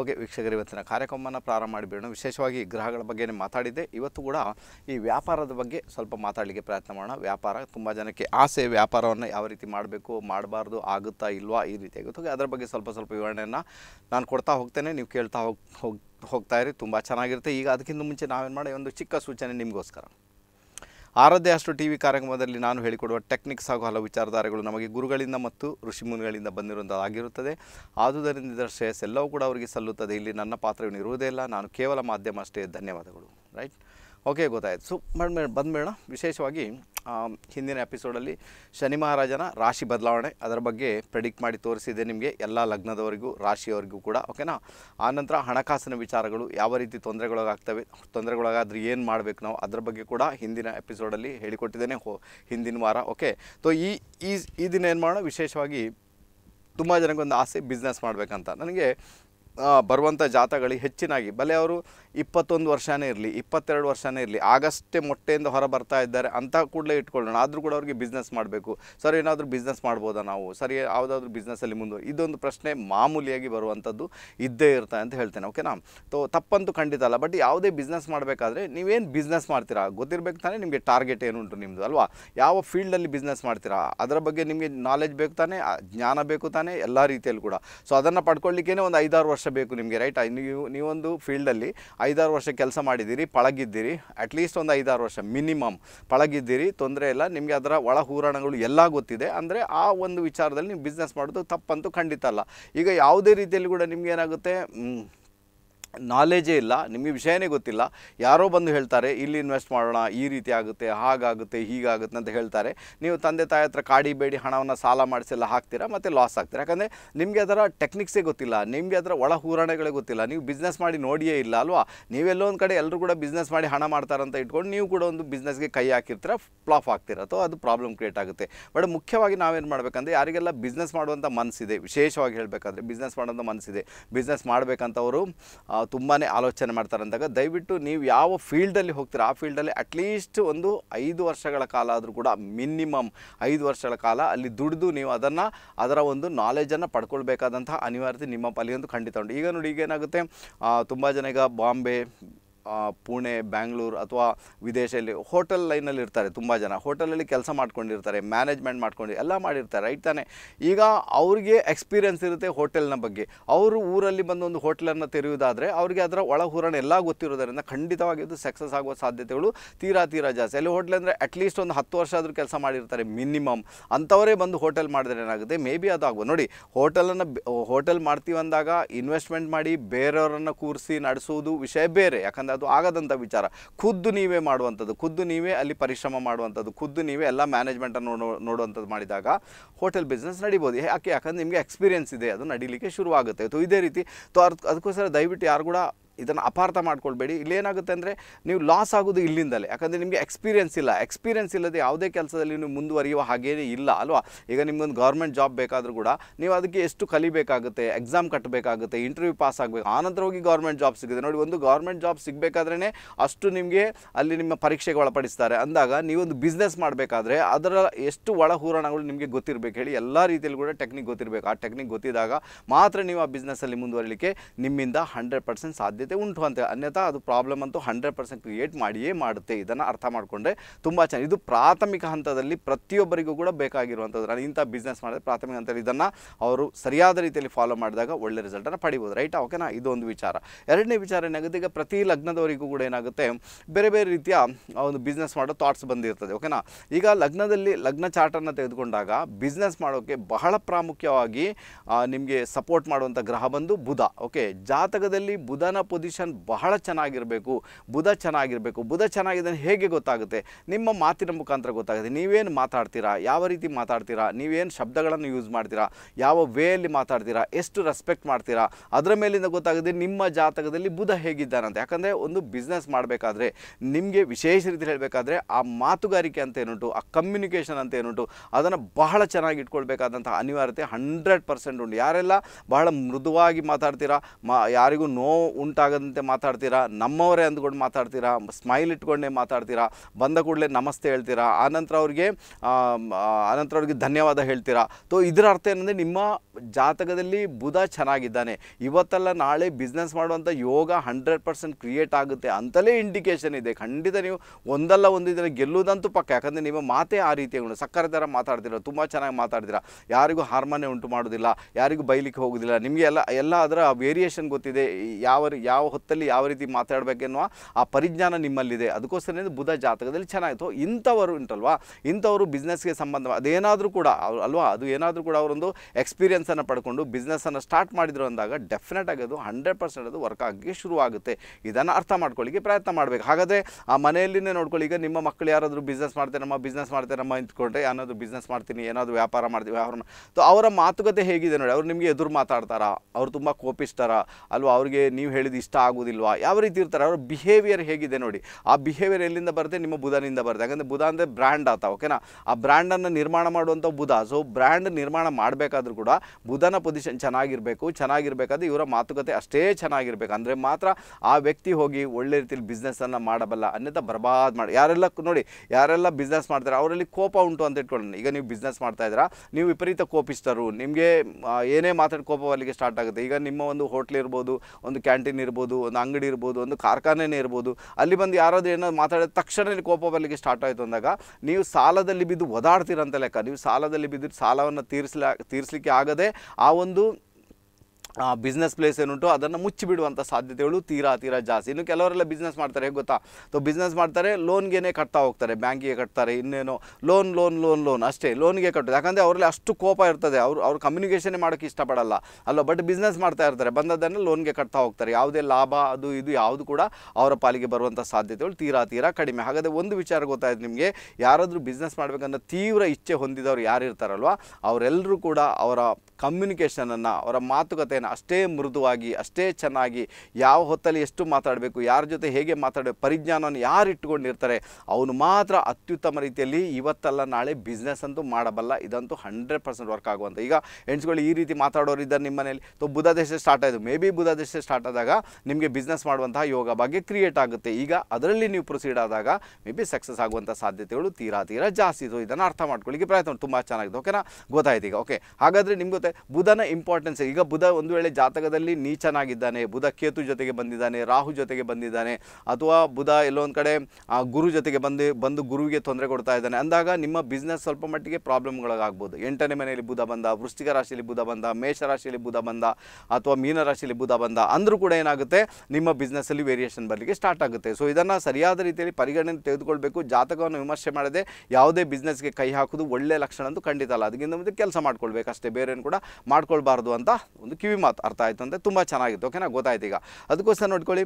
okay ವೀಕ್ಷಕರು ಇವತ್ತಿನ ಕಾರ್ಯಕ್ರಮವನ್ನು ಪ್ರಾರಂಭ ಮಾಡಿಬಿಡೋಣ ವಿಶೇಷವಾಗಿ ಗ್ರಹಗಳ ಬಗ್ಗೆ ಮಾತಾಡಿದ್ದೆ ಇವತ್ತು ಕೂಡ ಈ ವ್ಯಾಪಾರದ ಬಗ್ಗೆ ಸ್ವಲ್ಪ ಮಾತಾಡಲಿಕ್ಕೆ ಪ್ರಯತ್ನ ಮಾಡೋಣ ವ್ಯಾಪಾರ ತುಂಬ ಜನಕ್ಕೆ ಆಸೆ ವ್ಯಾಪಾರವನ್ನು ಯಾವ ರೀತಿ ಮಾಡಬೇಕು ಮಾಡಬಾರ್ದು ಆಗುತ್ತಾ ಇಲ್ವಾ ಈ ರೀತಿ ಹೋಗಿ ಅದರ ಬಗ್ಗೆ ಸ್ವಲ್ಪ ಸ್ವಲ್ಪ ವಿವರಣೆಯನ್ನು ನಾನು ಕೊಡ್ತಾ ಹೋಗ್ತೇನೆ ನೀವು ಕೇಳ್ತಾ ಹೋಗಿ ಹೋಗ್ತಾ ಇರಿ ತುಂಬ ಚೆನ್ನಾಗಿರುತ್ತೆ ಈಗ ಅದಕ್ಕಿಂತ ಮುಂಚೆ ನಾವೇನು ಮಾಡಿ ಒಂದು ಚಿಕ್ಕ ಸೂಚನೆ ನಿಮಗೋಸ್ಕರ ಆರಾಧ್ಯ ಅಷ್ಟು ಟಿ ವಿ ಕಾರ್ಯಕ್ರಮದಲ್ಲಿ ನಾನು ಹೇಳಿಕೊಡುವ ಟೆಕ್ನಿಕ್ಸ್ ಹಾಗೂ ಹಲವು ವಿಚಾರಧಾರೆಗಳು ನಮಗೆ ಗುರುಗಳಿಂದ ಮತ್ತು ಋಷಿಮುನಿಗಳಿಂದ ಬಂದಿರುವಂಥದ್ದಾಗಿರುತ್ತದೆ ಆದುದರಿಂದ ಇದರ ಶ್ರೇಯಸ್ ಎಲ್ಲವೂ ಕೂಡ ಅವರಿಗೆ ಸಲ್ಲುತ್ತದೆ ಇಲ್ಲಿ ನನ್ನ ಪಾತ್ರವನ್ನು ಇರುವುದೇ ಇಲ್ಲ ನಾನು ಕೇವಲ ಮಾಧ್ಯಮ ಅಷ್ಟೇ ಧನ್ಯವಾದಗಳು ರೈಟ್ ಓಕೆ ಗೊತ್ತಾಯ್ತು ಸೊ ಬಂದ ಬಂದಮೇಣ ವಿಶೇಷವಾಗಿ ಹಿಂದಿನ ಎಪಿಸೋಡಲ್ಲಿ ಶನಿ ಮಹಾರಾಜನ ರಾಶಿ ಬದಲಾವಣೆ ಅದರ ಬಗ್ಗೆ ಪ್ರೆಡಿಕ್ಟ್ ಮಾಡಿ ತೋರಿಸಿದೆ ನಿಮಗೆ ಎಲ್ಲ ಲಗ್ನದವರಿಗೂ ರಾಶಿಯವರಿಗೂ ಕೂಡ ಓಕೆನಾ ಆನಂತರ ಹಣಕಾಸಿನ ವಿಚಾರಗಳು ಯಾವ ರೀತಿ ತೊಂದರೆಗೊಳಗಾಗ್ತವೆ ತೊಂದರೆಗೊಳಗಾದರೆ ಏನು ಮಾಡಬೇಕು ನಾವು ಅದರ ಬಗ್ಗೆ ಕೂಡ ಹಿಂದಿನ ಎಪಿಸೋಡಲ್ಲಿ ಹೇಳಿಕೊಟ್ಟಿದ್ದೇನೆ ಹೋ ಹಿಂದಿನ ವಾರ ಓಕೆ ಸೊ ಈ ಈ ದಿನ ಏನು ಮಾಡೋಣ ವಿಶೇಷವಾಗಿ ತುಂಬ ಜನಕ್ಕೊಂದು ಆಸೆ ಬಿಸ್ನೆಸ್ ಮಾಡಬೇಕಂತ ನನಗೆ ಬರುವಂಥ ಜಾತಗಳಿಗೆ ಹೆಚ್ಚಿನಾಗಿ ಬಲೆ ಅವರು ಇಪ್ಪತ್ತೊಂದು ವರ್ಷನೇ ಇರಲಿ ಇಪ್ಪತ್ತೆರಡು ವರ್ಷನೇ ಇರಲಿ ಆಗಷ್ಟೇ ಮೊಟ್ಟೆಯಿಂದ ಹೊರ ಬರ್ತಾ ಇದ್ದಾರೆ ಅಂತ ಕೂಡಲೇ ಇಟ್ಕೊಳ್ಳೋಣ ಆದರೂ ಕೂಡ ಅವ್ರಿಗೆ ಬಿಸ್ನೆಸ್ ಮಾಡಬೇಕು ಸರ್ ಏನಾದರೂ ಬಿಸ್ನೆಸ್ ಮಾಡ್ಬೋದಾ ನಾವು ಸರಿ ಯಾವುದಾದ್ರೂ ಬಿಸ್ನೆಸ್ಸಲ್ಲಿ ಮುಂದೆ ಇದೊಂದು ಪ್ರಶ್ನೆ ಮಾಮೂಲಿಯಾಗಿ ಬರುವಂಥದ್ದು ಇದ್ದೇ ಇರ್ತಾ ಅಂತ ಹೇಳ್ತೇನೆ ಓಕೆನಾ ತೋ ತಪ್ಪಂತೂ ಖಂಡಿತ ಅಲ್ಲ ಬಟ್ ಯಾವುದೇ ಬಿಸ್ನೆಸ್ ಮಾಡಬೇಕಾದ್ರೆ ನೀವೇನು ಬಿಸ್ನೆಸ್ ಮಾಡ್ತೀರಾ ಗೊತ್ತಿರಬೇಕು ತಾನೇ ನಿಮಗೆ ಟಾರ್ಗೆಟ್ ಏನುಂಟು ನಿಮ್ಮದು ಅಲ್ವಾ ಯಾವ ಫೀಲ್ಡಲ್ಲಿ ಬಿಸ್ನೆಸ್ ಮಾಡ್ತೀರಾ ಅದರ ಬಗ್ಗೆ ನಿಮಗೆ ನಾಲೆಜ್ ಬೇಕು ತಾನೇ ಜ್ಞಾನ ಬೇಕು ತಾನೇ ಎಲ್ಲ ರೀತಿಯಲ್ಲಿ ಕೂಡ ಸೊ ಅದನ್ನು ಪಡ್ಕೊಳ್ಳಿಕ್ಕೇನೆ ಒಂದು ಐದಾರು ವರ್ಷ ಬೇಕು ನಿಮಗೆ ರೈಟ್ ನೀವು ನೀವೊಂದು ಫೀಲ್ಡಲ್ಲಿ ಐದಾರು ವರ್ಷ ಕೆಲಸ ಮಾಡಿದ್ದೀರಿ ಪಳಗಿದ್ದೀರಿ ಅಟ್ಲೀಸ್ಟ್ ಒಂದು ಐದಾರು ವರ್ಷ ಮಿನಿಮಮ್ ಪಳಗಿದ್ದೀರಿ ತೊಂದರೆ ಇಲ್ಲ ನಿಮಗೆ ಅದರ ಒಳ ಹೂರಣಗಳು ಎಲ್ಲ ಗೊತ್ತಿದೆ ಅಂದರೆ ಆ ಒಂದು ವಿಚಾರದಲ್ಲಿ ನೀವು ಬಿಸ್ನೆಸ್ ಮಾಡೋದು ತಪ್ಪಂತೂ ಖಂಡಿತ ಅಲ್ಲ ಈಗ ಯಾವುದೇ ರೀತಿಯಲ್ಲಿ ಕೂಡ ನಿಮಗೇನಾಗುತ್ತೆ ನಾಲೆಜೇ ಇಲ್ಲ ನಿಮಗೆ ವಿಷಯನೇ ಗೊತ್ತಿಲ್ಲ ಯಾರೋ ಬಂದು ಹೇಳ್ತಾರೆ ಇಲ್ಲಿ ಇನ್ವೆಸ್ಟ್ ಮಾಡೋಣ ಈ ರೀತಿ ಆಗುತ್ತೆ ಹಾಗಾಗುತ್ತೆ ಹೀಗಾಗುತ್ತೆ ಅಂತ ಹೇಳ್ತಾರೆ ನೀವು ತಂದೆ ತಾಯಿ ಹತ್ರ ಕಾಡಿ ಬೇಡಿ ಹಣವನ್ನು ಸಾಲ ಮಾಡಿಸೆಲ್ಲ ಹಾಕ್ತೀರಾ ಮತ್ತು ಲಾಸ್ ಆಗ್ತೀರಾ ಯಾಕಂದರೆ ನಿಮಗೆ ಅದರ ಟೆಕ್ನಿಕ್ಸೇ ಗೊತ್ತಿಲ್ಲ ನಿಮಗೆ ಅದರ ಒಳ ಹೂರಣೆಗಳೇ ಗೊತ್ತಿಲ್ಲ ನೀವು ಬಿಸ್ನೆಸ್ ಮಾಡಿ ನೋಡಿಯೇ ಇಲ್ಲ ಅಲ್ವಾ ನೀವೆಲ್ಲೋ ಒಂದು ಕಡೆ ಎಲ್ಲರೂ ಕೂಡ ಬಿಸ್ನೆಸ್ ಮಾಡಿ ಹಣ ಮಾಡ್ತಾರಂತ ಇಟ್ಕೊಂಡು ನೀವು ಕೂಡ ಒಂದು ಬಿಸ್ನೆಸ್ಗೆ ಕೈ ಹಾಕಿರ್ತೀರ ಫ್ಲಾಫ್ ಆಗ್ತೀರ ಅಥವಾ ಅದು ಪ್ರಾಬ್ಲಮ್ ಕ್ರಿಯೇಟ್ ಆಗುತ್ತೆ ಬಟ್ ಮುಖ್ಯವಾಗಿ ನಾವೇನು ಮಾಡಬೇಕಂದ್ರೆ ಯಾರಿಗೆಲ್ಲ ಬಿಸ್ನೆಸ್ ಮಾಡುವಂಥ ಮನಸ್ಸಿದೆ ವಿಶೇಷವಾಗಿ ಹೇಳಬೇಕಾದ್ರೆ ಬಿಸ್ನೆಸ್ ಮಾಡೋಂಥ ಮನಸ್ಸಿದೆ ಬಿಸ್ನೆಸ್ ಮಾಡಬೇಕಂತವರು ತುಂಬಾ ಆಲೋಚನೆ ಮಾಡ್ತಾರೆ ಅಂದಾಗ ದಯವಿಟ್ಟು ನೀವು ಯಾವ ಫೀಲ್ಡಲ್ಲಿ ಹೋಗ್ತೀರ ಆ ಫೀಲ್ಡಲ್ಲಿ ಅಟ್ಲೀಸ್ಟ್ ಒಂದು ಐದು ವರ್ಷಗಳ ಕಾಲ ಆದರೂ ಕೂಡ ಮಿನಿಮಮ್ ಐದು ವರ್ಷಗಳ ಕಾಲ ಅಲ್ಲಿ ದುಡಿದು ನೀವು ಅದನ್ನು ಅದರ ಒಂದು ನಾಲೆಜನ್ನು ಪಡ್ಕೊಳ್ಬೇಕಾದಂತಹ ಅನಿವಾರ್ಯತೆ ನಿಮ್ಮ ಪಲಿಯೊಂದು ಖಂಡಿತ ಉಂಟು ಈಗ ನೋಡಿ ಈಗೇನಾಗುತ್ತೆ ತುಂಬ ಜನ ಈಗ ಬಾಂಬೆ ಪುಣೆ ಬ್ಯಾಂಗ್ಳೂರು ಅಥವಾ ವಿದೇಶದಲ್ಲಿ ಹೋಟೆಲ್ ಲೈನಲ್ಲಿ ಇರ್ತಾರೆ ತುಂಬ ಜನ ಹೋಟೆಲಲ್ಲಿ ಕೆಲಸ ಮಾಡ್ಕೊಂಡಿರ್ತಾರೆ ಮ್ಯಾನೇಜ್ಮೆಂಟ್ ಮಾಡ್ಕೊಂಡು ಎಲ್ಲ ಮಾಡಿರ್ತಾರೆ ರೈಟ್ ತಾನೆ ಈಗ ಅವ್ರಿಗೆ ಎಕ್ಸ್ಪೀರಿಯನ್ಸ್ ಇರುತ್ತೆ ಹೋಟೆಲ್ನ ಬಗ್ಗೆ ಅವರು ಊರಲ್ಲಿ ಬಂದು ಒಂದು ಹೋಟೆಲನ್ನು ತೆರೆಯುವುದಾದರೆ ಅವರಿಗೆ ಅದರ ಒಳ ಹೂರಣ ಎಲ್ಲ ಗೊತ್ತಿರೋದರಿಂದ ಖಂಡಿತವಾಗಿದ್ದು ಸಕ್ಸಸ್ ಆಗುವ ಸಾಧ್ಯತೆಗಳು ತೀರಾ ತೀರಾ ಜಾಸ್ತಿ ಅಲ್ಲಿ ಹೋಟೆಲ್ ಅಂದರೆ ಅಟ್ಲೀಸ್ಟ್ ಒಂದು ಹತ್ತು ವರ್ಷ ಆದರೂ ಕೆಲಸ ಮಾಡಿರ್ತಾರೆ ಮಿನಿಮಮ್ ಅಂಥವರೇ ಬಂದು ಹೋಟೆಲ್ ಮಾಡಿದ್ರೆ ಏನಾಗುತ್ತೆ ಮೇ ಬಿ ಅದು ಆಗುವ ನೋಡಿ ಹೋಟೆಲನ್ನು ಹೋಟೆಲ್ ಅಂದಾಗ ಇನ್ವೆಸ್ಟ್ಮೆಂಟ್ ಮಾಡಿ ಬೇರೆಯವರನ್ನು ಕೂರಿಸಿ ನಡೆಸೋದು ವಿಷಯ ಬೇರೆ ಯಾಕಂದರೆ ಅದು ಆಗದಂಥ ವಿಚಾರ ಖುದ್ದು ನೀವೇ ಮಾಡುವಂಥದ್ದು ಖುದ್ದು ನೀವೇ ಅಲ್ಲಿ ಪರಿಶ್ರಮ ಮಾಡುವಂಥದ್ದು ಖುದ್ದು ನೀವೇ ಎಲ್ಲ ಮ್ಯಾನೇಜ್ಮೆಂಟನ್ನು ನೋಡುವಂಥದ್ದು ಮಾಡಿದಾಗ ಹೋಟೆಲ್ ಬಿಸ್ನೆಸ್ ನಡಿಬೋದು ಯಾಕೆ ಯಾಕಂದ್ರೆ ನಿಮಗೆ ಎಕ್ಸ್ಪೀರಿಯೆನ್ಸ್ ಇದೆ ಅದು ನಡೀಲಿಕ್ಕೆ ಶುರುವಾಗುತ್ತೆ ಆಗುತ್ತೆ ಇದೇ ರೀತಿ ತೋ ಅದಕ್ಕೋಸ್ಕರ ದಯವಿಟ್ಟು ಯಾರು ಕೂಡ ಇದನ್ನು ಅಪಾರ್ಥ ಮಾಡ್ಕೊಳ್ಬೇಡಿ ಇಲ್ಲೇನಾಗುತ್ತೆ ಅಂದರೆ ನೀವು ಲಾಸ್ ಆಗೋದು ಇಲ್ಲಿಂದಲೇ ಯಾಕಂದರೆ ನಿಮಗೆ ಎಕ್ಸ್ಪೀರಿಯೆನ್ಸ್ ಇಲ್ಲ ಎಕ್ಸ್ಪೀರಿಯೆನ್ಸ್ ಇಲ್ಲದೆ ಯಾವುದೇ ಕೆಲಸದಲ್ಲಿ ನೀವು ಮುಂದುವರಿಯುವ ಹಾಗೇನೆ ಇಲ್ಲ ಅಲ್ವಾ ಈಗ ನಿಮ್ಗೊಂದು ಗೌರ್ಮೆಂಟ್ ಜಾಬ್ ಬೇಕಾದರೂ ಕೂಡ ನೀವು ಅದಕ್ಕೆ ಎಷ್ಟು ಕಲಿಬೇಕಾಗುತ್ತೆ ಎಕ್ಸಾಮ್ ಕಟ್ಟಬೇಕಾಗುತ್ತೆ ಇಂಟರ್ವ್ಯೂ ಪಾಸ್ ಆಗಬೇಕು ಆನಂತರ ಹೋಗಿ ಗೌರ್ಮೆಂಟ್ ಜಾಬ್ ಸಿಗುತ್ತೆ ನೋಡಿ ಒಂದು ಗೌರ್ಮೆಂಟ್ ಜಾಬ್ ಸಿಗಬೇಕಾದ್ರೇ ಅಷ್ಟು ನಿಮಗೆ ಅಲ್ಲಿ ನಿಮ್ಮ ಪರೀಕ್ಷೆಗೆ ಒಳಪಡಿಸ್ತಾರೆ ಅಂದಾಗ ನೀವೊಂದು ಬಿಸ್ನೆಸ್ ಮಾಡಬೇಕಾದ್ರೆ ಅದರ ಎಷ್ಟು ಒಳ ನಿಮಗೆ ಗೊತ್ತಿರಬೇಕು ಹೇಳಿ ಎಲ್ಲ ರೀತಿಯಲ್ಲಿ ಕೂಡ ಟೆಕ್ನಿಕ್ ಗೊತ್ತಿರಬೇಕು ಆ ಟೆಕ್ನಿಕ್ ಗೊತ್ತಿದಾಗ ಮಾತ್ರ ನೀವು ಆ ಬಿಸ್ನೆಸ್ಸಲ್ಲಿ ಮುಂದುವರಿಲಿಕ್ಕೆ ನಿಮ್ಮಿಂದ ಹಂಡ್ರೆಡ್ ಪರ್ಸೆಂಟ್ ಸಾಧ್ಯ ಸಾಧ್ಯತೆ ಉಂಟು ಅಂತ ಅನ್ಯಥಾ ಅದು ಪ್ರಾಬ್ಲಮ್ ಅಂತೂ ಹಂಡ್ರೆಡ್ ಪರ್ಸೆಂಟ್ ಕ್ರಿಯೇಟ್ ಮಾಡಿಯೇ ಮಾಡುತ್ತೆ ಇದನ್ನು ಅರ್ಥ ಮಾಡಿಕೊಂಡ್ರೆ ತುಂಬ ಚೆನ್ನಾಗಿ ಇದು ಪ್ರಾಥಮಿಕ ಹಂತದಲ್ಲಿ ಪ್ರತಿಯೊಬ್ಬರಿಗೂ ಕೂಡ ಬೇಕಾಗಿರುವಂಥದ್ದು ನಾನು ಇಂಥ ಬಿಸ್ನೆಸ್ ಮಾಡಿದ್ರೆ ಪ್ರಾಥಮಿಕ ಹಂತದಲ್ಲಿ ಇದನ್ನು ಅವರು ಸರಿಯಾದ ರೀತಿಯಲ್ಲಿ ಫಾಲೋ ಮಾಡಿದಾಗ ಒಳ್ಳೆ ರಿಸಲ್ಟನ್ನು ಪಡಿಬೋದು ರೈಟ್ ಓಕೆನಾ ಇದೊಂದು ವಿಚಾರ ಎರಡನೇ ವಿಚಾರ ಏನಾಗುತ್ತೆ ಈಗ ಪ್ರತಿ ಲಗ್ನದವರಿಗೂ ಕೂಡ ಏನಾಗುತ್ತೆ ಬೇರೆ ಬೇರೆ ರೀತಿಯ ಒಂದು ಬಿಸ್ನೆಸ್ ಮಾಡೋ ಥಾಟ್ಸ್ ಬಂದಿರ್ತದೆ ಓಕೆನಾ ಈಗ ಲಗ್ನದಲ್ಲಿ ಲಗ್ನ ಚಾರ್ಟನ್ನು ತೆಗೆದುಕೊಂಡಾಗ ಬಿಸ್ನೆಸ್ ಮಾಡೋಕ್ಕೆ ಬಹಳ ಪ್ರಾಮುಖ್ಯವಾಗಿ ನಿಮಗೆ ಸಪೋರ್ಟ್ ಮಾಡುವಂಥ ಗ್ರಹ ಬಂದು ಬುಧ ಓಕೆ ಜಾತಕದಲ್ಲಿ ಬುಧನ ಪೊಸಿಷನ್ ಬಹಳ ಚೆನ್ನಾಗಿರಬೇಕು ಬುಧ ಚೆನ್ನಾಗಿರಬೇಕು ಬುಧ ಚೆನ್ನಾಗಿದೆ ಹೇಗೆ ಗೊತ್ತಾಗುತ್ತೆ ನಿಮ್ಮ ಮಾತಿನ ಮುಖಾಂತರ ಗೊತ್ತಾಗುತ್ತೆ ನೀವೇನು ಮಾತಾಡ್ತೀರಾ ಯಾವ ರೀತಿ ಮಾತಾಡ್ತೀರಾ ನೀವೇನು ಶಬ್ದಗಳನ್ನು ಯೂಸ್ ಮಾಡ್ತೀರಾ ಯಾವ ವೇಯಲ್ಲಿ ಮಾತಾಡ್ತೀರಾ ಎಷ್ಟು ರೆಸ್ಪೆಕ್ಟ್ ಮಾಡ್ತೀರಾ ಅದರ ಮೇಲಿಂದ ಗೊತ್ತಾಗುತ್ತೆ ನಿಮ್ಮ ಜಾತಕದಲ್ಲಿ ಬುಧ ಹೇಗಿದ್ದಾನಂತ ಯಾಕಂದರೆ ಒಂದು ಬಿಸ್ನೆಸ್ ಮಾಡಬೇಕಾದ್ರೆ ನಿಮಗೆ ವಿಶೇಷ ರೀತಿ ಹೇಳಬೇಕಾದ್ರೆ ಆ ಮಾತುಗಾರಿಕೆ ಅಂತ ಏನುಂಟು ಆ ಕಮ್ಯುನಿಕೇಷನ್ ಅಂತ ಏನುಂಟು ಅದನ್ನು ಬಹಳ ಚೆನ್ನಾಗಿ ಇಟ್ಕೊಳ್ಬೇಕಾದಂಥ ಅನಿವಾರ್ಯತೆ ಹಂಡ್ರೆಡ್ ಪರ್ಸೆಂಟ್ ಉಂಟು ಯಾರೆಲ್ಲ ಬಹಳ ಮೃದುವಾಗಿ ಮಾತಾಡ್ತೀರಾ ಮಾ ಯಾರಿಗೂ ನೋವು ಉಂಟಾಗ ಆಗದಂತೆ ಮಾತಾಡ್ತೀರಾ ನಮ್ಮವರೇ ಅಂದ್ಕೊಂಡು ಮಾತಾಡ್ತೀರಾ ಸ್ಮೈಲ್ ಇಟ್ಕೊಂಡೇ ಮಾತಾಡ್ತೀರಾ ಬಂದ ಕೂಡಲೇ ನಮಸ್ತೆ ಹೇಳ್ತೀರಾ ಆನಂತರ ಅವ್ರಿಗೆ ಆನಂತರ ಅವ್ರಿಗೆ ಧನ್ಯವಾದ ಹೇಳ್ತೀರಾ ತೊ ಇದರ ಅರ್ಥ ಏನಂದರೆ ನಿಮ್ಮ ಜಾತಕದಲ್ಲಿ ಬುಧ ಚೆನ್ನಾಗಿದ್ದಾನೆ ಇವತ್ತಲ್ಲ ನಾಳೆ ಬಿಸ್ನೆಸ್ ಮಾಡುವಂಥ ಯೋಗ ಹಂಡ್ರೆಡ್ ಪರ್ಸೆಂಟ್ ಕ್ರಿಯೇಟ್ ಆಗುತ್ತೆ ಅಂತಲೇ ಇಂಡಿಕೇಷನ್ ಇದೆ ಖಂಡಿತ ನೀವು ಒಂದಲ್ಲ ಒಂದು ಇದನ್ನು ಗೆಲ್ಲುವುದಂತೂ ಪಕ್ಕ ಯಾಕಂದರೆ ನಿಮ್ಮ ಮಾತೇ ಆ ರೀತಿ ಸಕ್ಕರೆ ಥರ ಮಾತಾಡ್ತೀರ ತುಂಬ ಚೆನ್ನಾಗಿ ಮಾತಾಡ್ತೀರಾ ಯಾರಿಗೂ ಹಾರ್ಮೋನ್ಯ ಉಂಟು ಮಾಡೋದಿಲ್ಲ ಯಾರಿಗೂ ಬೈಲಿಕ್ಕೆ ಹೋಗೋದಿಲ್ಲ ನಿಮಗೆ ಎಲ್ಲ ಎಲ್ಲ ಅದರ ವೇರಿಯೇಷನ್ ಗೊತ್ತಿದೆ ಯಾವ ಯಾವ ಹೊತ್ತಲ್ಲಿ ಯಾವ ರೀತಿ ಮಾತಾಡಬೇಕೆನ್ನುವ ಆ ಪರಿಜ್ಞಾನ ನಿಮ್ಮಲ್ಲಿದೆ ಅದಕ್ಕೋಸ್ಕರ ಬುಧ ಜಾತಕದಲ್ಲಿ ಚೆನ್ನಾಗಿತ್ತು ಇಂಥವರು ಉಂಟಲ್ವಾ ಇಂಥವರು ಬಿಸ್ನೆಸ್ಗೆ ಸಂಬಂಧ ಅದೇನಾದರೂ ಕೂಡ ಅವ್ರು ಅಲ್ವಾ ಅದು ಏನಾದರೂ ಕೂಡ ಅವರೊಂದು ಎಕ್ಸ್ಪೀರಿಯನ್ಸನ್ನು ಪಡ್ಕೊಂಡು ಬಿಸ್ನೆಸ್ಸನ್ನು ಸ್ಟಾರ್ಟ್ ಮಾಡಿದ್ರು ಅಂದಾಗ ಡೆಫಿನೆಟ್ ಆಗಿ ಅದು ಹಂಡ್ರೆಡ್ ಪರ್ಸೆಂಟ್ ಅದು ವರ್ಕ್ ಆಗಿ ಶುರುವಾಗುತ್ತೆ ಇದನ್ನು ಅರ್ಥ ಮಾಡ್ಕೊಳ್ಳಿಕ್ಕೆ ಪ್ರಯತ್ನ ಮಾಡಬೇಕು ಹಾಗಾದರೆ ಆ ಮನೆಯಲ್ಲಿನೇ ನೋಡ್ಕೊಳ್ಳಿ ಈಗ ನಿಮ್ಮ ಮಕ್ಕಳು ಯಾರಾದರೂ ಬಿಸ್ನೆಸ್ ನಮ್ಮ ಬಿಸ್ನೆಸ್ ನಮ್ಮ ಇಂತ್ಕೊಂಡ್ರೆ ಅನ್ನೋದು ಬಿಸ್ನೆಸ್ ಮಾಡ್ತೀನಿ ಏನಾದರೂ ವ್ಯಾಪಾರ ಮಾಡ್ತೀವಿ ವ್ಯಾಪಾರ ಸೊ ಅವರ ಮಾತುಕತೆ ಹೇಗಿದೆ ನೋಡಿ ಅವ್ರು ನಿಮಗೆ ಎದುರು ಮಾತಾಡ್ತಾರಾ ಅವ್ರು ತುಂಬ ಕೋಪಿಸ್ತಾರ ಅಲ್ವಾ ಅವರಿಗೆ ನೀವು ಹೇಳಿದ ಇಷ್ಟ ಆಗೋದಿಲ್ವಾ ಯಾವ ರೀತಿ ಇರ್ತಾರೆ ಅವರ ಬಿಹೇವಿಯರ್ ಹೇಗಿದೆ ನೋಡಿ ಆ ಬಿಹೇವಿಯರ್ ಎಲ್ಲಿಂದ ಬರುತ್ತೆ ನಿಮ್ಮ ಬುಧನಿಂದ ಬರುತ್ತೆ ಯಾಕಂದರೆ ಬುಧ ಅಂದರೆ ಬ್ರ್ಯಾಂಡ್ ಆತ ಓಕೆನಾ ಆ ಬ್ರ್ಯಾಂಡನ್ನು ನಿರ್ಮಾಣ ಮಾಡುವಂಥ ಬುಧ ಸೊ ಬ್ರ್ಯಾಂಡ್ ನಿರ್ಮಾಣ ಮಾಡಬೇಕಾದ್ರೂ ಕೂಡ ಬುಧನ ಪೊಸಿಷನ್ ಚೆನ್ನಾಗಿರಬೇಕು ಚೆನ್ನಾಗಿರಬೇಕಾದ್ರೆ ಇವರ ಮಾತುಕತೆ ಅಷ್ಟೇ ಚೆನ್ನಾಗಿರಬೇಕು ಅಂದರೆ ಮಾತ್ರ ಆ ವ್ಯಕ್ತಿ ಹೋಗಿ ಒಳ್ಳೆ ರೀತಿಯಲ್ಲಿ ಬಿಸ್ನೆಸ್ಸನ್ನು ಮಾಡಬಲ್ಲ ಅನ್ಯಥ ಬರ್ಬಾದ್ ಮಾಡಿ ಯಾರೆಲ್ಲ ನೋಡಿ ಯಾರೆಲ್ಲ ಬಿಸ್ನೆಸ್ ಮಾಡ್ತಾರೆ ಅವರಲ್ಲಿ ಕೋಪ ಉಂಟು ಅಂತ ಇಟ್ಕೊಳ್ಳೋಣ ಈಗ ನೀವು ಬಿಸ್ನೆಸ್ ಮಾಡ್ತಾ ಇದ್ದೀರಾ ನೀವು ವಿಪರೀತ ಕೋಪಿಸ್ತರು ನಿಮಗೆ ಏನೇ ಮಾತಾಡಿ ಕೋಪ ಸ್ಟಾರ್ಟ್ ಆಗುತ್ತೆ ಈಗ ನಿಮ್ಮ ಒಂದು ಹೋಟ್ಲ್ ಇರ್ಬೋದು ಒಂದು ಕ್ಯಾಂಟೀನ್ ಇರ್ಬೋದು ಒಂದು ಅಂಗಡಿ ಇರ್ಬೋದು ಒಂದು ಕಾರ್ಖಾನೆನೇ ಇರ್ಬೋದು ಅಲ್ಲಿ ಬಂದು ಯಾರಾದರೂ ಏನೋ ಮಾತಾಡಿದ ತಕ್ಷಣ ಕೋಪ ಬರಲಿಕ್ಕೆ ಸ್ಟಾರ್ಟ್ ಆಯಿತು ಅಂದಾಗ ನೀವು ಸಾಲದಲ್ಲಿ ಬಿದ್ದು ಒದಾಡ್ತೀರಂತ ಲೆಕ್ಕ ನೀವು ಸಾಲದಲ್ಲಿ ಬಿದ್ದು ಸಾಲವನ್ನು ತೀರಿಸಲ ತೀರಿಸಲಿಕ್ಕೆ ಆಗದೆ ಆ ಒಂದು ಬಿಸ್ನೆಸ್ ಪ್ಲೇಸ್ ಏನುಂಟು ಅದನ್ನು ಮುಚ್ಚಿಬಿಡುವಂಥ ಸಾಧ್ಯತೆಗಳು ತೀರಾ ತೀರಾ ಜಾಸ್ತಿ ಇನ್ನು ಕೆಲವರೆಲ್ಲ ಬಿಸ್ನೆಸ್ ಮಾಡ್ತಾರೆ ಹೇಗೆ ಗೊತ್ತಾ ಸೊ ಬಿಸ್ನೆಸ್ ಮಾಡ್ತಾರೆ ಲೋನ್ಗೆ ಕಟ್ತಾ ಹೋಗ್ತಾರೆ ಬ್ಯಾಂಕಿಗೆ ಕಟ್ತಾರೆ ಇನ್ನೇನು ಲೋನ್ ಲೋನ್ ಲೋನ್ ಲೋನ್ ಅಷ್ಟೇ ಲೋನ್ಗೆ ಕಟ್ಟೋದು ಯಾಕಂದರೆ ಅವರಲ್ಲಿ ಅಷ್ಟು ಕೋಪ ಇರ್ತದೆ ಅವರು ಅವ್ರು ಕಮ್ಯುನಿಕೇಷನೇ ಮಾಡೋಕ್ಕೆ ಇಷ್ಟಪಡಲ್ಲ ಅಲ್ಲ ಬಟ್ ಬಿಸ್ನೆಸ್ ಮಾಡ್ತಾ ಇರ್ತಾರೆ ಬಂದದ್ದನ್ನು ಲೋನ್ಗೆ ಕಟ್ತಾ ಹೋಗ್ತಾರೆ ಯಾವುದೇ ಲಾಭ ಅದು ಇದು ಯಾವುದು ಕೂಡ ಅವರ ಪಾಲಿಗೆ ಬರುವಂಥ ಸಾಧ್ಯತೆಗಳು ತೀರಾ ತೀರಾ ಕಡಿಮೆ ಹಾಗಾದರೆ ಒಂದು ವಿಚಾರ ಗೊತ್ತಾಯ್ತು ನಿಮಗೆ ಯಾರಾದರೂ ಬಿಸ್ನೆಸ್ ಮಾಡಬೇಕನ್ನೋ ತೀವ್ರ ಇಚ್ಛೆ ಹೊಂದಿದವರು ಯಾರು ಇರ್ತಾರಲ್ವ ಅವರೆಲ್ಲರೂ ಕೂಡ ಅವರ ಕಮ್ಯುನಿಕೇಷನನ್ನು ಅವರ ಮಾತುಕತೆಯನ್ನು ಅಷ್ಟೇ ಮೃದುವಾಗಿ ಅಷ್ಟೇ ಚೆನ್ನಾಗಿ ಯಾವ ಹೊತ್ತಲ್ಲಿ ಎಷ್ಟು ಮಾತಾಡಬೇಕು ಯಾರ ಜೊತೆ ಹೇಗೆ ಮಾತಾಡಬೇಕು ಪರಿಜ್ಞಾನವನ್ನು ಯಾರು ಇಟ್ಕೊಂಡಿರ್ತಾರೆ ಅವನು ಮಾತ್ರ ಅತ್ಯುತ್ತಮ ರೀತಿಯಲ್ಲಿ ಇವತ್ತಲ್ಲ ನಾಳೆ ಬಿಸ್ನೆಸ್ ಅಂತೂ ಮಾಡಬಲ್ಲ ಇದಂತೂ ಹಂಡ್ರೆಡ್ ಪರ್ಸೆಂಟ್ ವರ್ಕ್ ಆಗುವಂಥ ಈಗ ಹೆಣ್ಸುಗಳು ಈ ರೀತಿ ಮಾತಾಡೋರು ಇದ್ದಾರೆ ನಿಮ್ಮ ಮನೇಲಿ ತೊ ಬುಧ ದೇಶ ಸ್ಟಾರ್ಟ್ ಆಯಿತು ಮೇ ಬಿ ಬುಧ ದೇಶ ಸ್ಟಾರ್ಟ್ ಆದಾಗ ನಿಮಗೆ ಬಿಸ್ನೆಸ್ ಮಾಡುವಂತಹ ಯೋಗ ಬಗ್ಗೆ ಕ್ರಿಯೇಟ್ ಆಗುತ್ತೆ ಈಗ ಅದರಲ್ಲಿ ನೀವು ಪ್ರೊಸೀಡ್ ಆದಾಗ ಮೇ ಬಿ ಸಕ್ಸಸ್ ಆಗುವಂಥ ಸಾಧ್ಯತೆಗಳು ತೀರಾ ತೀರಾ ಜಾಸ್ತಿ ಇದು ಇದನ್ನು ಅರ್ಥ ಮಾಡ್ಕೊಳ್ಳಿಕ್ಕೆ ಪ್ರಯತ್ನ ತುಂಬ ಚೆನ್ನಾಗಿದೆ ಓಕೆನಾ ಗೊತ್ತಾಯ್ತು ಈಗ ಓಕೆ ಹಾಗಾದರೆ ನಿಮ್ಗೆ ಗೊತ್ತೆ ಬುಧನ ಇಂಪಾರ್ಟೆನ್ಸ್ ಈಗ ಬುಧ ಒಂದು ಒಂದು ವೇಳೆ ಜಾತಕದಲ್ಲಿ ನೀಚನಾಗಿದ್ದಾನೆ ಬುಧ ಕೇತು ಜೊತೆಗೆ ಬಂದಿದ್ದಾನೆ ರಾಹು ಜೊತೆಗೆ ಬಂದಿದ್ದಾನೆ ಅಥವಾ ಬುಧ ಎಲ್ಲೊಂದು ಕಡೆ ಗುರು ಜೊತೆಗೆ ಬಂದು ಬಂದು ಗುರುವಿಗೆ ತೊಂದರೆ ಕೊಡ್ತಾ ಇದ್ದಾನೆ ಅಂದಾಗ ನಿಮ್ಮ ಬಿಸ್ನೆಸ್ ಸ್ವಲ್ಪ ಮಟ್ಟಿಗೆ ಪ್ರಾಬ್ಲಮ್ಗಳಾಗ್ಬೋದು ಎಂಟನೇ ಮನೆಯಲ್ಲಿ ಬುಧ ಬಂದ ವೃಷ್ಟಿಕ ರಾಶಿಯಲ್ಲಿ ಬುಧ ಬಂದ ರಾಶಿಯಲ್ಲಿ ಬುಧ ಬಂದ ಅಥವಾ ಮೀನ ರಾಶಿಯಲ್ಲಿ ಬುಧ ಬಂದ ಅಂದರೂ ಕೂಡ ಏನಾಗುತ್ತೆ ನಿಮ್ಮ ಬಿಸ್ನೆಸ್ಸಲ್ಲಿ ವೇರಿಯೇಷನ್ ಬರಲಿಕ್ಕೆ ಸ್ಟಾರ್ಟ್ ಆಗುತ್ತೆ ಸೊ ಇದನ್ನು ಸರಿಯಾದ ರೀತಿಯಲ್ಲಿ ಪರಿಗಣನೆ ತೆಗೆದುಕೊಳ್ಬೇಕು ಜಾತಕವನ್ನು ವಿಮರ್ಶೆ ಮಾಡದೆ ಯಾವುದೇ ಬಿಸ್ನೆಸ್ಗೆ ಕೈ ಹಾಕೋದು ಒಳ್ಳೆಯ ಲಕ್ಷಣ ಅಂತೂ ಖಂಡಿತ ಅಲ್ಲ ಅದಕ್ಕಿಂತ ಮುಂದೆ ಕೆಲಸ ಅಷ್ಟೇ ಬೇರೆ ಕೂಡ ಮಾಡ್ಕೊಳ್ಬಾರ್ದು ಅಂತ ಒಂದು ಕಿವಿ ಮಾತು ಅರ್ಥ ಆಯಿತು ಅಂದರೆ ತುಂಬ ಚೆನ್ನಾಗಿತ್ತು ಓಕೆನಾ ಗೊತ್ತಾಯ್ತು ಈಗ ಅದಕ್ಕೋಸ್ಕರ ನೋಡ್ಕೊಳ್ಳಿ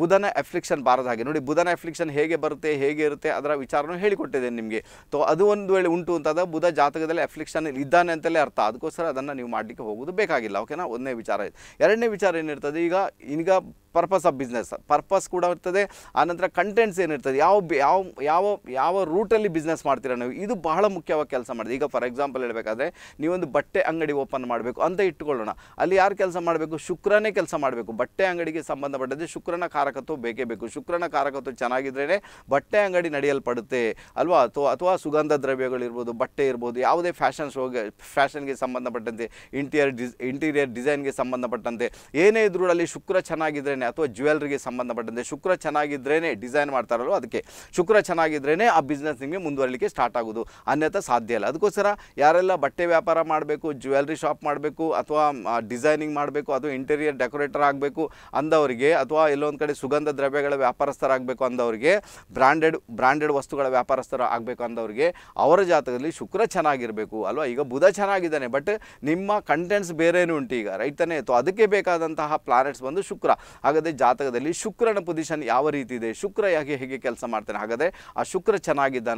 ಬುಧನ ಎಫ್ಲಿಕ್ಷನ್ ಬಾರದ ಹಾಗೆ ನೋಡಿ ಬುಧನ ಎಫ್ಲಿಕ್ಷನ್ ಹೇಗೆ ಬರುತ್ತೆ ಹೇಗೆ ಇರುತ್ತೆ ಅದರ ವಿಚಾರನೂ ಹೇಳಿಕೊಟ್ಟಿದ್ದೇನೆ ನಿಮಗೆ ತೊ ಅದು ಒಂದು ವೇಳೆ ಉಂಟು ಅಂತಂದ ಬುಧ ಜಾತಕದಲ್ಲಿ ಎಫ್ಲಿಕ್ಷನ್ ಇದ್ದಾನೆ ಅಂತಲೇ ಅರ್ಥ ಅದಕ್ಕೋಸ್ಕರ ಅದನ್ನು ನೀವು ಮಾಡಲಿಕ್ಕೆ ಹೋಗೋದು ಬೇಕಾಗಿಲ್ಲ ಓಕೆನಾ ಒಂದನೇ ವಿಚಾರ ಎರಡನೇ ವಿಚಾರ ಏನಿರ್ತದೆ ಈಗ ಈಗ ಪರ್ಪಸ್ ಆಫ್ ಬಿಸ್ನೆಸ್ ಪರ್ಪಸ್ ಕೂಡ ಇರ್ತದೆ ಆನಂತರ ಕಂಟೆಂಟ್ಸ್ ಏನಿರ್ತದೆ ಯಾವ ಯಾವ ಯಾವ ಯಾವ ರೂಟಲ್ಲಿ ಬಿಸ್ನೆಸ್ ಮಾಡ್ತೀರ ನೀವು ಇದು ಬಹಳ ಮುಖ್ಯವಾಗಿ ಕೆಲಸ ಮಾಡಿದೆ ಈಗ ಫಾರ್ ಎಕ್ಸಾಂಪಲ್ ಹೇಳಬೇಕಾದ್ರೆ ನೀವೊಂದು ಬಟ್ಟೆ ಅಂಗಡಿ ಓಪನ್ ಮಾಡಬೇಕು ಅಂತ ಇಟ್ಟುಕೊಳ್ಳೋಣ ಅಲ್ಲಿ ಯಾರು ಕೆಲಸ ಮಾಡಬೇಕು ಶುಕ್ರನೇ ಕೆಲಸ ಮಾಡಬೇಕು ಬಟ್ಟೆ ಅಂಗಡಿಗೆ ಸಂಬಂಧಪಟ್ಟಂತೆ ಶುಕ್ರನ ಕಾರಕತ್ವ ಬೇಕೇ ಬೇಕು ಶುಕ್ರನ ಕಾರಕತ್ವ ಚೆನ್ನಾಗಿದ್ರೇ ಬಟ್ಟೆ ಅಂಗಡಿ ನಡೆಯಲ್ಪಡುತ್ತೆ ಅಲ್ವಾ ಅಥವಾ ಅಥವಾ ಸುಗಂಧ ದ್ರವ್ಯಗಳಿರ್ಬೋದು ಬಟ್ಟೆ ಇರ್ಬೋದು ಯಾವುದೇ ಫ್ಯಾಷನ್ ಶೋಗೆ ಫ್ಯಾಷನ್ಗೆ ಸಂಬಂಧಪಟ್ಟಂತೆ ಇಂಟೀರಿಯರ್ ಡಿಸ್ ಇಂಟೀರಿಯರ್ ಡಿಸೈನ್ಗೆ ಸಂಬಂಧಪಟ್ಟಂತೆ ಏನೇ ಇದ್ರೂ ಅಲ್ಲಿ ಶುಕ್ರ ಚೆನ್ನಾಗಿದ್ರೆ ಅಥವಾ ಜ್ಯುವೆಲ್ರಿಗೆ ಸಂಬಂಧಪಟ್ಟಂತೆ ಶುಕ್ರ ಚೆನ್ನಾಗಿದ್ರೇ ಡಿಸೈನ್ ಮಾಡ್ತಾರಲ್ಲ ಅದಕ್ಕೆ ಶುಕ್ರ ಚೆನ್ನಾಗಿದ್ರೇ ಆ ಬಿಸ್ನೆಸ್ ನಿಮಗೆ ಮುಂದುವರಲಿಕ್ಕೆ ಸ್ಟಾರ್ಟ್ ಆಗೋದು ಅನ್ಯಥಾ ಸಾಧ್ಯ ಇಲ್ಲ ಅದಕ್ಕೋಸ್ಕರ ಯಾರೆಲ್ಲ ಬಟ್ಟೆ ವ್ಯಾಪಾರ ಮಾಡಬೇಕು ಜ್ಯುವೆಲ್ರಿ ಶಾಪ್ ಮಾಡಬೇಕು ಅಥವಾ ಡಿಸೈನಿಂಗ್ ಮಾಡಬೇಕು ಅಥವಾ ಇಂಟೀರಿಯರ್ ಡೆಕೋರೇಟರ್ ಆಗಬೇಕು ಅಂದವರಿಗೆ ಅಥವಾ ಎಲ್ಲೊಂದು ಕಡೆ ಸುಗಂಧ ದ್ರವ್ಯಗಳ ವ್ಯಾಪಾರಸ್ಥರಾಗಬೇಕು ಅಂದವರಿಗೆ ಬ್ರ್ಯಾಂಡೆಡ್ ಬ್ರ್ಯಾಂಡೆಡ್ ವಸ್ತುಗಳ ವ್ಯಾಪಾರಸ್ಥರು ಆಗಬೇಕು ಅಂದವರಿಗೆ ಅವರ ಜಾತಕದಲ್ಲಿ ಶುಕ್ರ ಚೆನ್ನಾಗಿರಬೇಕು ಅಲ್ವಾ ಈಗ ಬುಧ ಚೆನ್ನಾಗಿದ್ದಾನೆ ಬಟ್ ನಿಮ್ಮ ಕಂಟೆಂಟ್ಸ್ ಬೇರೆನೂ ಉಂಟು ಈಗ ರೈಟ್ ತಾನೇ ಅದಕ್ಕೆ ಬೇಕಾದಂತಹ ಪ್ಲಾನೆಟ್ಸ್ ಬಂದು ಶುಕ್ರ ಹಾಗಾದರೆ ಜಾತಕದಲ್ಲಿ ಶುಕ್ರನ ಪೊಸಿಷನ್ ಯಾವ ರೀತಿ ಇದೆ ಶುಕ್ರ ಯಾಕೆ ಹೇಗೆ ಕೆಲಸ ಮಾಡ್ತಾನೆ ಹಾಗಾದರೆ ಆ ಶುಕ್ರ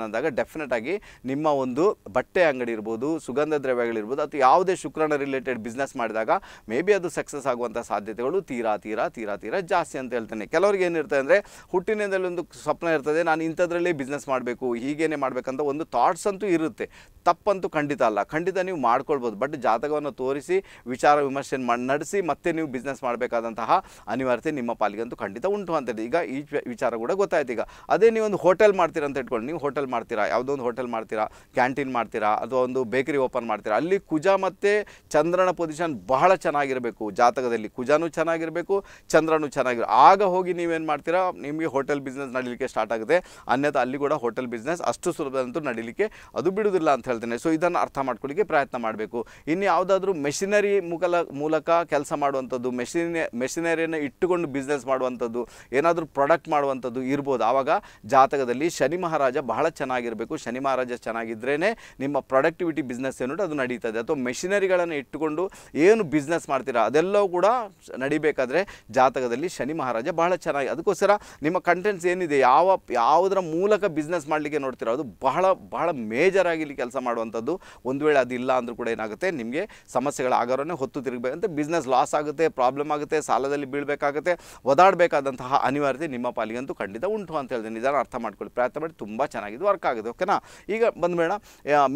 ಅಂದಾಗ ಡೆಫಿನೆಟ್ ಆಗಿ ನಿಮ್ಮ ಒಂದು ಬಟ್ಟೆ ಅಂಗಡಿ ಇರ್ಬೋದು ಸುಗಂಧ ದ್ರವ್ಯಗಳಿರ್ಬೋದು ಅಥವಾ ಯಾವುದೇ ಶುಕ್ರನ ರಿಲೇಟೆಡ್ ಬಿಸ್ನೆಸ್ ಮಾಡಿದಾಗ ಮೇ ಬಿ ಅದು ಸಕ್ಸಸ್ ಆಗುವಂಥ ಸಾಧ್ಯತೆಗಳು ತೀರಾ ತೀರಾ ತೀರಾ ತೀರಾ ಜಾಸ್ತಿ ಅಂತ ಹೇಳ್ತೇನೆ ಕೆಲವರಿಗೆ ಏನಿರ್ತದೆ ಅಂದರೆ ಹುಟ್ಟಿನಿಂದಲೇ ಒಂದು ಸ್ವಪ್ನ ಇರ್ತದೆ ನಾನು ಇಂಥದ್ರಲ್ಲೇ ಬಿಸ್ನೆಸ್ ಮಾಡಬೇಕು ಹೀಗೇನೆ ಮಾಡಬೇಕಂತ ಒಂದು ಥಾಟ್ಸ್ ಅಂತೂ ಇರುತ್ತೆ ತಪ್ಪಂತೂ ಖಂಡಿತ ಅಲ್ಲ ಖಂಡಿತ ನೀವು ಮಾಡ್ಕೊಳ್ಬೋದು ಬಟ್ ಜಾತಕವನ್ನು ತೋರಿಸಿ ವಿಚಾರ ವಿಮರ್ಶೆ ಮಾಡಿ ನಡೆಸಿ ಮತ್ತೆ ನೀವು ಬಿಸ್ನೆಸ್ ಮಾಡಬೇಕಾದಂತಹ ಅನಿವಾರ್ಯ ನಿಮ್ಮ ಪಾಲಿಗಂತೂ ಖಂಡಿತ ಉಂಟು ಹೇಳಿ ಈಗ ಈ ವಿಚಾರ ಕೂಡ ಗೊತ್ತಾಯ್ತು ಈಗ ಅದೇ ನೀವೊಂದು ಹೋಟೆಲ್ ಮಾಡ್ತೀರಾ ಅಂತ ಇಟ್ಕೊಂಡು ನೀವು ಹೋಟೆಲ್ ಮಾಡ್ತೀರಾ ಯಾವುದೋ ಒಂದು ಹೋಟೆಲ್ ಮಾಡ್ತೀರಾ ಕ್ಯಾಂಟೀನ್ ಮಾಡ್ತೀರಾ ಅಥವಾ ಒಂದು ಬೇಕರಿ ಓಪನ್ ಮಾಡ್ತೀರಾ ಅಲ್ಲಿ ಕುಜ ಮತ್ತು ಚಂದ್ರನ ಪೊಸಿಷನ್ ಬಹಳ ಚೆನ್ನಾಗಿರಬೇಕು ಜಾತಕದಲ್ಲಿ ಕುಜಾನು ಚೆನ್ನಾಗಿರಬೇಕು ಚಂದ್ರನೂ ಚೆನ್ನಾಗಿರ ಆಗ ಹೋಗಿ ನೀವೇನು ಮಾಡ್ತೀರಾ ನಿಮಗೆ ಹೋಟೆಲ್ ಬಿಸ್ನೆಸ್ ನಡೀಲಿಕ್ಕೆ ಸ್ಟಾರ್ಟ್ ಆಗುತ್ತೆ ಅನ್ಯಥ ಅಲ್ಲಿ ಕೂಡ ಹೋಟೆಲ್ ಬಿಸ್ನೆಸ್ ಅಷ್ಟು ಸುಲಭದಂತೂ ನಡೀಲಿಕ್ಕೆ ಅದು ಬಿಡುವುದಿಲ್ಲ ಅಂತ ಹೇಳ್ತೇನೆ ಸೊ ಇದನ್ನು ಅರ್ಥ ಮಾಡ್ಕೊಳ್ಳಿಕ್ಕೆ ಪ್ರಯತ್ನ ಮಾಡಬೇಕು ಇನ್ನು ಯಾವುದಾದ್ರೂ ಮೆಷಿನರಿ ಮುಖಲ ಮೂಲಕ ಕೆಲಸ ಮಾಡುವಂಥದ್ದು ಮೆಷಿನ ಮೆಷಿನರಿಯನ್ನು ಇಟ್ಟು ಬಿಸ್ನೆಸ್ ಮಾಡುವಂಥದ್ದು ಏನಾದರೂ ಪ್ರಾಡಕ್ಟ್ ಮಾಡುವಂಥದ್ದು ಇರ್ಬೋದು ಆವಾಗ ಜಾತಕದಲ್ಲಿ ಶನಿ ಮಹಾರಾಜ ಬಹಳ ಚೆನ್ನಾಗಿರಬೇಕು ಶನಿ ಮಹಾರಾಜ ಚೆನ್ನಾಗಿದ್ರೇ ನಿಮ್ಮ ಪ್ರೊಡಕ್ಟಿವಿಟಿ ಬಿಸ್ನೆಸ್ ಏನೋ ಅದು ನಡೀತದೆ ಅಥವಾ ಮೆಷಿನರಿಗಳನ್ನು ಇಟ್ಟುಕೊಂಡು ಏನು ಬಿಸ್ನೆಸ್ ಮಾಡ್ತೀರಾ ಅದೆಲ್ಲವೂ ಕೂಡ ನಡಿಬೇಕಾದ್ರೆ ಜಾತಕದಲ್ಲಿ ಶನಿ ಮಹಾರಾಜ ಬಹಳ ಚೆನ್ನಾಗಿ ಅದಕ್ಕೋಸ್ಕರ ನಿಮ್ಮ ಕಂಟೆಂಟ್ಸ್ ಏನಿದೆ ಯಾವ ಯಾವುದರ ಮೂಲಕ ಬಿಸ್ನೆಸ್ ಮಾಡಲಿಕ್ಕೆ ನೋಡ್ತೀರೋ ಅದು ಬಹಳ ಬಹಳ ಆಗಿ ಇಲ್ಲಿ ಕೆಲಸ ಮಾಡುವಂಥದ್ದು ಒಂದು ವೇಳೆ ಅದಿಲ್ಲ ಅಂದರೂ ಕೂಡ ಏನಾಗುತ್ತೆ ನಿಮಗೆ ಸಮಸ್ಯೆಗಳ ಹೊತ್ತು ತಿರುಗಬೇಕಂತ ಬಿಸ್ನೆಸ್ ಲಾಸ್ ಆಗುತ್ತೆ ಪ್ರಾಬ್ಲಮ್ ಆಗುತ್ತೆ ಸಾಲದಲ್ಲಿ ಬೀಳಬೇಕಾಗುತ್ತೆ ಮತ್ತು ಒದಾಡಬೇಕಾದಂತಹ ಅನಿವಾರ್ಯತೆ ನಿಮ್ಮ ಪಾಲಿಗಂತೂ ಖಂಡಿತ ಉಂಟು ಅಂತ ಹೇಳಿದೆ ನಿಧಾನ ಅರ್ಥ ಮಾಡ್ಕೊಳ್ಳಿ ಪ್ರಯತ್ನ ಮಾಡಿ ತುಂಬ ಚೆನ್ನಾಗಿದೆ ವರ್ಕ್ ಆಗಿದೆ ಓಕೆನಾ ಈಗ ಬಂದ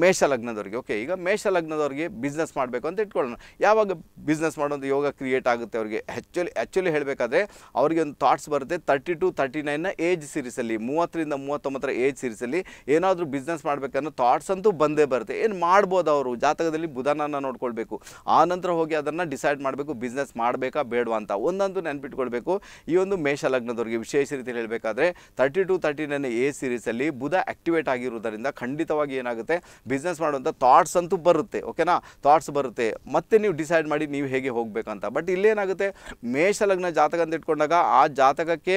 ಮೇಷ ಲಗ್ನದವ್ರಿಗೆ ಓಕೆ ಈಗ ಮೇಷ ಲಗ್ನದವ್ರಿಗೆ ಬಿಸ್ನೆಸ್ ಮಾಡಬೇಕು ಅಂತ ಇಟ್ಕೊಳ್ಳೋಣ ಯಾವಾಗ ಬಿಸ್ನೆಸ್ ಮಾಡೋದು ಯೋಗ ಕ್ರಿಯೇಟ್ ಆಗುತ್ತೆ ಅವರಿಗೆ ಆ್ಯಕ್ಚುಲಿ ಆ್ಯಕ್ಚುಲಿ ಹೇಳಬೇಕಾದ್ರೆ ಅವರಿಗೆ ಒಂದು ಥಾಟ್ಸ್ ಬರುತ್ತೆ ತರ್ಟಿ ಟು ತರ್ಟಿ ನೈನ್ನ ಏಜ್ ಸೀರೀಸಲ್ಲಿ ಮೂವತ್ತರಿಂದ ಮೂವತ್ತೊಂಬತ್ತರ ಏಜ್ ಸೀರೀಸಲ್ಲಿ ಏನಾದರೂ ಬಿಸ್ನೆಸ್ ಮಾಡಬೇಕನ್ನೋ ಥಾಟ್ಸ್ ಅಂತೂ ಬಂದೇ ಬರುತ್ತೆ ಏನು ಮಾಡ್ಬೋದು ಅವರು ಜಾತಕದಲ್ಲಿ ಬುಧನನ್ನು ನೋಡ್ಕೊಳ್ಬೇಕು ಆ ನಂತರ ಹೋಗಿ ಅದನ್ನು ಡಿಸೈಡ್ ಮಾಡಬೇಕು ಬಿಸ್ನೆಸ್ ಮಾಡಬೇಕಾ ಬೇಡವಾ ಅಂತ ಒಂದಂತೂ ನೆನ್ಪಿಟ್ಟು ಇಟ್ಕೊಳ್ಬೇಕು ಈ ಒಂದು ಮೇಷ ಲಗ್ನದವರಿಗೆ ವಿಶೇಷ ರೀತಿಯಲ್ಲಿ ಹೇಳಬೇಕಾದ್ರೆ thirty to thirty nine a ಸೀರೀಸಲ್ಲಿ ಬುಧ ಆಕ್ಟಿವೇಟ್ ಆಗಿರುವುದರಿಂದ ಖಂಡಿತವಾಗಿ ಏನಾಗುತ್ತೆ ಬಿಸ್ನೆಸ್ ಮಾಡುವಂಥ ಥಾಟ್ಸ್ ಅಂತೂ ಬರುತ್ತೆ ಓಕೆನಾ ಥಾಟ್ಸ್ ಬರುತ್ತೆ ಮತ್ತೆ ನೀವು ಡಿಸೈಡ್ ಮಾಡಿ ನೀವು ಹೇಗೆ ಹೋಗಬೇಕಂತ ಬಟ್ ಇಲ್ಲೇನಾಗುತ್ತೆ ಮೇಷ ಲಗ್ನ ಜಾತಕ ಅಂತ ಇಟ್ಕೊಂಡಾಗ ಆ ಜಾತಕಕ್ಕೆ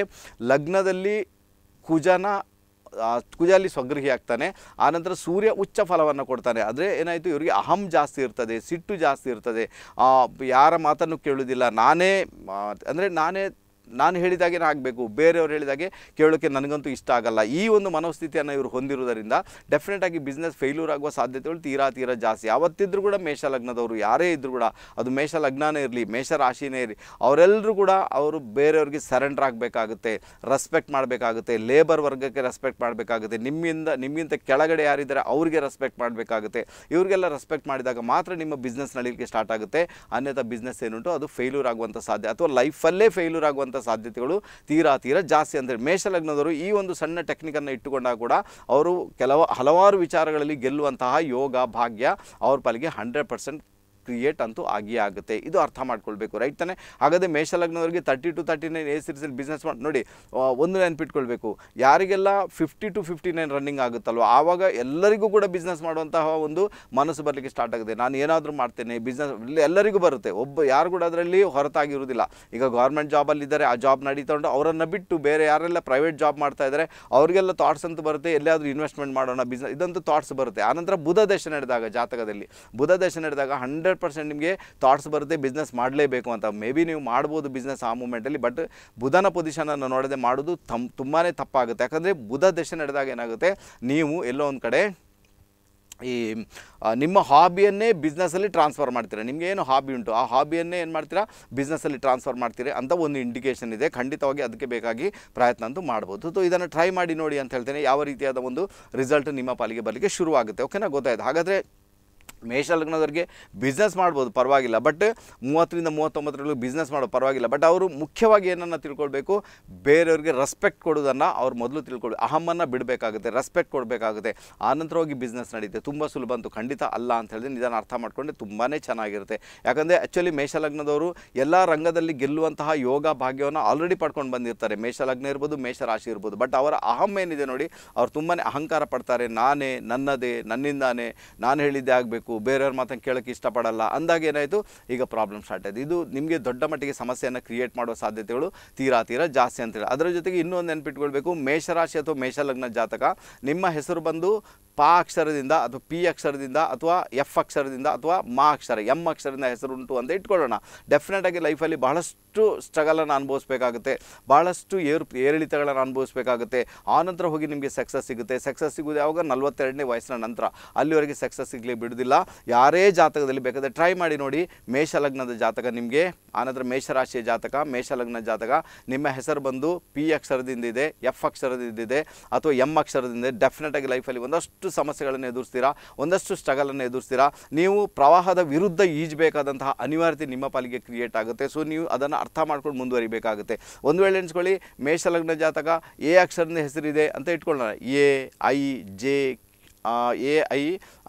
ಲಗ್ನದಲ್ಲಿ ಕುಜನ ಕುಜಾಲಿ ಸ್ವಗೃಹಿ ಆಗ್ತಾನೆ ಆನಂತರ ಸೂರ್ಯ ಉಚ್ಚ ಫಲವನ್ನು ಕೊಡ್ತಾನೆ ಆದರೆ ಏನಾಯಿತು ಇವರಿಗೆ ಅಹಂ ಜಾಸ್ತಿ ಇರ್ತದೆ ಸಿಟ್ಟು ಜಾಸ್ತಿ ಇರ್ತದೆ ಯಾರ ಮಾತನ್ನು ಕೇಳುವುದಿಲ್ಲ ನಾನೇ ಅಂದರೆ ನಾನೇ ನಾನು ಹೇಳಿದಾಗೆ ಆಗಬೇಕು ಬೇರೆಯವ್ರು ಹೇಳಿದಾಗೆ ಕೇಳೋಕ್ಕೆ ನನಗಂತೂ ಇಷ್ಟ ಆಗಲ್ಲ ಈ ಒಂದು ಮನೋಸ್ಥಿತಿಯನ್ನು ಇವರು ಹೊಂದಿರುವುದರಿಂದ ಡೆಫಿನೆಟಾಗಿ ಬಿಸ್ನೆಸ್ ಫೇಲ್ಯೂರ್ ಆಗುವ ಸಾಧ್ಯತೆಗಳು ತೀರಾ ತೀರಾ ಜಾಸ್ತಿ ಯಾವತ್ತಿದ್ರೂ ಕೂಡ ಮೇಷ ಲಗ್ನದವರು ಯಾರೇ ಇದ್ದರೂ ಕೂಡ ಅದು ಮೇಷ ಲಗ್ನನೇ ಇರಲಿ ಮೇಷ ರಾಶಿನೇ ಇರಲಿ ಅವರೆಲ್ಲರೂ ಕೂಡ ಅವರು ಬೇರೆಯವ್ರಿಗೆ ಸರೆಂಡರ್ ಆಗಬೇಕಾಗುತ್ತೆ ರೆಸ್ಪೆಕ್ಟ್ ಮಾಡಬೇಕಾಗುತ್ತೆ ಲೇಬರ್ ವರ್ಗಕ್ಕೆ ರೆಸ್ಪೆಕ್ಟ್ ಮಾಡಬೇಕಾಗುತ್ತೆ ನಿಮ್ಮಿಂದ ನಿಮ್ಮಿಂದ ಕೆಳಗಡೆ ಯಾರಿದ್ದಾರೆ ಅವರಿಗೆ ರೆಸ್ಪೆಕ್ಟ್ ಮಾಡಬೇಕಾಗುತ್ತೆ ಇವರಿಗೆಲ್ಲ ರೆಸ್ಪೆಕ್ಟ್ ಮಾಡಿದಾಗ ಮಾತ್ರ ನಿಮ್ಮ ಬಿಸ್ನೆಸ್ ನಡೀಲಿಕ್ಕೆ ಸ್ಟಾರ್ಟ್ ಆಗುತ್ತೆ ಅನ್ಯಥ ಬಿಸ್ನೆಸ್ ಏನುಂಟು ಅದು ಫೇಲ್ಯೂರ್ ಆಗುವಂಥ ಸಾಧ್ಯ ಅಥವಾ ಲೈಫಲ್ಲೇ ಫೇಲ್ಯೂರ್ ಆಗುವಂಥ ಸಾಧ್ಯತೆಗಳು ತೀರಾ ತೀರಾ ಜಾಸ್ತಿ ಅಂದರೆ ಮೇಷಲಗ್ನದವರು ಈ ಒಂದು ಸಣ್ಣ ಟೆಕ್ನಿಕನ್ನು ಇಟ್ಟುಕೊಂಡಾಗ ಕೂಡ ಅವರು ಕೆಲವು ಹಲವಾರು ವಿಚಾರಗಳಲ್ಲಿ ಗೆಲ್ಲುವಂತಹ ಯೋಗ ಭಾಗ್ಯ ಅವ್ರ ಪಾಲಿಗೆ ಹಂಡ್ರೆಡ್ ಕ್ರಿಯೇಟ್ ಅಂತೂ ಆಗಿಯೇ ಆಗುತ್ತೆ ಇದು ಅರ್ಥ ಮಾಡ್ಕೊಳ್ಬೇಕು ರೈಟ್ ತಾನೆ ಹಾಗಾದರೆ ಮೇಷಲಗ್ನವರಿಗೆ thirty to thirty nine a ಸಿರಿಸಲ್ಲಿ ಬಿಸ್ನೆಸ್ ಮಾಡಿ ನೋಡಿ ಒಂದು ನೆನ್ಪಿಟ್ಕೊಳ್ಬೇಕು ಯಾರಿಗೆಲ್ಲ fifty to fifty nine running ಆಗುತ್ತಲ್ವ ಆವಾಗ ಎಲ್ಲರಿಗೂ ಕೂಡ ಬಿಸ್ನೆಸ್ ಮಾಡುವಂತಹ ಒಂದು ಮನಸ್ಸು ಬರಲಿಕ್ಕೆ ಸ್ಟಾರ್ಟ್ ಆಗುತ್ತೆ ನಾನು ಏನಾದರೂ ಮಾಡ್ತೇನೆ ಬಿಸ್ನೆಸ್ ಎಲ್ಲರಿಗೂ ಬರುತ್ತೆ ಒಬ್ಬ ಯಾರು ಕೂಡ ಅದರಲ್ಲಿ ಹೊರತಾಗಿರುವುದಿಲ್ಲ ಈಗ ಗೌರ್ಮೆಂಟ್ ಜಾಬಲ್ಲಿದ್ದಾರೆ ಆ ಜಾಬ್ ನಡೀತಾ ಉಂಟು ಅವರನ್ನು ಬಿಟ್ಟು ಬೇರೆ ಯಾರೆಲ್ಲ ಪ್ರೈವೇಟ್ ಜಾಬ್ ಮಾಡ್ತಾ ಇದ್ದಾರೆ ಅವರಿಗೆಲ್ಲ ಥಾಟ್ಸ್ ಅಂತ ಬರುತ್ತೆ ಎಲ್ಲಾದರೂ ಇನ್ವೆಸ್ಟ್ಮೆಂಟ್ ಮಾಡೋಣ ಬಿಸ್ನೆಸ್ ಇದಂತೂ ಥಾಟ್ಸ್ ಬರುತ್ತೆ ಆನಂತರ ಬುಧ ದೇಶ ನಡೆದಾಗ ಜಾತಕದಲ್ಲಿ ಬುಧ ದೇಶ ನಡೆದಾಗ ಹಂಡ್ರೆಡ್ ಹಂಡ್ರೆಡ್ ಪರ್ಸೆಂಟ್ ನಿಮಗೆ ಥಾಟ್ಸ್ ಬರುತ್ತೆ ಬಿಸ್ನೆಸ್ ಮಾಡಲೇಬೇಕು ಅಂತ ಮೇ ಬಿ ನೀವು ಮಾಡ್ಬೋದು ಬಿಸ್ನೆಸ್ ಆ ಮೂಮೆಂಟಲ್ಲಿ ಬಟ್ ಬುಧನ ಪೊಸಿಷನನ್ನು ನೋಡದೆ ಮಾಡೋದು ತಮ್ ತುಂಬಾ ತಪ್ಪಾಗುತ್ತೆ ಯಾಕಂದರೆ ಬುಧ ದಶೆ ನಡೆದಾಗ ಏನಾಗುತ್ತೆ ನೀವು ಎಲ್ಲೋ ಒಂದು ಕಡೆ ಈ ನಿಮ್ಮ ಹಾಬಿಯನ್ನೇ ಬಿಸ್ನೆಸ್ಸಲ್ಲಿ ಟ್ರಾನ್ಸ್ಫರ್ ಮಾಡ್ತೀರಾ ನಿಮಗೆ ಏನು ಹಾಬಿ ಉಂಟು ಆ ಹಾಬಿಯನ್ನೇ ಏನು ಮಾಡ್ತೀರಾ ಬಿಸ್ನೆಸ್ಸಲ್ಲಿ ಟ್ರಾನ್ಸ್ಫರ್ ಮಾಡ್ತೀರಿ ಅಂತ ಒಂದು ಇಂಡಿಕೇಷನ್ ಇದೆ ಖಂಡಿತವಾಗಿ ಅದಕ್ಕೆ ಬೇಕಾಗಿ ಪ್ರಯತ್ನ ಅಂತೂ ಮಾಡ್ಬೋದು ಸೊ ಇದನ್ನು ಟ್ರೈ ಮಾಡಿ ನೋಡಿ ಅಂತ ಹೇಳ್ತೇನೆ ಯಾವ ರೀತಿಯಾದ ಒಂದು ರಿಸಲ್ಟ್ ನಿಮ್ಮ ಪಾಲಿಗೆ ಬರಲಿಕ್ಕೆ ಶುರುವಾಗುತ್ತೆ ಓಕೆನಾ ಗೊತ್ತಾಯಿತು ಹಾಗಾದರೆ ಮೇಷಲಗ್ನದವ್ರಿಗೆ ಬಿಸ್ನೆಸ್ ಮಾಡ್ಬೋದು ಪರವಾಗಿಲ್ಲ ಬಟ್ ಮೂವತ್ತರಿಂದ ಮೂವತ್ತೊಂಬತ್ತರಲ್ಲೂ ಬಿಸ್ನೆಸ್ ಮಾಡೋದು ಪರವಾಗಿಲ್ಲ ಬಟ್ ಅವರು ಮುಖ್ಯವಾಗಿ ಏನನ್ನು ತಿಳ್ಕೊಳ್ಬೇಕು ಬೇರೆಯವ್ರಿಗೆ ರೆಸ್ಪೆಕ್ಟ್ ಕೊಡೋದನ್ನು ಅವ್ರು ಮೊದಲು ತಿಳ್ಕೊಳ್ಳಿ ಅಹಮ್ಮನ್ನು ಬಿಡಬೇಕಾಗುತ್ತೆ ರೆಸ್ಪೆಕ್ಟ್ ಕೊಡಬೇಕಾಗುತ್ತೆ ಆನಂತರ ಹೋಗಿ ಬಿಸ್ನೆಸ್ ನಡೆಯುತ್ತೆ ತುಂಬ ಸುಲಭ ಅಂತೂ ಖಂಡಿತ ಅಲ್ಲ ಅಂತ ಹೇಳಿದ್ರೆ ನಿಧಾನ ಅರ್ಥ ಮಾಡಿಕೊಂಡೆ ತುಂಬಾ ಚೆನ್ನಾಗಿರುತ್ತೆ ಯಾಕಂದರೆ ಆ್ಯಕ್ಚುಲಿ ಮೇಷಲಗ್ನದವರು ಎಲ್ಲ ರಂಗದಲ್ಲಿ ಗೆಲ್ಲುವಂತಹ ಯೋಗ ಭಾಗ್ಯವನ್ನು ಆಲ್ರೆಡಿ ಪಡ್ಕೊಂಡು ಬಂದಿರ್ತಾರೆ ಮೇಷಲಗ್ನ ಇರ್ಬೋದು ಮೇಷರಾಶಿ ಇರ್ಬೋದು ಬಟ್ ಅವರ ಅಹಮ್ಮ ಏನಿದೆ ನೋಡಿ ಅವ್ರು ತುಂಬಾ ಅಹಂಕಾರ ಪಡ್ತಾರೆ ನಾನೇ ನನ್ನದೇ ನನ್ನಿಂದಾನೇ ನಾನು ಹೇಳಿದ್ದೇ ಆಗಬೇಕು ಕೇಳಬೇಕು ಬೇರೆಯವ್ರ ಮಾತನ್ನು ಕೇಳೋಕ್ಕೆ ಇಷ್ಟಪಡಲ್ಲ ಅಂದಾಗ ಏನಾಯಿತು ಈಗ ಪ್ರಾಬ್ಲಮ್ ಸ್ಟಾರ್ಟ್ ಆಯಿತು ಇದು ನಿಮಗೆ ದೊಡ್ಡ ಮಟ್ಟಿಗೆ ಸಮಸ್ಯೆಯನ್ನು ಕ್ರಿಯೇಟ್ ಮಾಡುವ ಸಾಧ್ಯತೆಗಳು ತೀರಾ ತೀರಾ ಜಾಸ್ತಿ ಅಂತೇಳಿ ಅದರ ಜೊತೆಗೆ ಇನ್ನೊಂದು ನೆನ್ಪಿಟ್ಕೊಳ್ಬೇಕು ಮೇಷರಾಶಿ ಅಥವಾ ಮೇಷಲಗ್ನ ಜಾತಕ ನಿಮ್ಮ ಹೆಸರು ಬಂದು ಪಾ ಅಕ್ಷರದಿಂದ ಅಥವಾ ಪಿ ಅಕ್ಷರದಿಂದ ಅಥವಾ ಎಫ್ ಅಕ್ಷರದಿಂದ ಅಥವಾ ಮಾ ಅಕ್ಷರ ಎಮ್ ಅಕ್ಷರದಿಂದ ಹೆಸರು ಅಂತ ಇಟ್ಕೊಳ್ಳೋಣ ಡೆಫಿನೆಟಾಗಿ ಲೈಫಲ್ಲಿ ಬಹಳಷ್ಟು ಸ್ಟ್ರಗಲನ್ನು ಅನುಭವಿಸಬೇಕಾಗುತ್ತೆ ಬಹಳಷ್ಟು ಏರು ಏರಿಳಿತಗಳನ್ನು ಅನುಭವಿಸಬೇಕಾಗುತ್ತೆ ಆನಂತರ ಹೋಗಿ ನಿಮಗೆ ಸಕ್ಸಸ್ ಸಿಗುತ್ತೆ ಸಕ್ಸಸ್ ಸಿಗೋದು ಯಾವಾಗ ನಲ್ವತ್ತೆರಡನೇ ವಯಸ್ಸಿನ ನಂತರ ಅಲ್ಲಿವರೆಗೆ ಸಕ್ಸಸ್ ಸಿಗಲಿ ಬಿಡೋದಿಲ್ಲ ಯಾರೇ ಜಾತಕದಲ್ಲಿ ಬೇಕಾದರೆ ಟ್ರೈ ಮಾಡಿ ನೋಡಿ ಮೇಷಲಗ್ನದ ಜಾತಕ ನಿಮಗೆ ಆನಂತರ ಮೇಷರಾಶಿಯ ಜಾತಕ ಮೇಷಲಗ್ನ ಜಾತಕ ನಿಮ್ಮ ಹೆಸರು ಬಂದು ಪಿ ಅಕ್ಷರದಿಂದ ಇದೆ ಎಫ್ ಅಕ್ಷರದಿಂದ ಇದೆ ಅಥವಾ ಎಮ್ ಅಕ್ಷರದಿಂದ ಡೆಫಿನೆಟಾಗಿ ಲೈಫಲ್ಲಿ ಒಂದಷ್ಟು ಸಮಸ್ಯೆಗಳನ್ನು ಎದುರಿಸ್ತೀರಾ ಒಂದಷ್ಟು ಸ್ಟ್ರಗಲನ್ನು ಎದುರಿಸ್ತೀರಾ ನೀವು ಪ್ರವಾಹದ ವಿರುದ್ಧ ಈಜಬೇಕಾದಂತಹ ಅನಿವಾರ್ಯತೆ ನಿಮ್ಮ ಪಾಲಿಗೆ ಕ್ರಿಯೇಟ್ ಆಗುತ್ತೆ ಸೊ ನೀವು ಅದನ್ನು ಅರ್ಥ ಮಾಡ್ಕೊಂಡು ಮುಂದುವರಿಬೇಕಾಗುತ್ತೆ ಒಂದು ವೇಳೆ ಎಣಿಸ್ಕೊಳ್ಳಿ ಮೇಷಲಗ್ನ ಜಾತಕ ಎ ಅಕ್ಷರದ ಹೆಸರಿದೆ ಅಂತ ಇಟ್ಕೊಳ್ಳೋಣ A I J A I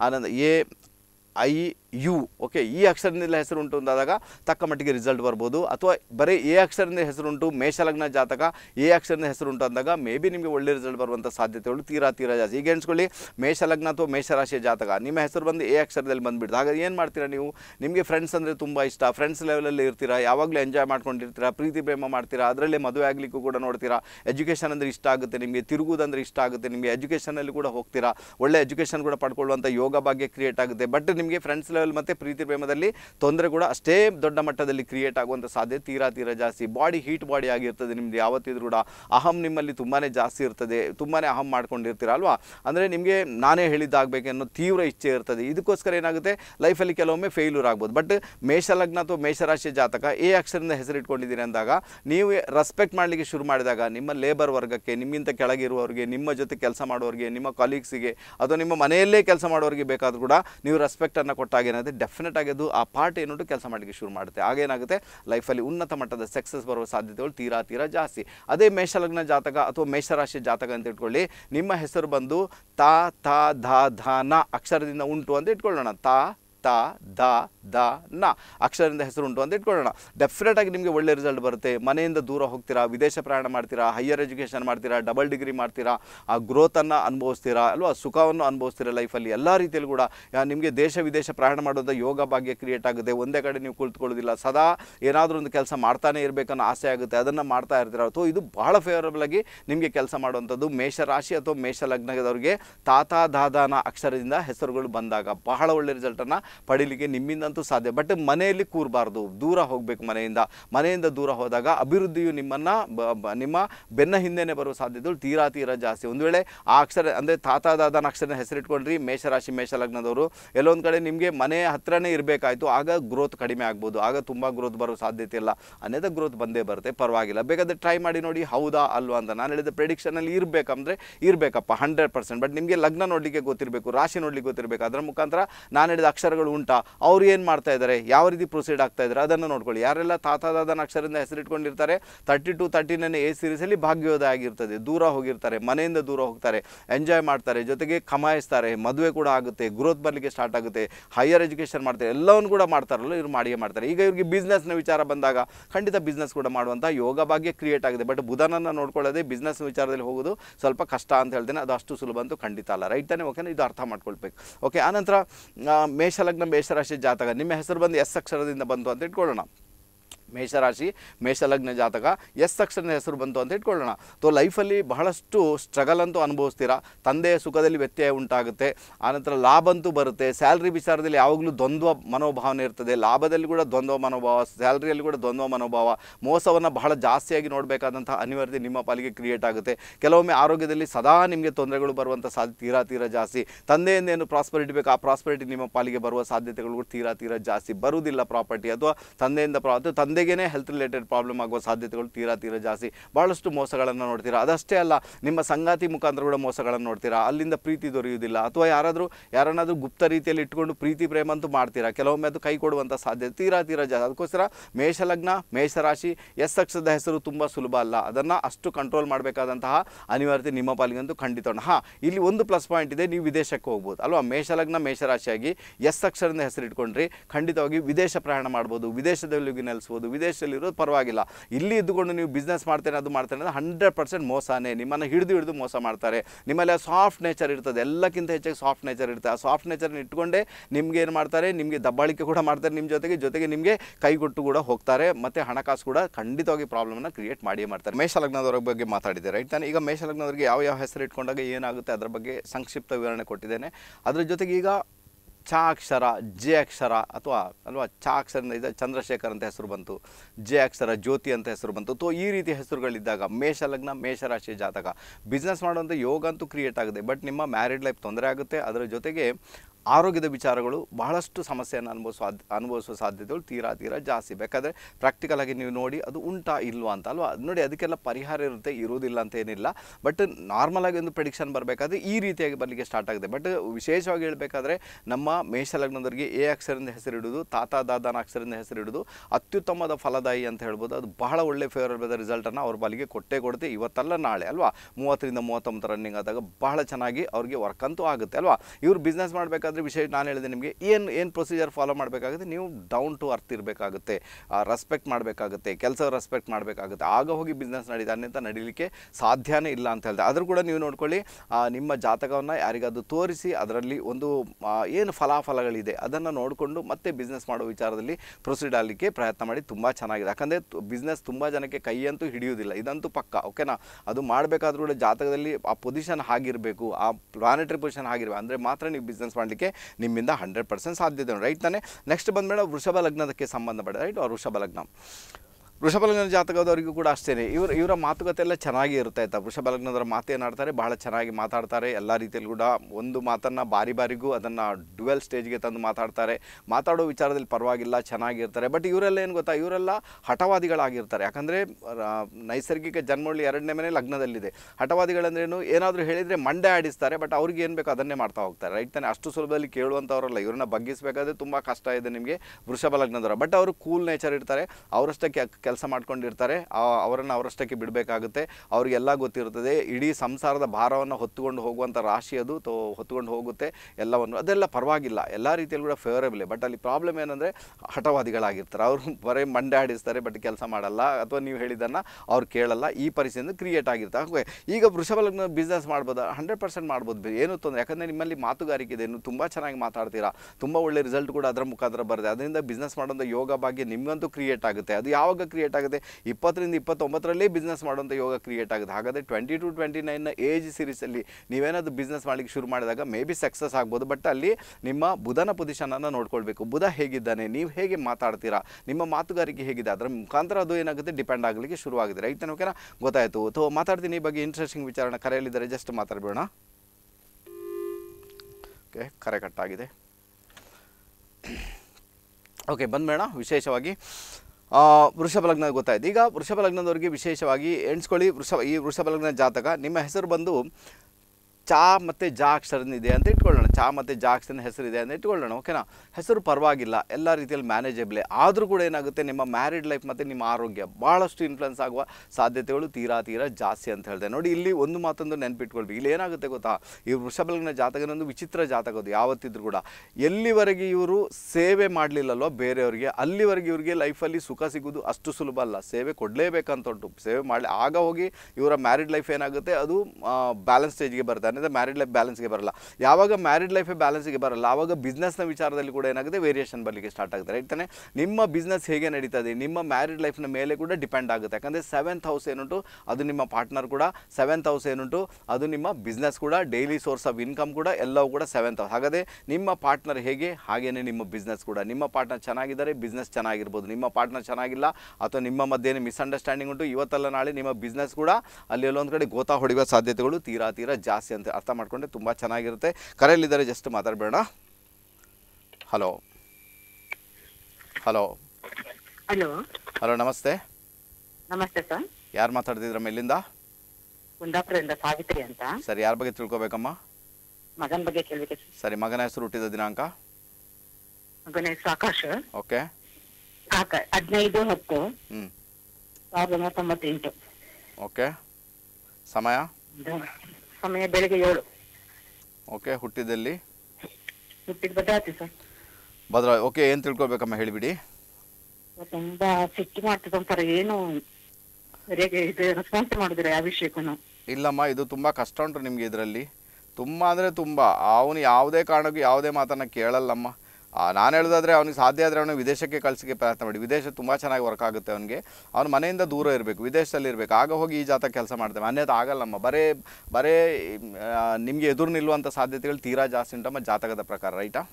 Ananda A Aí U okay ಈ ಅಕ್ಷರದಿಂದ ಹೆಸರುಂಟು ಅಂದಾಗ ತಕ್ಕ ಮಟ್ಟಿಗೆ ರಿಸಲ್ಟ್ ಬರ್ಬೋದು ಅಥವಾ ಬರೀ ಎ ಅಕ್ಷರದಿಂದ ಹೆಸರುಂಟು ಮೇಷಲಗ್ನ ಜಾತಕ ಎ ಅಕ್ಷರದಿಂದ ಹೆಸರುಂಟು ಅಂದಾಗ ಮೇ ಬಿ ನಿಮಗೆ ಒಳ್ಳೆ ರಿಸಲ್ಟ್ ಬರುವಂಥ ಸಾಧ್ಯತೆಗಳು ತೀರಾ ತೀರಾ ಜಾಸ್ತಿ ಈಗ ಎಣಿಸ್ಕೊಳ್ಳಿ ಮೇಷಲಗ್ನ ಅಥವಾ ಮೇಷರಾಶಿಯ ಜಾತಕ ನಿಮ್ಮ ಹೆಸರು ಬಂದು ಎ ಅಕ್ಷರದಲ್ಲಿ ಬಂದುಬಿಡ್ತು ಆಗ ಏನು ಮಾಡ್ತೀರಾ ನೀವು ನಿಮಗೆ ಫ್ರೆಂಡ್ಸ್ ಅಂದರೆ ತುಂಬ ಇಷ್ಟ ಫ್ರೆಂಡ್ಸ್ ಲೆವೆಲಲ್ಲಿ ಇರ್ತೀರಾ ಯಾವಾಗಲೂ ಎಂಜಾಯ್ ಮಾಡ್ಕೊಂಡಿರ್ತೀರಾ ಪ್ರೀತಿ ಪ್ರೇಮ ಮಾಡ್ತೀರಾ ಅದರಲ್ಲೇ ಮದುವೆ ಆಗಲಿಕ್ಕೂ ಕೂಡ ನೋಡ್ತೀರಾ ಎಜುಕೇಷನ್ ಅಂದರೆ ಇಷ್ಟ ಆಗುತ್ತೆ ನಿಮಗೆ ತಿರುಗುವುದಂದ್ರೆ ಇಷ್ಟ ಆಗುತ್ತೆ ನಿಮಗೆ ಎಜುಕೇಷನಲ್ಲಿ ಕೂಡ ಹೋಗ್ತೀರಾ ಒಳ್ಳೆ ಎಜುಕೇಷನ್ ಕೂಡ ಪಡ್ಕೊಳ್ಳುವಂಥ ಯೋಗ ಭಾಗ್ಯ ಕ್ರಿಯೇಟ್ ಆಗುತ್ತೆ ಬಟ್ ನಿಮಗೆ ಫ್ರೆಂಡ್ಸ್ ಲೆವೆಲ್ ಪ್ರೀತಿ ಪ್ರೇಮದಲ್ಲಿ ತೊಂದರೆ ಕೂಡ ಅಷ್ಟೇ ದೊಡ್ಡ ಮಟ್ಟದಲ್ಲಿ ಕ್ರಿಯೇಟ್ ಆಗುವಂಥ ಸಾಧ್ಯ ತೀರಾ ತೀರಾ ಜಾಸ್ತಿ ಬಾಡಿ ಹೀಟ್ ಬಾಡಿ ಆಗಿರ್ತದೆ ನಿಮ್ದು ಯಾವತ್ತಿದ್ರು ಕೂಡ ಅಹಂ ನಿಮ್ಮಲ್ಲಿ ತುಂಬಾ ಜಾಸ್ತಿ ಇರ್ತದೆ ತುಂಬಾ ಅಹಂ ಮಾಡ್ಕೊಂಡಿರ್ತೀರ ಅಲ್ವಾ ಅಂದ್ರೆ ನಿಮಗೆ ನಾನೇ ಅನ್ನೋ ತೀವ್ರ ಇಚ್ಛೆ ಇರ್ತದೆ ಇದಕ್ಕೋಸ್ಕರ ಏನಾಗುತ್ತೆ ಲೈಫಲ್ಲಿ ಕೆಲವೊಮ್ಮೆ ಫೇಲ್ಯೂರ್ ಆಗ್ಬೋದು ಬಟ್ ಮೇಷಲಗ್ನ ಅಥವಾ ಮೇಷರಾಶಿ ಜಾತಕ ಎ ಅಕ್ಷರದಿಂದ ಹೆಸರಿಟ್ಕೊಂಡಿದ್ದೀರಿ ಅಂದಾಗ ನೀವು ರೆಸ್ಪೆಕ್ಟ್ ಮಾಡಲಿಕ್ಕೆ ಶುರು ಮಾಡಿದಾಗ ನಿಮ್ಮ ಲೇಬರ್ ವರ್ಗಕ್ಕೆ ನಿಮ್ಮಿಂದ ಕೆಳಗಿರುವವರಿಗೆ ನಿಮ್ಮ ಜೊತೆ ಕೆಲಸ ಮಾಡೋರಿಗೆ ನಿಮ್ಮ ಕಲೀಗ್ಸಿಗೆ ಅಥವಾ ನಿಮ್ಮ ಮನೆಯಲ್ಲೇ ಕೆಲಸ ಮಾಡೋರಿಗೆ ಬೇಕಾದ್ರೂ ಕೂಡ ನೀವು ರೆಸ್ಪೆಕ್ಟನ್ನು ಕೊಟ್ಟಾಗ ಏನಾಗುತ್ತೆ ಡೆಫಿನೆಟ್ ಆಗಿ ಅದು ಆ ಪಾರ್ಟ್ ಏನುಂಟು ಕೆಲಸ ಮಾಡಲಿಕ್ಕೆ ಶುರು ಮಾಡುತ್ತೆ ಹಾಗೇನಾಗುತ್ತೆ ಲೈಫಲ್ಲಿ ಉನ್ನತ ಮಟ್ಟದ ಸಕ್ಸಸ್ ಬರುವ ಸಾಧ್ಯತೆಗಳು ತೀರಾ ತೀರಾ ಜಾಸ್ತಿ ಅದೇ ಮೇಷಲಗ್ನ ಜಾತಕ ಅಥವಾ ಮೇಷರಾಶಿ ಜಾತಕ ಅಂತ ಇಟ್ಕೊಳ್ಳಿ ನಿಮ್ಮ ಹೆಸರು ಬಂದು ತಾ ತಾ ಧಾ ನ ಅಕ್ಷರದಿಂದ ಉಂಟು ಅಂತ ಇಟ್ಕೊಳ್ಳೋಣ ತಾ ತ ದ ದ ನ ಅಕ್ಷರದಿಂದ ಹೆಸರು ಉಂಟು ಅಂತ ಇಟ್ಕೊಳ್ಳೋಣ ಡೆಫಿನೆಟಾಗಿ ನಿಮಗೆ ಒಳ್ಳೆ ರಿಸಲ್ಟ್ ಬರುತ್ತೆ ಮನೆಯಿಂದ ದೂರ ಹೋಗ್ತೀರಾ ವಿದೇಶ ಪ್ರಯಾಣ ಮಾಡ್ತೀರಾ ಹೈಯರ್ ಎಜುಕೇಷನ್ ಮಾಡ್ತೀರಾ ಡಬಲ್ ಡಿಗ್ರಿ ಮಾಡ್ತೀರಾ ಆ ಗ್ರೋತನ್ನು ಅನುಭವಿಸ್ತೀರಾ ಅಲ್ವಾ ಸುಖವನ್ನು ಅನುಭವಿಸ್ತೀರಾ ಲೈಫಲ್ಲಿ ಎಲ್ಲ ರೀತಿಯಲ್ಲಿ ಕೂಡ ನಿಮಗೆ ದೇಶ ವಿದೇಶ ಪ್ರಯಾಣ ಮಾಡುವಂಥ ಯೋಗ ಭಾಗ್ಯ ಕ್ರಿಯೇಟ್ ಆಗುತ್ತೆ ಒಂದೇ ಕಡೆ ನೀವು ಕುಳಿತುಕೊಳ್ಳೋದಿಲ್ಲ ಸದಾ ಏನಾದರೂ ಒಂದು ಕೆಲಸ ಮಾಡ್ತಾನೆ ಇರಬೇಕನ್ನೋ ಆಸೆ ಆಗುತ್ತೆ ಅದನ್ನು ಮಾಡ್ತಾ ಇರ್ತೀರ ಅಥವಾ ಇದು ಬಹಳ ಫೇವರಬಲ್ ಆಗಿ ನಿಮಗೆ ಕೆಲಸ ಮಾಡುವಂಥದ್ದು ಮೇಷರಾಶಿ ಅಥವಾ ಮೇಷ ಲಗ್ನದವರಿಗೆ ತಾತ ದಾದಾನ ಅಕ್ಷರದಿಂದ ಹೆಸರುಗಳು ಬಂದಾಗ ಬಹಳ ಒಳ್ಳೆ ರಿಸಲ್ಟನ್ನು ಪಡೀಲಿಕ್ಕೆ ನಿಮ್ಮಿಂದಂತೂ ಸಾಧ್ಯ ಬಟ್ ಮನೆಯಲ್ಲಿ ಕೂರಬಾರ್ದು ದೂರ ಹೋಗಬೇಕು ಮನೆಯಿಂದ ಮನೆಯಿಂದ ದೂರ ಹೋದಾಗ ಅಭಿವೃದ್ಧಿಯು ನಿಮ್ಮನ್ನು ನಿಮ್ಮ ಬೆನ್ನ ಹಿಂದೆನೇ ಬರುವ ಸಾಧ್ಯತೆಗಳು ತೀರಾ ತೀರಾ ಜಾಸ್ತಿ ಒಂದು ವೇಳೆ ಆ ಅಕ್ಷರ ಅಂದರೆ ದಾದನ ಅಕ್ಷರ ಹೆಸರಿಟ್ಕೊಂಡ್ರಿ ಮೇಷರಾಶಿ ಮೇಷಲಗ್ನದವರು ಎಲ್ಲೊಂದು ಕಡೆ ನಿಮಗೆ ಮನೆ ಹತ್ರನೇ ಇರಬೇಕಾಯಿತು ಆಗ ಗ್ರೋತ್ ಕಡಿಮೆ ಆಗ್ಬೋದು ಆಗ ತುಂಬ ಗ್ರೋತ್ ಬರೋ ಸಾಧ್ಯತೆ ಇಲ್ಲ ಅನ್ನೋದು ಗ್ರೋತ್ ಬಂದೇ ಬರುತ್ತೆ ಪರವಾಗಿಲ್ಲ ಬೇಕಾದರೆ ಟ್ರೈ ಮಾಡಿ ನೋಡಿ ಹೌದಾ ಅಲ್ವಾ ಅಂತ ನಾನು ಹೇಳಿದ ಪ್ರೆಡಿಕ್ಷನಲ್ಲಿ ಇರಬೇಕಂದ್ರೆ ಇರಬೇಕಪ್ಪ ಹಂಡ್ರೆಡ್ ಪರ್ಸೆಂಟ್ ಬಟ್ ನಿಮಗೆ ಲಗ್ನ ನೋಡಲಿಕ್ಕೆ ಗೊತ್ತಿರಬೇಕು ರಾಶಿ ನೋಡಲಿಕ್ಕೆ ಗೊತ್ತಿರಬೇಕು ಅದರ ಮುಖಾಂತರ ನಾನು ಹೇಳಿದ ಅಕ್ಷರಗಳು ಅಕ್ಷರಗಳು ಉಂಟಾ ಅವ್ರು ಏನು ಮಾಡ್ತಾ ಇದ್ದಾರೆ ಯಾವ ರೀತಿ ಪ್ರೊಸೀಡ್ ಆಗ್ತಾ ಇದ್ದಾರೆ ಅದನ್ನು ನೋಡ್ಕೊಳ್ಳಿ ಯಾರೆಲ್ಲ ತಾತಾದಾದನ ಅಕ್ಷರದಿಂದ ಹೆಸರಿಟ್ಕೊಂಡಿರ್ತಾರೆ ತರ್ಟಿ ಟು ತರ್ಟಿ ಎ ಸೀರೀಸಲ್ಲಿ ಭಾಗ್ಯೋದಯ ಆಗಿರ್ತದೆ ದೂರ ಹೋಗಿರ್ತಾರೆ ಮನೆಯಿಂದ ದೂರ ಹೋಗ್ತಾರೆ ಎಂಜಾಯ್ ಮಾಡ್ತಾರೆ ಜೊತೆಗೆ ಕಮಾಯಿಸ್ತಾರೆ ಮದುವೆ ಕೂಡ ಆಗುತ್ತೆ ಗ್ರೋತ್ ಬರಲಿಕ್ಕೆ ಸ್ಟಾರ್ಟ್ ಆಗುತ್ತೆ ಹೈಯರ್ ಎಜುಕೇಷನ್ ಮಾಡ್ತಾರೆ ಎಲ್ಲವನ್ನು ಕೂಡ ಮಾಡ್ತಾರಲ್ಲ ಇವ್ರು ಮಾಡಿಯೇ ಮಾಡ್ತಾರೆ ಈಗ ಇವ್ರಿಗೆ ಬಿಸ್ನೆಸ್ನ ವಿಚಾರ ಬಂದಾಗ ಖಂಡಿತ ಬಿಸ್ನೆಸ್ ಕೂಡ ಮಾಡುವಂಥ ಯೋಗ ಭಾಗ್ಯ ಕ್ರಿಯೇಟ್ ಆಗಿದೆ ಬಟ್ ಬುಧನನ್ನು ನೋಡ್ಕೊಳ್ಳೋದೇ ಬಿಸ್ನೆಸ್ ವಿಚಾರದಲ್ಲಿ ಹೋಗೋದು ಸ್ವಲ್ಪ ಕಷ್ಟ ಅಂತ ಹೇಳ್ತೇನೆ ಅದು ಅಷ್ಟು ಸುಲಭ ಅಂತೂ ಖಂಡಿತ ಅಲ್ಲ ರೈಟ್ ತಾನೇ ಓಕೆನಾ ಇದು ಅರ್ಥ ಮಾಡ್ಕೊಳ್ಬೇಕು ಓಕೆ ಆನಂತರ ಮೇಷಲ ಮೇಷರಾಶಿ ಜಾತಕ ನಿಮ್ಮ ಹೆಸರು ಬಂದು ಎಸ್ ಅಕ್ಷರದಿಂದ ಬಂತು ಅಂತ ಇಟ್ಕೊಳ್ಳೋಣ ಮೇಷರಾಶಿ ಮೇಷಲಗ್ನ ಜಾತಕ ಎಸ್ ತಕ್ಷಣ ಹೆಸರು ಬಂತು ಅಂತ ಇಟ್ಕೊಳ್ಳೋಣ ಸೊ ಲೈಫಲ್ಲಿ ಬಹಳಷ್ಟು ಸ್ಟ್ರಗಲ್ ಅಂತೂ ಅನುಭವಿಸ್ತೀರಾ ತಂದೆಯ ಸುಖದಲ್ಲಿ ವ್ಯತ್ಯಯ ಉಂಟಾಗುತ್ತೆ ಆನಂತರ ಲಾಭ ಅಂತೂ ಬರುತ್ತೆ ಸ್ಯಾಲ್ರಿ ವಿಚಾರದಲ್ಲಿ ಯಾವಾಗಲೂ ದ್ವಂದ್ವ ಮನೋಭಾವನೆ ಇರ್ತದೆ ಲಾಭದಲ್ಲಿ ಕೂಡ ದ್ವಂದ್ವ ಮನೋಭಾವ ಸ್ಯಾಲ್ರಿಯಲ್ಲಿ ಕೂಡ ದ್ವಂದ್ವ ಮನೋಭಾವ ಮೋಸವನ್ನು ಬಹಳ ಜಾಸ್ತಿಯಾಗಿ ನೋಡಬೇಕಾದಂಥ ಅನಿವಾರ್ಯತೆ ನಿಮ್ಮ ಪಾಲಿಗೆ ಕ್ರಿಯೇಟ್ ಆಗುತ್ತೆ ಕೆಲವೊಮ್ಮೆ ಆರೋಗ್ಯದಲ್ಲಿ ಸದಾ ನಿಮಗೆ ತೊಂದರೆಗಳು ಬರುವಂಥ ಸಾಧ್ಯ ತೀರಾ ತೀರಾ ಜಾಸ್ತಿ ಏನು ಪ್ರಾಸ್ಪರಿಟಿ ಬೇಕು ಆ ಪ್ರಾಸ್ಪರಿಟಿ ನಿಮ್ಮ ಪಾಲಿಗೆ ಬರುವ ಸಾಧ್ಯತೆಗಳು ಕೂಡ ತೀರಾ ತೀರಾ ಜಾಸ್ತಿ ಬರುವುದಿಲ್ಲ ಪ್ರಾಪರ್ಟಿ ಅಥವಾ ತಂದೆಯಿಂದ ಪ್ರಾ ತಂದೆ ಜೊತೆಗೇನೆ ಹೆಲ್ತ್ ರಿಲೇಟೆಡ್ ಪ್ರಾಬ್ಲಮ್ ಆಗುವ ಸಾಧ್ಯತೆಗಳು ತೀರಾ ತೀರಾ ಜಾಸ್ತಿ ಭಾಳಷ್ಟು ಮೋಸಗಳನ್ನು ನೋಡ್ತೀರಾ ಅದಷ್ಟೇ ಅಲ್ಲ ನಿಮ್ಮ ಸಂಗಾತಿ ಮುಖಾಂತರ ಕೂಡ ಮೋಸಗಳನ್ನು ನೋಡ್ತೀರಾ ಅಲ್ಲಿಂದ ಪ್ರೀತಿ ದೊರೆಯುವುದಿಲ್ಲ ಅಥವಾ ಯಾರಾದರೂ ಯಾರನ್ನಾದರೂ ಗುಪ್ತ ರೀತಿಯಲ್ಲಿ ಇಟ್ಕೊಂಡು ಪ್ರೀತಿ ಪ್ರೇಮ ಅಂತೂ ಮಾಡ್ತೀರಾ ಕೆಲವೊಮ್ಮೆ ಅದು ಕೈ ಕೊಡುವಂಥ ಸಾಧ್ಯತೆ ತೀರಾ ತೀರಾ ಜಾಸ್ತಿ ಅದಕ್ಕೋಸ್ಕರ ಮೇಷಲಗ್ನ ಮೇಷರಾಶಿ ಎಸ್ ಅಕ್ಷದ ಹೆಸರು ತುಂಬ ಸುಲಭ ಅಲ್ಲ ಅದನ್ನು ಅಷ್ಟು ಕಂಟ್ರೋಲ್ ಮಾಡಬೇಕಾದಂತಹ ಅನಿವಾರ್ಯತೆ ನಿಮ್ಮ ಪಾಲಿಗಂತೂ ಖಂಡಿತ ಹಾಂ ಇಲ್ಲಿ ಒಂದು ಪ್ಲಸ್ ಪಾಯಿಂಟ್ ಇದೆ ನೀವು ವಿದೇಶಕ್ಕೆ ಹೋಗ್ಬೋದು ಅಲ್ವಾ ಮೇಷಲಗ್ನ ಮೇಷರಾಶಿಯಾಗಿ ಎಸ್ ಅಕ್ಷರದಿಂದ ಹೆಸರು ಇಟ್ಕೊಂಡ್ರಿ ಖಂಡಿತವಾಗಿ ವಿದೇಶ ಪ್ರಯಾಣ ಮಾಡ್ಬೋದು ವಿದೇಶದಲ್ಲಿ ನೆಲೆಸ್ಬೋದು ಇರೋದು ಪರವಾಗಿಲ್ಲ ಇಲ್ಲಿ ಇದ್ದುಕೊಂಡು ನೀವು ಬಿಸ್ನೆಸ್ ಮಾಡ್ತೇನೆ ಅದು ಮಾಡ್ತೇನೆ ಅಂದರೆ ಹಂಡ್ರೆಡ್ ಪರ್ಸೆಂಟ್ ಮೋಸನೇ ನಿಮ್ಮನ್ನು ಹಿಡಿದು ಹಿಡಿದು ಮೋಸ ಮಾಡ್ತಾರೆ ನಿಮ್ಮಲ್ಲಿ ಸಾಫ್ಟ್ ನೇಚರ್ ಇರ್ತದೆ ಎಲ್ಲಕ್ಕಿಂತ ಹೆಚ್ಚಾಗಿ ಸಾಫ್ಟ್ ನೇಚರ್ ಇರುತ್ತೆ ಆ ಸಾಫ್ಟ್ ನೇಚರ್ನ ಇಟ್ಕೊಂಡೇ ನಿಮ್ಗೆ ಏನು ಮಾಡ್ತಾರೆ ನಿಮಗೆ ದಬ್ಬಾಳಿಕೆ ಕೂಡ ಮಾಡ್ತಾರೆ ನಿಮ್ಮ ಜೊತೆಗೆ ಜೊತೆಗೆ ನಿಮಗೆ ಕೈಗೊಟ್ಟು ಕೂಡ ಹೋಗ್ತಾರೆ ಮತ್ತು ಹಣಕಾಸು ಕೂಡ ಖಂಡಿತವಾಗಿ ಪ್ರಾಬ್ಲಮನ್ನು ಕ್ರಿಯೇಟ್ ಮಾಡಿಯೇ ಮಾಡ್ತಾರೆ ಮೇಷಲಗ್ನದವ್ರ ಬಗ್ಗೆ ಮಾತಾಡಿದೆ ರೈಟ್ ನಾನು ಈಗ ಮೇಷಲಗ್ನವ್ರಿಗೆ ಯಾವ ಯಾವ ಹೆಸರು ಇಟ್ಕೊಂಡಾಗ ಏನಾಗುತ್ತೆ ಅದರ ಬಗ್ಗೆ ಸಂಕ್ಷಿಪ್ತ ವಿವರಣೆ ಕೊಟ್ಟಿದ್ದೇನೆ ಅದರ ಜೊತೆಗೆ ಈಗ ಅಕ್ಷರ ಜೆ ಅಕ್ಷರ ಅಥವಾ ಅಲ್ವಾ ಚಾಕ್ಷರದಿಂದ ಇದೆ ಚಂದ್ರಶೇಖರ್ ಅಂತ ಹೆಸರು ಬಂತು ಜೆ ಅಕ್ಷರ ಜ್ಯೋತಿ ಅಂತ ಹೆಸರು ಬಂತು ತೋ ಈ ರೀತಿ ಹೆಸರುಗಳಿದ್ದಾಗ ಮೇಷಲಗ್ನ ಮೇಷರಾಶಿ ಜಾತಕ ಬಿಸ್ನೆಸ್ ಮಾಡುವಂಥ ಯೋಗ ಅಂತೂ ಕ್ರಿಯೇಟ್ ಆಗಿದೆ ಬಟ್ ನಿಮ್ಮ ಮ್ಯಾರಿಡ್ ಲೈಫ್ ತೊಂದರೆ ಆಗುತ್ತೆ ಅದರ ಜೊತೆಗೆ ಆರೋಗ್ಯದ ವಿಚಾರಗಳು ಬಹಳಷ್ಟು ಸಮಸ್ಯೆಯನ್ನು ಅನುಭವಿಸುವ ಅನುಭವಿಸುವ ಸಾಧ್ಯತೆಗಳು ತೀರಾ ತೀರಾ ಜಾಸ್ತಿ ಬೇಕಾದರೆ ಪ್ರಾಕ್ಟಿಕಲಾಗಿ ನೀವು ನೋಡಿ ಅದು ಉಂಟಾ ಇಲ್ವಾ ಅಂತ ಅಲ್ವಾ ನೋಡಿ ಅದಕ್ಕೆಲ್ಲ ಪರಿಹಾರ ಇರುತ್ತೆ ಇರುವುದಿಲ್ಲ ಅಂತ ಏನಿಲ್ಲ ಬಟ್ ನಾರ್ಮಲಾಗಿ ಒಂದು ಪ್ರೆಡಿಕ್ಷನ್ ಬರಬೇಕಾದ್ರೆ ಈ ರೀತಿಯಾಗಿ ಬರಲಿಕ್ಕೆ ಸ್ಟಾರ್ಟ್ ಆಗಿದೆ ಬಟ್ ವಿಶೇಷವಾಗಿ ಹೇಳಬೇಕಾದ್ರೆ ನಮ್ಮ ಮೇಷಲಗ್ನದವರಿಗೆ ಎ ಅಕ್ಷರದಿಂದ ಹೆಸರಿಡುವುದು ತಾತ ದಾದಾನ ಅಕ್ಷರದಿಂದ ಹೆಸರಿಡುವುದು ಅತ್ಯುತ್ತಮದ ಫಲದಾಯಿ ಅಂತ ಹೇಳ್ಬೋದು ಅದು ಬಹಳ ಒಳ್ಳೆ ಫೇವರಬಲ್ ರಿಸಲ್ಟನ್ನು ಅವ್ರ ಬಲಿಗೆ ಕೊಟ್ಟೇ ಕೊಡುತ್ತೆ ಇವತ್ತಲ್ಲ ನಾಳೆ ಅಲ್ವಾ ಮೂವತ್ತರಿಂದ ಮೂವತ್ತೊಂಬತ್ತು ರನ್ನಿಂಗ್ ಆದಾಗ ಬಹಳ ಚೆನ್ನಾಗಿ ಅವ್ರಿಗೆ ವರ್ಕ್ ಅಂತೂ ಆಗುತ್ತೆ ಅಲ್ವಾ ಇವ್ರು ಬಿಸ್ನೆಸ್ ಮಾಡಬೇಕಾದ್ರೆ ವಿಷಯ ನಾನು ಹೇಳಿದೆ ನಿಮಗೆ ಏನು ಏನು ಪ್ರೊಸೀಜರ್ ಫಾಲೋ ಮಾಡಬೇಕಾಗುತ್ತೆ ನೀವು ಡೌನ್ ಟು ಅರ್ತ್ ಇರಬೇಕಾಗುತ್ತೆ ರೆಸ್ಪೆಕ್ಟ್ ಮಾಡಬೇಕಾಗುತ್ತೆ ಕೆಲಸ ರೆಸ್ಪೆಕ್ಟ್ ಮಾಡಬೇಕಾಗುತ್ತೆ ಆಗ ಹೋಗಿ ಬಿಸ್ನೆಸ್ ನಡೀತಾನೆ ಅಂತ ನಡೀಲಿಕ್ಕೆ ಸಾಧ್ಯನೇ ಇಲ್ಲ ಅಂತ ಹೇಳಿದೆ ಆದರೂ ಕೂಡ ನೀವು ನೋಡ್ಕೊಳ್ಳಿ ನಿಮ್ಮ ಜಾತಕವನ್ನು ಯಾರಿಗಾದರೂ ತೋರಿಸಿ ಅದರಲ್ಲಿ ಒಂದು ಏನು ಫಲಾಫಲಗಳಿದೆ ಅದನ್ನು ನೋಡಿಕೊಂಡು ಮತ್ತೆ ಬಿಸ್ನೆಸ್ ಮಾಡೋ ವಿಚಾರದಲ್ಲಿ ಪ್ರೊಸೀಡ್ ಆಗಲಿಕ್ಕೆ ಪ್ರಯತ್ನ ಮಾಡಿ ತುಂಬ ಚೆನ್ನಾಗಿದೆ ಯಾಕಂದರೆ ಬಿಸ್ನೆಸ್ ತುಂಬ ಜನಕ್ಕೆ ಕೈಯಂತೂ ಹಿಡಿಯೋದಿಲ್ಲ ಇದಂತೂ ಪಕ್ಕ ಓಕೆನಾ ಅದು ಮಾಡಬೇಕಾದ್ರೂ ಕೂಡ ಜಾತಕದಲ್ಲಿ ಆ ಪೊಸಿಷನ್ ಆಗಿರಬೇಕು ಆ ಪ್ಲಾನೆಟರಿ ಪೊಸಿಷನ್ ಆಗಿರಬೇಕು ಅಂದರೆ ಮಾತ್ರ ನೀವು ಬಿಸ್ನೆಸ್ ಮಾಡಲಿಕ್ಕೆ ಮಾಡೋದಕ್ಕೆ ನಿಮ್ಮಿಂದ ಹಂಡ್ರೆಡ್ ಪರ್ಸೆಂಟ್ ಸಾಧ್ಯತೆ ರೈಟ್ ತಾನೆ ನೆಕ್ಸ್ಟ್ ಬಂದಮೇಲೆ ವೃಷಭ ಲಗ್ನದಕ್ಕೆ ಸಂಬಂಧಪಟ್ಟ ರೈಟ್ ಅವ್ರ ವೃಷಭ ಲಗ್ನ ವೃಷಭಲಗ್ನ ಜಾತಕದವರಿಗೂ ಕೂಡ ಅಷ್ಟೇ ಇವರು ಇವರ ಮಾತುಕತೆ ಎಲ್ಲ ಚೆನ್ನಾಗಿ ಇರುತ್ತೆ ಆಯಿತಾ ವೃಷಭಲಗ್ನದವರ ಮಾತೇನಾಡ್ತಾರೆ ಬಹಳ ಚೆನ್ನಾಗಿ ಮಾತಾಡ್ತಾರೆ ಎಲ್ಲ ರೀತಿಯಲ್ಲಿ ಕೂಡ ಒಂದು ಮಾತನ್ನು ಬಾರಿ ಬಾರಿಗೂ ಅದನ್ನು ಡುವೆಲ್ ಸ್ಟೇಜ್ಗೆ ತಂದು ಮಾತಾಡ್ತಾರೆ ಮಾತಾಡೋ ವಿಚಾರದಲ್ಲಿ ಪರವಾಗಿಲ್ಲ ಚೆನ್ನಾಗಿರ್ತಾರೆ ಬಟ್ ಇವರೆಲ್ಲ ಏನು ಗೊತ್ತಾ ಇವರೆಲ್ಲ ಹಠವಾದಿಗಳಾಗಿರ್ತಾರೆ ಯಾಕಂದರೆ ನೈಸರ್ಗಿಕ ಜನ್ಮಳ್ಳಿ ಎರಡನೇ ಮನೆ ಲಗ್ನದಲ್ಲಿದೆ ಹಠವಾದಿಗಳಂದ್ರೇನು ಏನಾದರೂ ಹೇಳಿದರೆ ಮಂಡೆ ಆಡಿಸ್ತಾರೆ ಬಟ್ ಅವ್ರಿಗೆ ಏನು ಬೇಕೋ ಅದನ್ನೇ ಮಾಡ್ತಾ ಹೋಗ್ತಾರೆ ರೈಟ್ ತಾನೆ ಅಷ್ಟು ಸುಲಭದಲ್ಲಿ ಕೇಳುವಂಥವ್ರಲ್ಲ ಇವರನ್ನ ಬಗ್ಗಿಸಬೇಕಾದ್ರೆ ತುಂಬ ಕಷ್ಟ ಇದೆ ನಿಮಗೆ ವೃಷಭ ಲಗ್ನದವರು ಬಟ್ ಅವರು ಕೂಲ್ ನೇಚರ್ ಇರ್ತಾರೆ ಅವರಷ್ಟಕ್ಕೆ ಕೆಲಸ ಮಾಡ್ಕೊಂಡಿರ್ತಾರೆ ಅವರನ್ನು ಅವರಷ್ಟಕ್ಕೆ ಬಿಡಬೇಕಾಗುತ್ತೆ ಅವ್ರಿಗೆಲ್ಲ ಗೊತ್ತಿರುತ್ತದೆ ಇಡೀ ಸಂಸಾರದ ಭಾರವನ್ನು ಹೊತ್ತುಕೊಂಡು ಹೋಗುವಂಥ ರಾಶಿ ಅದು ತೋ ಹೊತ್ತುಕೊಂಡು ಹೋಗುತ್ತೆ ಎಲ್ಲವನ್ನು ಅದೆಲ್ಲ ಪರವಾಗಿಲ್ಲ ಎಲ್ಲ ರೀತಿಯಲ್ಲೂ ಕೂಡ ಫೇವರೇಬಲೇ ಬಟ್ ಅಲ್ಲಿ ಪ್ರಾಬ್ಲಮ್ ಏನಂದರೆ ಹಠವಾದಿಗಳಾಗಿರ್ತಾರೆ ಅವರು ಬರೀ ಆಡಿಸ್ತಾರೆ ಬಟ್ ಕೆಲಸ ಮಾಡಲ್ಲ ಅಥವಾ ನೀವು ಹೇಳಿದ್ದನ್ನು ಅವ್ರು ಕೇಳಲ್ಲ ಈ ಪರಿಸ್ಥಿತಿಯಿಂದ ಕ್ರಿಯೇಟ್ ಆಗಿರ್ತಾರೆ ಈಗ ವೃಷಭ ಲಗ್ನ ಬಿಸ್ನೆಸ್ ಮಾಡ್ಬೋದು ಹಂಡ್ರೆಡ್ ಪರ್ಸೆಂಟ್ ಮಾಡ್ಬೋದು ಏನು ತೊಂದರೆ ಯಾಕಂದರೆ ನಿಮ್ಮಲ್ಲಿ ಮಾತುಗಾರಿಕೆ ಇದೆ ನೀವು ತುಂಬ ಚೆನ್ನಾಗಿ ಮಾತಾಡ್ತೀರಾ ತುಂಬ ಒಳ್ಳೆ ರಿಸಲ್ಟ್ ಕೂಡ ಅದರ ಮುಖಾಂತರ ಬರುತ್ತೆ ಅದರಿಂದ ಬಿಸ್ನೆಸ್ ಮಾಡೋಂಥ ಯೋಗ ಭಾಗ್ಯ ನಿಮಗಂತೂ ಕ್ರಿಯೇಟ್ ಆಗುತ್ತೆ ಅದು ಯಾವಾಗ ಕ್ರಿಯೇಟ್ ಕ್ರಿಯೇಟ್ ಆಗುತ್ತೆ ಇಪ್ಪತ್ತರಿಂದ ಇಪ್ಪತ್ತೊಂಬತ್ತರಲ್ಲೇ ಬಿಸ್ನೆಸ್ ಮಾಡುವಂಥ ಯೋಗ ಕ್ರಿಯೇಟ್ ಆಗುತ್ತೆ ಹಾಗಾದರೆ ಟ್ವೆಂಟಿ ಟು ಟ್ವೆಂಟಿ ನೈನ್ನ ಏಜ್ ಸೀರೀಸಲ್ಲಿ ನೀವೇನಾದರೂ ಬಿಸ್ನೆಸ್ ಮಾಡಲಿಕ್ಕೆ ಶುರು ಮಾಡಿದಾಗ ಮೇ ಬಿ ಸಕ್ಸಸ್ ಆಗ್ಬೋದು ಬಟ್ ಅಲ್ಲಿ ನಿಮ್ಮ ಬುಧನ ಪೊಸಿಷನನ್ನು ನೋಡ್ಕೊಳ್ಬೇಕು ಬುಧ ಹೇಗಿದ್ದಾನೆ ನೀವು ಹೇಗೆ ಮಾತಾಡ್ತೀರಾ ನಿಮ್ಮ ಮಾತುಗಾರಿಕೆ ಹೇಗಿದೆ ಅದರ ಮುಖಾಂತರ ಅದು ಏನಾಗುತ್ತೆ ಡಿಪೆಂಡ್ ಆಗಲಿಕ್ಕೆ ಶುರುವಾಗಿದೆ ರೈಟ್ ಓಕೆನಾ ಗೊತ್ತಾಯಿತು ಅಥವಾ ಮಾತಾಡ್ತೀನಿ ಈ ಬಗ್ಗೆ ಇಂಟ್ರೆಸ್ಟಿಂಗ್ ವಿಚಾರಣೆ ಕರೆಯಲಿದ್ದಾರೆ ಜಸ್ಟ್ ಮಾತಾಡಬೇಡ ಓಕೆ ಕರೆ ಕಟ್ಟಾಗಿದೆ ಓಕೆ ಬಂದ್ಬೇಡ ವಿಶೇಷವಾಗಿ ವೃಷಭ ಲಗ್ನ ಗೊತ್ತಾಯಿತು ಈಗ ವೃಷಭ ಲಗ್ನದವರಿಗೆ ವಿಶೇಷವಾಗಿ ಎಣಿಸ್ಕೊಳ್ಳಿ ವೃಷಭ ಈ ವೃಷಭ ಲಗ್ನ ಜಾತಕ ನಿಮ್ಮ ಹೆಸರು ಬಂದು ಚಾ ಮತ್ತು ಜಾ ಇದೆ ಅಂತ ಇಟ್ಕೊಳ್ಳೋಣ ಚಾ ಮತ್ತು ಜಾ ಅಕ್ಷರನ ಹೆಸರಿದೆ ಅಂತ ಇಟ್ಕೊಳ್ಳೋಣ ಓಕೆನಾ ಹೆಸರು ಪರವಾಗಿಲ್ಲ ಎಲ್ಲ ರೀತಿಯಲ್ಲಿ ಮ್ಯಾನೇಜೇಬಲೇ ಆದರೂ ಕೂಡ ಏನಾಗುತ್ತೆ ನಿಮ್ಮ ಮ್ಯಾರಿಡ್ ಲೈಫ್ ಮತ್ತು ನಿಮ್ಮ ಆರೋಗ್ಯ ಭಾಳಷ್ಟು ಇನ್ಫ್ಲುಯೆನ್ಸ್ ಆಗುವ ಸಾಧ್ಯತೆಗಳು ತೀರಾ ತೀರಾ ಜಾಸ್ತಿ ಅಂತ ಹೇಳಿದೆ ನೋಡಿ ಇಲ್ಲಿ ಒಂದು ಮಾತೊಂದು ನೆನಪಿಟ್ಕೊಳ್ಬೇಕು ಇಲ್ಲಿ ಏನಾಗುತ್ತೆ ಗೊತ್ತಾ ಈ ವೃಷಭಲಗ್ನ ಜಾತಕನೊಂದು ವಿಚಿತ್ರ ಜಾತಕ ಅದು ಯಾವತ್ತಿದ್ರು ಕೂಡ ಎಲ್ಲಿವರೆಗೆ ಇವರು ಸೇವೆ ಮಾಡಲಿಲ್ಲಲ್ವ ಬೇರೆಯವರಿಗೆ ಅಲ್ಲಿವರೆಗೆ ಇವರಿಗೆ ಲೈಫಲ್ಲಿ ಸುಖ ಸಿಗೋದು ಅಷ್ಟು ಸುಲಭ ಅಲ್ಲ ಸೇವೆ ಕೊಡಲೇಬೇಕಂತ ಉಂಟು ಸೇವೆ ಮಾಡಲಿ ಆಗ ಹೋಗಿ ಇವರ ಮ್ಯಾರಿಡ್ ಲೈಫ್ ಏನಾಗುತ್ತೆ ಅದು ಬ್ಯಾಲೆನ್ಸ್ ಸ್ಟೇಜ್ಗೆ ಬರ್ತಾರೆ ಅಂದರೆ ಮ್ಯಾರಿಡ್ ಲೈಫ್ ಬ್ಯಾಲೆನ್ಸ್ಗೆ ಬರಲ್ಲ ಯಾವಾಗ ಮ್ಯಾರಿಡ್ ಲೈಫೇ ಬ್ಯಾಲೆನ್ಸ್ಗೆ ಬರಲ್ಲ ಆವಾಗ ಬಿಸ್ನೆಸ್ನ ವಿಚಾರದಲ್ಲಿ ಕೂಡ ಏನಾಗುತ್ತೆ ವೇರಿಯೇಷನ್ ಬರಲಿಕ್ಕೆ ಸ್ಟಾರ್ಟ್ ಆಗುತ್ತೆ ತಾನೆ ನಿಮ್ಮ ಬಿಸ್ನೆಸ್ ಹೇಗೆ ನಡೀತದೆ ನಿಮ್ಮ ಮ್ಯಾರಿಡ್ ಲೈಫ್ನ ಮೇಲೆ ಕೂಡ ಡಿಪೆಂಡ್ ಆಗುತ್ತೆ ಯಾಕಂದರೆ ಸೆವೆಂತ್ ಹೌಸ್ ಏನುಂಟು ಅದು ನಿಮ್ಮ ಪಾರ್ಟ್ನರ್ ಕೂಡ ಸೆವೆಂತ್ ಹೌಸ್ ಏನುಂಟು ಅದು ನಿಮ್ಮ ಬಿಸ್ನೆಸ್ ಕೂಡ ಡೈಲಿ ಸೋರ್ಸ್ ಆಫ್ ಇನ್ಕಮ್ ಕೂಡ ಎಲ್ಲವೂ ಕೂಡ ಸೆವೆಂತ್ ಹೌಸ್ ಹಾಗಾದರೆ ನಿಮ್ಮ ಪಾರ್ಟ್ನರ್ ಹೇಗೆ ಹಾಗೇನೇ ನಿಮ್ಮ ಬಿಸ್ನೆಸ್ ಕೂಡ ನಿಮ್ಮ ಪಾರ್ಟ್ನರ್ ಚೆನ್ನಾಗಿದ್ದಾರೆ ಬಿಸ್ನೆಸ್ ಚೆನ್ನಾಗಿರ್ಬೋದು ನಿಮ್ಮ ಪಾರ್ಟ್ನರ್ ಚೆನ್ನಾಗಿಲ್ಲ ಅಥವಾ ನಿಮ್ಮ ಮಧ್ಯೆ ಮಿಸ್ಅಂಡರ್ಸ್ಟ್ಯಾಂಡಿಂಗ್ ಉಂಟು ಇವತ್ತಲ್ಲ ನಾಳೆ ನಿಮ್ಮ ಬಿಸ್ನೆಸ್ ಕೂಡ ಅಲ್ಲಿ ಎಲ್ಲೊಂದು ಕಡೆ ಗೋತಾ ಹೊಡೆಯುವ ಸಾಧ್ಯತೆಗಳು ತೀರಾ ತೀರಾ ಜಾಸ್ತಿ ಅಂತ ಅರ್ಥ ಮಾಡಿಕೊಂಡ್ರೆ ತುಂಬ ಚೆನ್ನಾಗಿರುತ್ತೆ ಕರೆಯಲ್ಲಿದ್ದಾರೆ ಜಸ್ಟ್ ಮಾತಾಡಬೇಡ ಹಲೋ ಹಲೋ ಹಲೋ ಹಲೋ ನಮಸ್ತೆ ನಮಸ್ತೆ ಸರ್ ಯಾರು ಮಾತಾಡ್ತಿದ್ರಮ್ಮ ಇಲ್ಲಿಂದ ಕುಂದಾಪುರದಿಂದ ಸಾವಿತ್ರಿ ಅಂತ ಸರಿ ಯಾರ ಬಗ್ಗೆ ತಿಳ್ಕೊಬೇಕಮ್ಮ ಮಗನ ಬಗ್ಗೆ ಕೇಳಬೇಕು ಸರಿ ಮಗನ ಹೆಸರು ಹುಟ್ಟಿದ ದಿನಾಂಕ ಮಗನ ಹೆಸರು ಆಕಾಶ್ ಓಕೆ ಹದಿನೈದು ಹತ್ತು ಸಾವಿರದ ತೊಂಬತ್ತೆಂಟು ಓಕೆ ಸಮಯ ಸಮಯ ಬೆಳಿಗ್ಗೆ ಏಳು ಓಕೆ ಹುಟ್ಟಿದಲ್ಲಿ ಹುಟ್ಟಿದ ಭದ್ರಾವತಿ ಸರ್ ಭದ್ರಾ ಓಕೆ ಏನು ತಿಳ್ಕೊಬೇಕಮ್ಮ ಹೇಳಿಬಿಡಿ ತುಂಬಾ ಸಿಟ್ಟು ಮಾಡ್ತಿದ್ದಾನೆ ಏನು ಇದು ರೆಸ್ಪಾನ್ಸ್ ಮಾಡಿದ್ರೆ ಯಾವ ಇಲ್ಲಮ್ಮ ಇದು ತುಂಬಾ ಕಷ್ಟ ಉಂಟು ನಿಮ್ಗೆ ಇದರಲ್ಲಿ ತುಂಬಾ ಅಂದ್ರೆ ತುಂಬಾ ಅವನು ಯಾವುದೇ ಕಾರಣಕ್ಕೂ ಯಾವುದೇ ಮಾತನ್ನ ಕೇಳಲ್ಲಮ್ಮ ನಾನು ಹೇಳೋದಾದರೆ ಅವನಿಗೆ ಸಾಧ್ಯ ಆದರೆ ಅವನು ವಿದೇಶಕ್ಕೆ ಕಳಿಸೋಕ್ಕೆ ಪ್ರಯತ್ನ ಮಾಡಿ ವಿದೇಶ ತುಂಬ ಚೆನ್ನಾಗಿ ವರ್ಕ್ ಆಗುತ್ತೆ ಅವನಿಗೆ ಅವ್ನು ಮನೆಯಿಂದ ದೂರ ಇರಬೇಕು ವಿದೇಶದಲ್ಲಿ ಇರಬೇಕು ಆಗ ಹೋಗಿ ಈ ಜಾತಕ ಕೆಲಸ ಮಾಡ್ತೇವೆ ಅನ್ಯದ ಆಗಲ್ಲಮ್ಮ ಬರೇ ಬರೇ ನಿಮಗೆ ಎದುರು ನಿಲ್ಲುವಂಥ ಸಾಧ್ಯತೆಗಳು ತೀರಾ ಜಾಸ್ತಿ ಉಂಟಮ್ಮ ಜಾತಕದ ಪ್ರಕಾರ ರೈಟಾ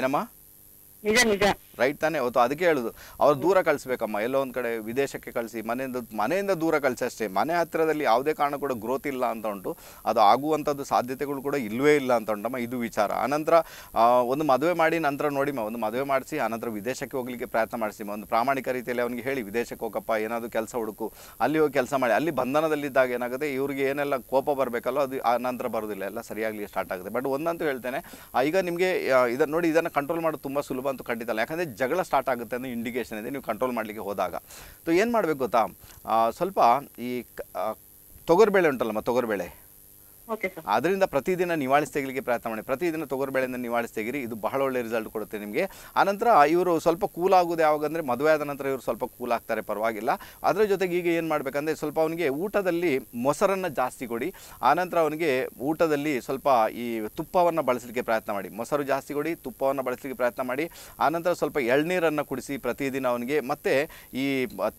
ಏನಮ್ಮ ರೈಟ್ ತಾನೇ ಹೊತ್ತು ಅದಕ್ಕೆ ಹೇಳುದು ಅವ್ರು ದೂರ ಕಳಿಸ್ಬೇಕಮ್ಮ ಎಲ್ಲೋ ಒಂದ್ ಕಡೆ ವಿದೇಶಕ್ಕೆ ಕಳಿಸಿ ಮನೆಯಿಂದ ಮನೆಯಿಂದ ದೂರ ಕಳಿಸಿ ಅಷ್ಟೇ ಮನೆ ಹತ್ತಿರದಲ್ಲಿ ಯಾವುದೇ ಕಾರಣ ಕೂಡ ಗ್ರೋತ್ ಇಲ್ಲ ಅಂತ ಉಂಟು ಅದು ಆಗುವಂಥದ್ದು ಸಾಧ್ಯತೆಗಳು ಕೂಡ ಇಲ್ಲವೇ ಇಲ್ಲ ಅಂತ ಉಂಟಮ್ಮ ಇದು ವಿಚಾರ ಆನಂತರ ಒಂದು ಮದುವೆ ಮಾಡಿ ನಂತರ ನೋಡಿಮ್ಮ ಒಂದು ಮದುವೆ ಮಾಡಿಸಿ ಆನಂತರ ವಿದೇಶಕ್ಕೆ ಹೋಗ್ಲಿಕ್ಕೆ ಪ್ರಯತ್ನ ಮಾಡಿಸಿ ಒಂದು ಪ್ರಾಮಾಣಿಕ ರೀತಿಯಲ್ಲಿ ಅವನಿಗೆ ಹೇಳಿ ವಿದೇಶಕ್ಕೆ ಹೋಗಪ್ಪ ಏನಾದರೂ ಕೆಲಸ ಹುಡುಕು ಅಲ್ಲಿ ಹೋಗಿ ಕೆಲಸ ಮಾಡಿ ಅಲ್ಲಿ ಬಂಧನದಲ್ಲಿದ್ದಾಗ ಏನಾಗುತ್ತೆ ಇವ್ರಿಗೆ ಏನೆಲ್ಲ ಕೋಪ ಬರಬೇಕಲ್ಲ ಅದು ಆ ನಂತರ ಬರೋದಿಲ್ಲ ಎಲ್ಲ ಸರಿಯಾಗಲಿ ಸ್ಟಾರ್ಟ್ ಆಗುತ್ತೆ ಬಟ್ ಒಂದಂತೂ ಹೇಳ್ತೇನೆ ಈಗ ನಿಮಗೆ ಇದನ್ನು ನೋಡಿ ಇದನ್ನು ಕಂಟ್ರೋಲ್ ಮಾಡೋದು ತುಂಬ ಸುಲಭ ಅಂತೂ ಖಂಡಿತ ಅಲ್ಲ ಯಾಕಂದರೆ ಜಗಳ ಸ್ಟಾರ್ಟ್ ಆಗುತ್ತೆ ಅನ್ನೋ ಇಂಡಿಕೇಷನ್ ಇದೆ ನೀವು ಕಂಟ್ರೋಲ್ ಮಾಡಲಿಕ್ಕೆ ಹೋದಾಗ ಸೊ ಏನು ಮಾಡಬೇಕು ಗೊತ್ತಾ ಸ್ವಲ್ಪ ಈ ತೊಗರಿಬೇಳೆ ಉಂಟಲ್ಲಮ್ಮ ತೊಗರಿಬೇಳೆ ಅದರಿಂದ ಪ್ರತಿದಿನ ನಿವಾಳಿಸಿ ತೆಗಲಿಕ್ಕೆ ಪ್ರಯತ್ನ ಮಾಡಿ ಪ್ರತಿದಿನ ತೊಗರು ಬೆಳೆಯಿಂದ ನಿವಾಳಿಸಿ ತೆಗಿರಿ ಇದು ಬಹಳ ಒಳ್ಳೆ ರಿಸಲ್ಟ್ ಕೊಡುತ್ತೆ ನಿಮಗೆ ಆನಂತರ ಇವರು ಸ್ವಲ್ಪ ಕೂಲ್ ಆಗೋದು ಯಾವಾಗಂದರೆ ಮದುವೆ ಆದ ನಂತರ ಇವರು ಸ್ವಲ್ಪ ಕೂಲ್ ಆಗ್ತಾರೆ ಪರವಾಗಿಲ್ಲ ಅದರ ಜೊತೆಗೆ ಈಗ ಏನು ಮಾಡಬೇಕಂದ್ರೆ ಸ್ವಲ್ಪ ಅವನಿಗೆ ಊಟದಲ್ಲಿ ಮೊಸರನ್ನು ಜಾಸ್ತಿ ಕೊಡಿ ಆನಂತರ ಅವನಿಗೆ ಊಟದಲ್ಲಿ ಸ್ವಲ್ಪ ಈ ತುಪ್ಪವನ್ನು ಬಳಸಲಿಕ್ಕೆ ಪ್ರಯತ್ನ ಮಾಡಿ ಮೊಸರು ಜಾಸ್ತಿ ಕೊಡಿ ತುಪ್ಪವನ್ನು ಬಳಸಲಿಕ್ಕೆ ಪ್ರಯತ್ನ ಮಾಡಿ ಆನಂತರ ಸ್ವಲ್ಪ ಎಳ್ನೀರನ್ನು ಕುಡಿಸಿ ಪ್ರತಿದಿನ ಅವನಿಗೆ ಮತ್ತು ಈ